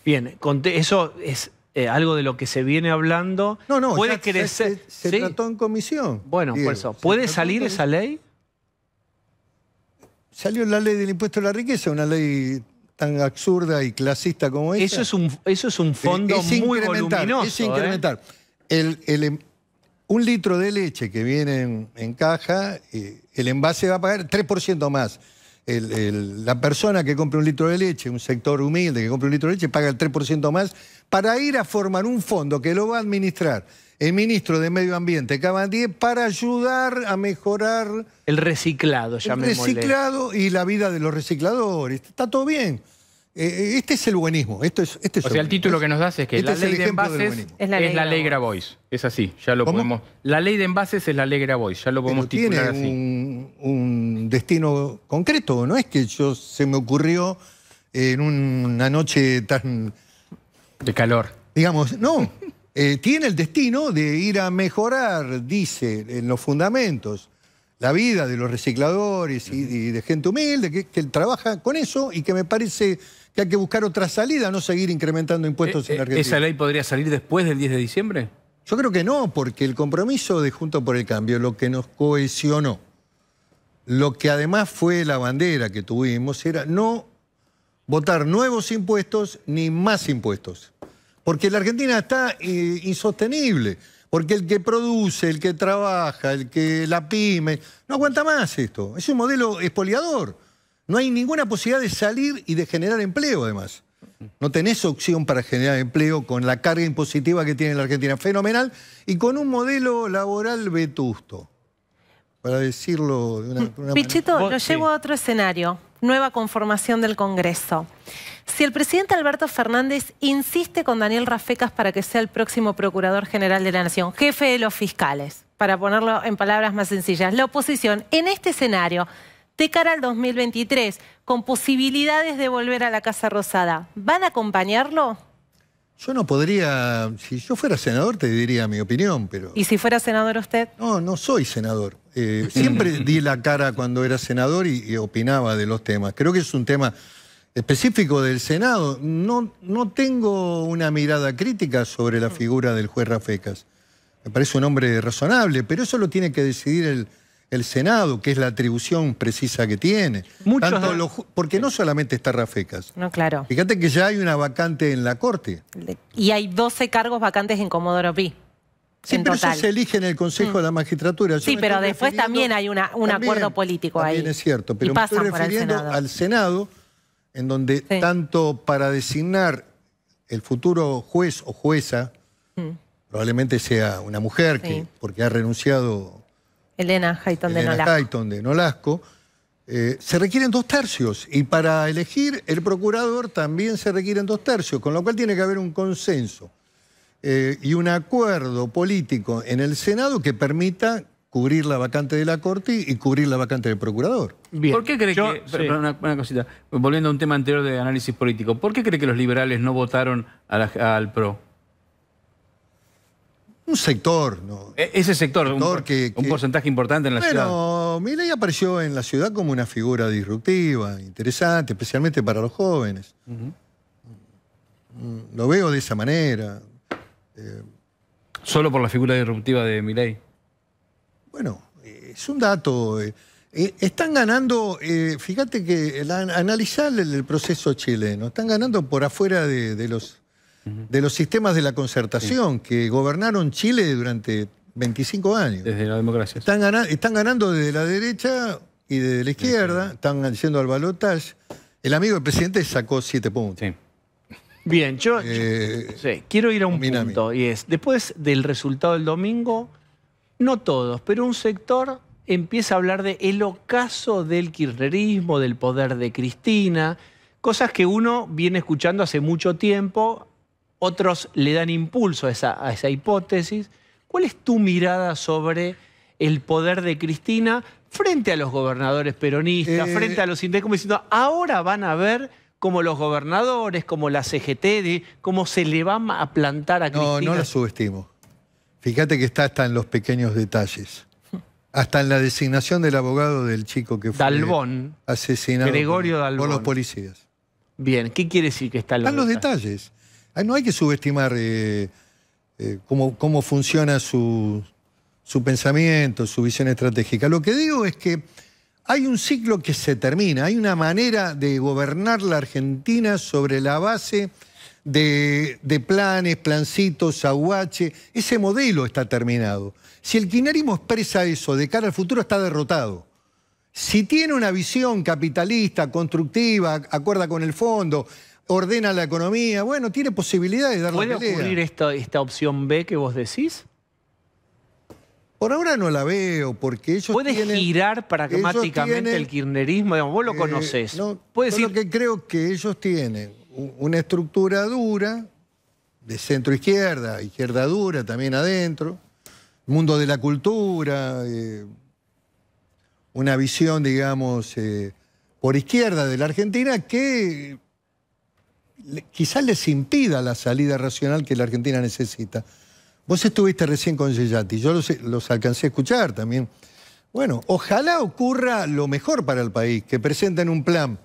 Bien, eso es eh, algo de lo que se viene hablando. No, no, puede crecer. Se, trató en comisión. Bueno, por eso. ¿Puede salir esa ley? Salió la ley del impuesto a la riqueza, una ley tan absurda y clasista como esa. Eso es un, eso es un eh, fondo muy voluminoso. Es ¿eh? incrementar. Em, un litro de leche que viene en, caja, el envase va a pagar 3% más el, la persona que compre un litro de leche, un sector humilde que compra un litro de leche, paga el 3% más para ir a formar un fondo que lo va a administrar el ministro de Medio Ambiente, Cabandier, para ayudar a mejorar... El reciclado, El reciclado y la vida de los recicladores. Está todo bien. Eh, eh, este es el buenismo. Esto es, este o sea, el, título que nos das es que la, ley de envases es la ley, voice. Es así, ya lo ponemos. La ley de envases es la ley Grabois, ya lo podemos titular tiene Un, un destino concreto, no es que yo se me ocurrió en una noche tan... De calor. Digamos, no. Eh, tiene el destino de ir a mejorar, dice, en los fundamentos, la vida de los recicladores y, de gente humilde que trabaja con eso y que me parece que hay que buscar otra salida, no seguir incrementando impuestos eh, en eh, Argentina. ¿Esa ley podría salir después del 10 de diciembre? Yo creo que no, porque el compromiso de Junto por el Cambio, lo que nos cohesionó, lo que además fue la bandera que tuvimos, era no votar nuevos impuestos ni más impuestos. Porque la Argentina está eh, insostenible. Porque el que produce, el que trabaja, el que la pime, no aguanta más esto. Es un modelo expoliador. No hay ninguna posibilidad de salir y de generar empleo, además. No tenés opción para generar empleo con la carga impositiva que tiene la Argentina. Fenomenal. Y con un modelo laboral vetusto. Para decirlo de una, de Pichito, lo llevo a otro escenario. Nueva conformación del Congreso. Si el presidente Alberto Fernández insiste con Daniel Rafecas para que sea el próximo Procurador General de la Nación, jefe de los fiscales, para ponerlo en palabras más sencillas, la oposición en este escenario de cara al 2023, con posibilidades de volver a la Casa Rosada. ¿Van a acompañarlo? Yo no podría, si yo fuera senador te diría mi opinión, pero... ¿Y si fuera senador usted? No, no soy senador. Eh, siempre di la cara cuando era senador y, opinaba de los temas. Creo que es un tema específico del Senado. No, no tengo una mirada crítica sobre la figura del juez Rafecas. Me parece un hombre razonable, pero eso lo tiene que decidir el, el Senado, que es la atribución precisa que tiene. Muchos, porque no solamente está Rafecas. No, claro. Fíjate que ya hay una vacante en la Corte. Y hay 12 cargos vacantes en Comodoro Pi. Sí, pero se elige en el Consejo de la mm. Magistratura. sí, pero después también hay un acuerdo político ahí. También es cierto, pero me estoy refiriendo al Senado, en donde tanto para designar el futuro juez o jueza, mm. probablemente sea una mujer, que, porque ha renunciado Elena Hayton de Nolasco. Eh, se requieren dos tercios y para elegir el procurador también se requieren dos tercios, con lo cual tiene que haber un consenso eh, y un acuerdo político en el Senado que permita cubrir la vacante de la Corte y cubrir la vacante del procurador. Bien. ¿Por qué cree que, una, cosita, volviendo a un tema anterior de análisis político, ¿por qué cree que los liberales no votaron al PRO? Un sector, ¿no? E-, ese sector, un, porcentaje importante en la ciudad. Bueno, Milei apareció en la ciudad como una figura disruptiva, interesante, especialmente para los jóvenes. Mm, lo veo de esa manera. Eh. ¿Solo por la figura disruptiva de Milei? Bueno, es un dato. Eh, eh, están ganando, fíjate que analizar el, proceso chileno, están ganando por afuera de los de los sistemas de la concertación que gobernaron Chile durante 25 años. Desde la democracia. Están, ganando, están ganando desde la derecha y desde la izquierda, están yendo al balotaje. El amigo del presidente sacó siete puntos. Bien, yo, eh, quiero ir a un punto y es, después del resultado del domingo, no todos, pero un sector empieza a hablar del el ocaso del kirchnerismo, del poder de Cristina, cosas que uno viene escuchando hace mucho tiempo otros le dan impulso a esa, hipótesis. ¿Cuál es tu mirada sobre el poder de Cristina frente a los gobernadores peronistas, eh, frente a los sindicatos? como diciendo, ahora van a ver como los gobernadores, como la CGT, cómo se le va a plantar a Cristina. No, no la subestimo. Fíjate que está hasta en los pequeños detalles. Hasta en la designación del abogado del chico que fue Dalbón, asesinado Gregorio por, Dalbón. los policías. Bien, ¿qué quiere decir que está en los Están los detalles. No hay que subestimar eh, eh, cómo, funciona su, pensamiento, su visión estratégica. Lo que digo es que hay un ciclo que se termina, hay una manera de gobernar la Argentina sobre la base de, planes, plancitos, aguache. Ese modelo está terminado. Si el kirchnerismo expresa eso de cara al futuro, está derrotado. Si tiene una visión capitalista, constructiva, acuerda con el fondo, ordena la economía. Bueno, tiene posibilidades de dar a la esta, esta opción B que vos decís? Por ahora no la veo, porque ellos ¿Puede girar pragmáticamente el kirchnerismo? vos lo eh, conocés. no, decir... creo que ellos tienen una estructura dura, de centro-izquierda, izquierda dura también adentro, mundo de la cultura, eh, una visión, digamos, eh, por izquierda de la Argentina que quizás les impida la salida racional que la Argentina necesita. Vos estuviste recién con Gellati, yo los, los alcancé a escuchar también. Bueno, ojalá ocurra lo mejor para el país, que presenten un plan,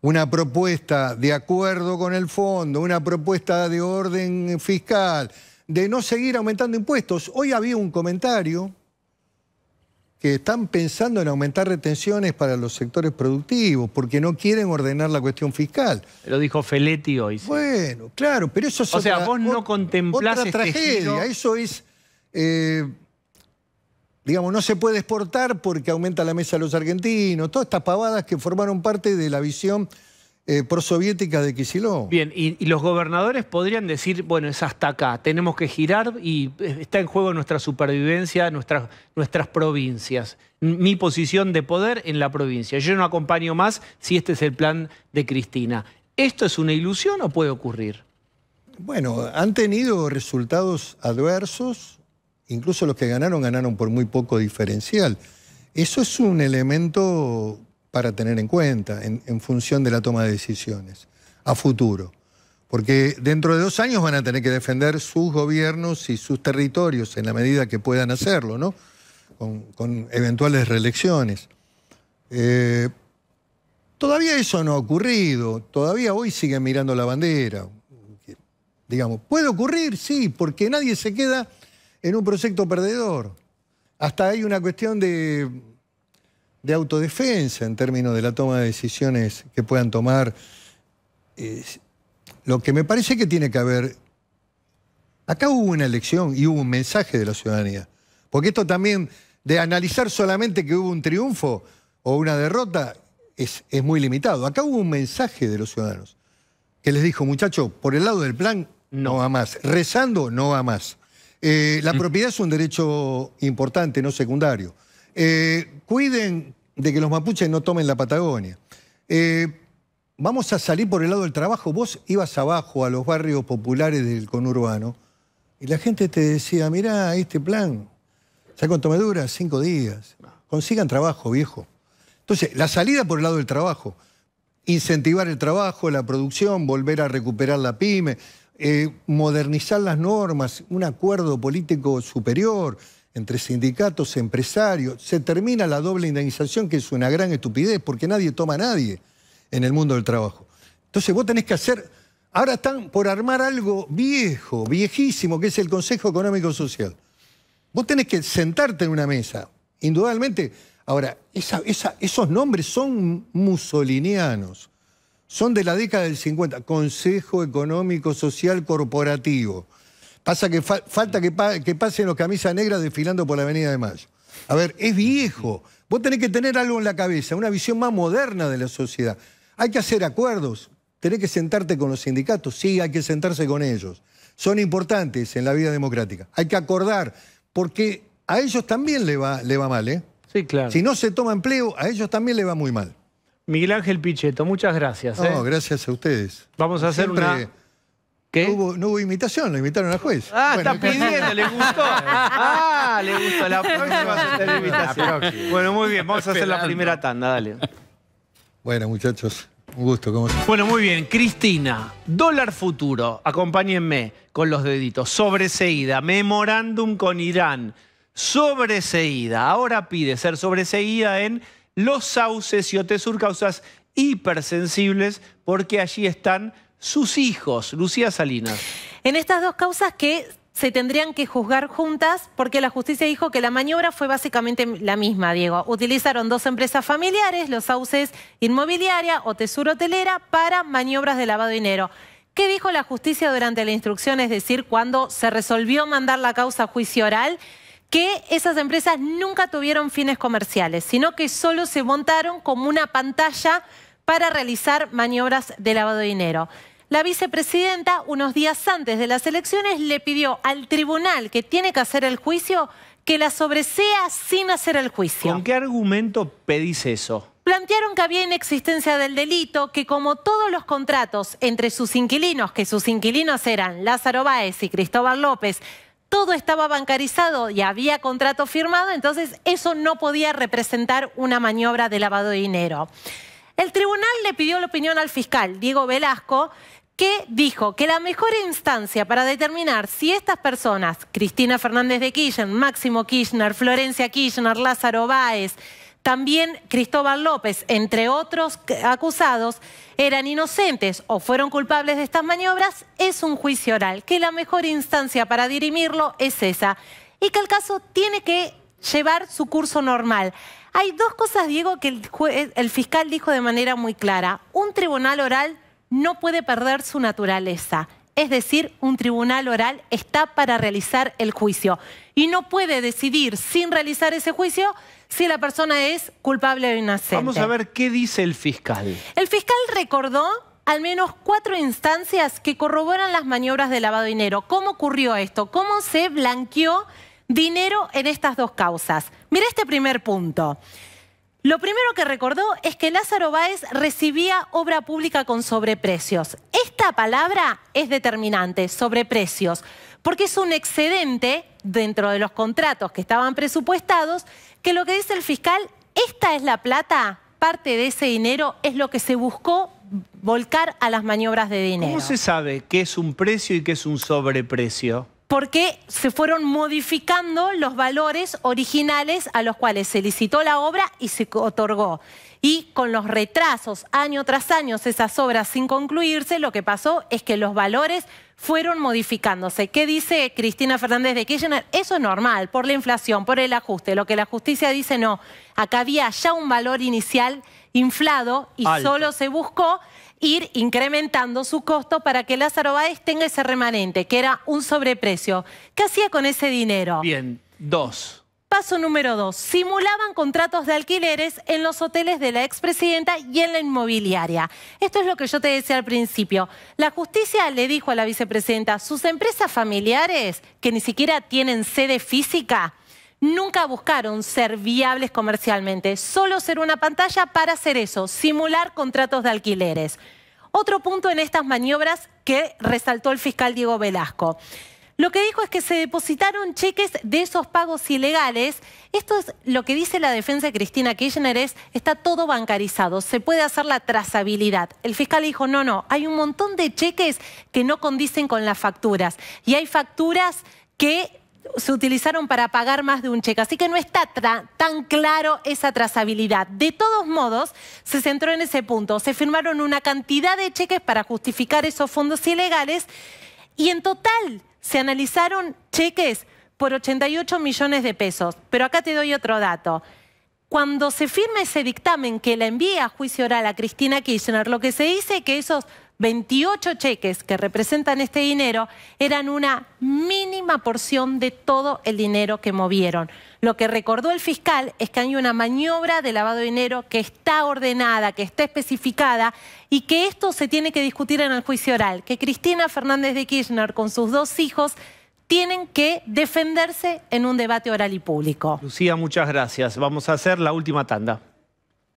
una propuesta de acuerdo con el fondo, una propuesta de orden fiscal, de no seguir aumentando impuestos. Hoy había un comentario que están pensando en aumentar retenciones para los sectores productivos, porque no quieren ordenar la cuestión fiscal. Lo dijo Feletti hoy. Bueno, claro, pero eso es o sea, vos no contemplás otra este tragedia. Eso es, eh, digamos, no se puede exportar porque aumenta la mesa de los argentinos. Todas estas pavadas que formaron parte de la visión eh, de Kicillof. Bien, y, los gobernadores podrían decir, bueno, es hasta acá, tenemos que girar y eh, está en juego nuestra supervivencia, nuestras, nuestras provincias, mi posición de poder en la provincia. Yo no acompaño más si este es el plan de Cristina. ¿Esto es una ilusión o puede ocurrir? Bueno, han tenido resultados adversos, incluso los que ganaron ganaron por muy poco diferencial. Eso es un elemento para tener en cuenta en, función de la toma de decisiones a futuro. Porque dentro de dos años van a tener que defender sus gobiernos y sus territorios en la medida que puedan hacerlo, ¿no? Con, eventuales reelecciones. Eh, todavía eso no ha ocurrido, todavía hoy siguen mirando la bandera. Digamos, puede ocurrir, sí, porque nadie se queda en un proyecto perdedor. Hasta hay una cuestión de de autodefensa en términos de la toma de decisiones que puedan tomar. lo que me parece que tiene que haber, acá hubo una elección y hubo un mensaje de la ciudadanía, porque esto también de analizar solamente que hubo un triunfo o una derrota es, muy limitado. Acá hubo un mensaje de los ciudadanos que les dijo, muchachos, por el lado del plan no va más, rezando no va más. Eh, la mm. propiedad es un derecho importante, no secundario. Eh, cuiden de que los mapuches no tomen la Patagonia. Eh, vamos a salir por el lado del trabajo. Vos ibas abajo a los barrios populares del conurbano y la gente te decía, mirá, este plan, ¿sabes cuánto me dura? Cinco días. Consigan trabajo, viejo. Entonces, la salida por el lado del trabajo, incentivar el trabajo, la producción, volver a recuperar la pyme, eh, modernizar las normas, un acuerdo político superior entre sindicatos, empresarios. Se termina la doble indemnización, que es una gran estupidez, porque nadie toma a nadie en el mundo del trabajo. Entonces vos tenés que hacer... Ahora están por armar algo viejo, viejísimo, que es el Consejo Económico Social. Vos tenés que sentarte en una mesa, indudablemente. Ahora, esos nombres son musolinianos, son de la década del 50, Consejo Económico Social Corporativo. Pasa que falta que, pasen los camisas negras desfilando por la Avenida de Mayo. A ver, es viejo. Vos tenés que tener algo en la cabeza, una visión más moderna de la sociedad. Hay que hacer acuerdos, tenés que sentarte con los sindicatos, sí, hay que sentarse con ellos. Son importantes en la vida democrática. Hay que acordar, porque a ellos también le va, mal, ¿eh? Sí, claro. Si no se toma empleo, a ellos también le va muy mal. Miguel Ángel Pichetto, muchas gracias. No, ¿eh? gracias a ustedes. Vamos a hacer una no hubo, invitación, hubo imitación, lo al juez. Ah, está pidiendo, le gustó. Ah, le gustó. La próxima va a invitación. Bueno, muy bien, vamos a hacer la primera tanda, dale. Bueno, muchachos, un gusto. Bueno, muy bien. Cristina, dólar futuro, acompáñenme con los deditos. Sobreseída, memorándum con Irán. Sobreseída, ahora pide ser sobreseída en los sauces y Otesur, causas hipersensibles, porque allí están sus hijos, Lucía Salinas. En estas dos causas que se tendrían que juzgar juntas porque la justicia dijo que la maniobra fue básicamente la misma, Diego. Utilizaron dos empresas familiares, los sauces inmobiliaria o tesura hotelera, para maniobras de lavado de dinero. ¿Qué dijo la justicia durante la instrucción? Es decir, cuando se resolvió mandar la causa a juicio oral, que esas empresas nunca tuvieron fines comerciales, sino que solo se montaron como una pantalla para realizar maniobras de lavado de dinero. La vicepresidenta, unos días antes de las elecciones, le pidió al tribunal que tiene que hacer el juicio que la sobresea sin hacer el juicio. ¿Con qué argumento pedís eso? Plantearon que había inexistencia del delito, que como todos los contratos entre sus inquilinos, que sus inquilinos eran Lázaro Báez y Cristóbal López, todo estaba bancarizado y había contrato firmado, entonces eso no podía representar una maniobra de lavado de dinero. El tribunal le pidió la opinión al fiscal, Diego Velasco, que dijo que la mejor instancia para determinar si estas personas, Cristina Fernández de Kirchner, Máximo Kirchner, Florencia Kirchner, Lázaro Báez, también Cristóbal López, entre otros acusados, eran inocentes o fueron culpables de estas maniobras, es un juicio oral, que la mejor instancia para dirimirlo es esa, y que el caso tiene que llevar su curso normal. Hay dos cosas, Diego, que el, el fiscal dijo de manera muy clara. Un tribunal oral no puede perder su naturaleza. Es decir, un tribunal oral está para realizar el juicio y no puede decidir sin realizar ese juicio si la persona es culpable o inocente. Vamos a ver qué dice el fiscal. El fiscal recordó al menos cuatro instancias que corroboran las maniobras de lavado de dinero. ¿Cómo ocurrió esto? ¿Cómo se blanqueó dinero en estas dos causas? Mira este primer punto. Lo primero que recordó es que Lázaro Báez recibía obra pública con sobreprecios. Esta palabra es determinante, sobreprecios, porque es un excedente dentro de los contratos que estaban presupuestados, que lo que dice el fiscal, esta es la plata, parte de ese dinero es lo que se buscó volcar a las maniobras de dinero. ¿Cómo se sabe qué es un precio y qué es un sobreprecio? porque se fueron modificando los valores originales a los cuales se licitó la obra y se otorgó. Y con los retrasos año tras año, esas obras sin concluirse, lo que pasó es que los valores fueron modificándose. ¿Qué dice Cristina Fernández de Kirchner? Eso es normal, por la inflación, por el ajuste. Lo que la justicia dice, no, acá había ya un valor inicial inflado y solo se buscó ir incrementando su costo para que Lázaro Báez tenga ese remanente, que era un sobreprecio. ¿Qué hacía con ese dinero? Bien, dos. Paso número dos, simulaban contratos de alquileres en los hoteles de la expresidenta y en la inmobiliaria. Esto es lo que yo te decía al principio. La justicia le dijo a la vicepresidenta, sus empresas familiares, que ni siquiera tienen sede física, nunca buscaron ser viables comercialmente, solo ser una pantalla para hacer eso, simular contratos de alquileres. Otro punto en estas maniobras que resaltó el fiscal Diego Velasco. Lo que dijo es que se depositaron cheques de esos pagos ilegales. Esto es lo que dice la defensa de Cristina Kirchner, es está todo bancarizado, se puede hacer la trazabilidad. El fiscal dijo, no, no, hay un montón de cheques que no condicen con las facturas. Y hay facturas que se utilizaron para pagar más de un cheque. Así que no está tan claro esa trazabilidad. De todos modos, se centró en ese punto. Se firmaron una cantidad de cheques para justificar esos fondos ilegales y en total se analizaron cheques por 88 millones de pesos. Pero acá te doy otro dato. Cuando se firma ese dictamen que la envía a juicio oral a Cristina Kirchner, lo que se dice es que esos 28 cheques que representan este dinero eran una mínima porción de todo el dinero que movieron. Lo que recordó el fiscal es que hay una maniobra de lavado de dinero que está ordenada, que está especificada y que esto se tiene que discutir en el juicio oral, que Cristina Fernández de Kirchner con sus dos hijos tienen que defenderse en un debate oral y público. Lucía, muchas gracias. Vamos a hacer la última tanda.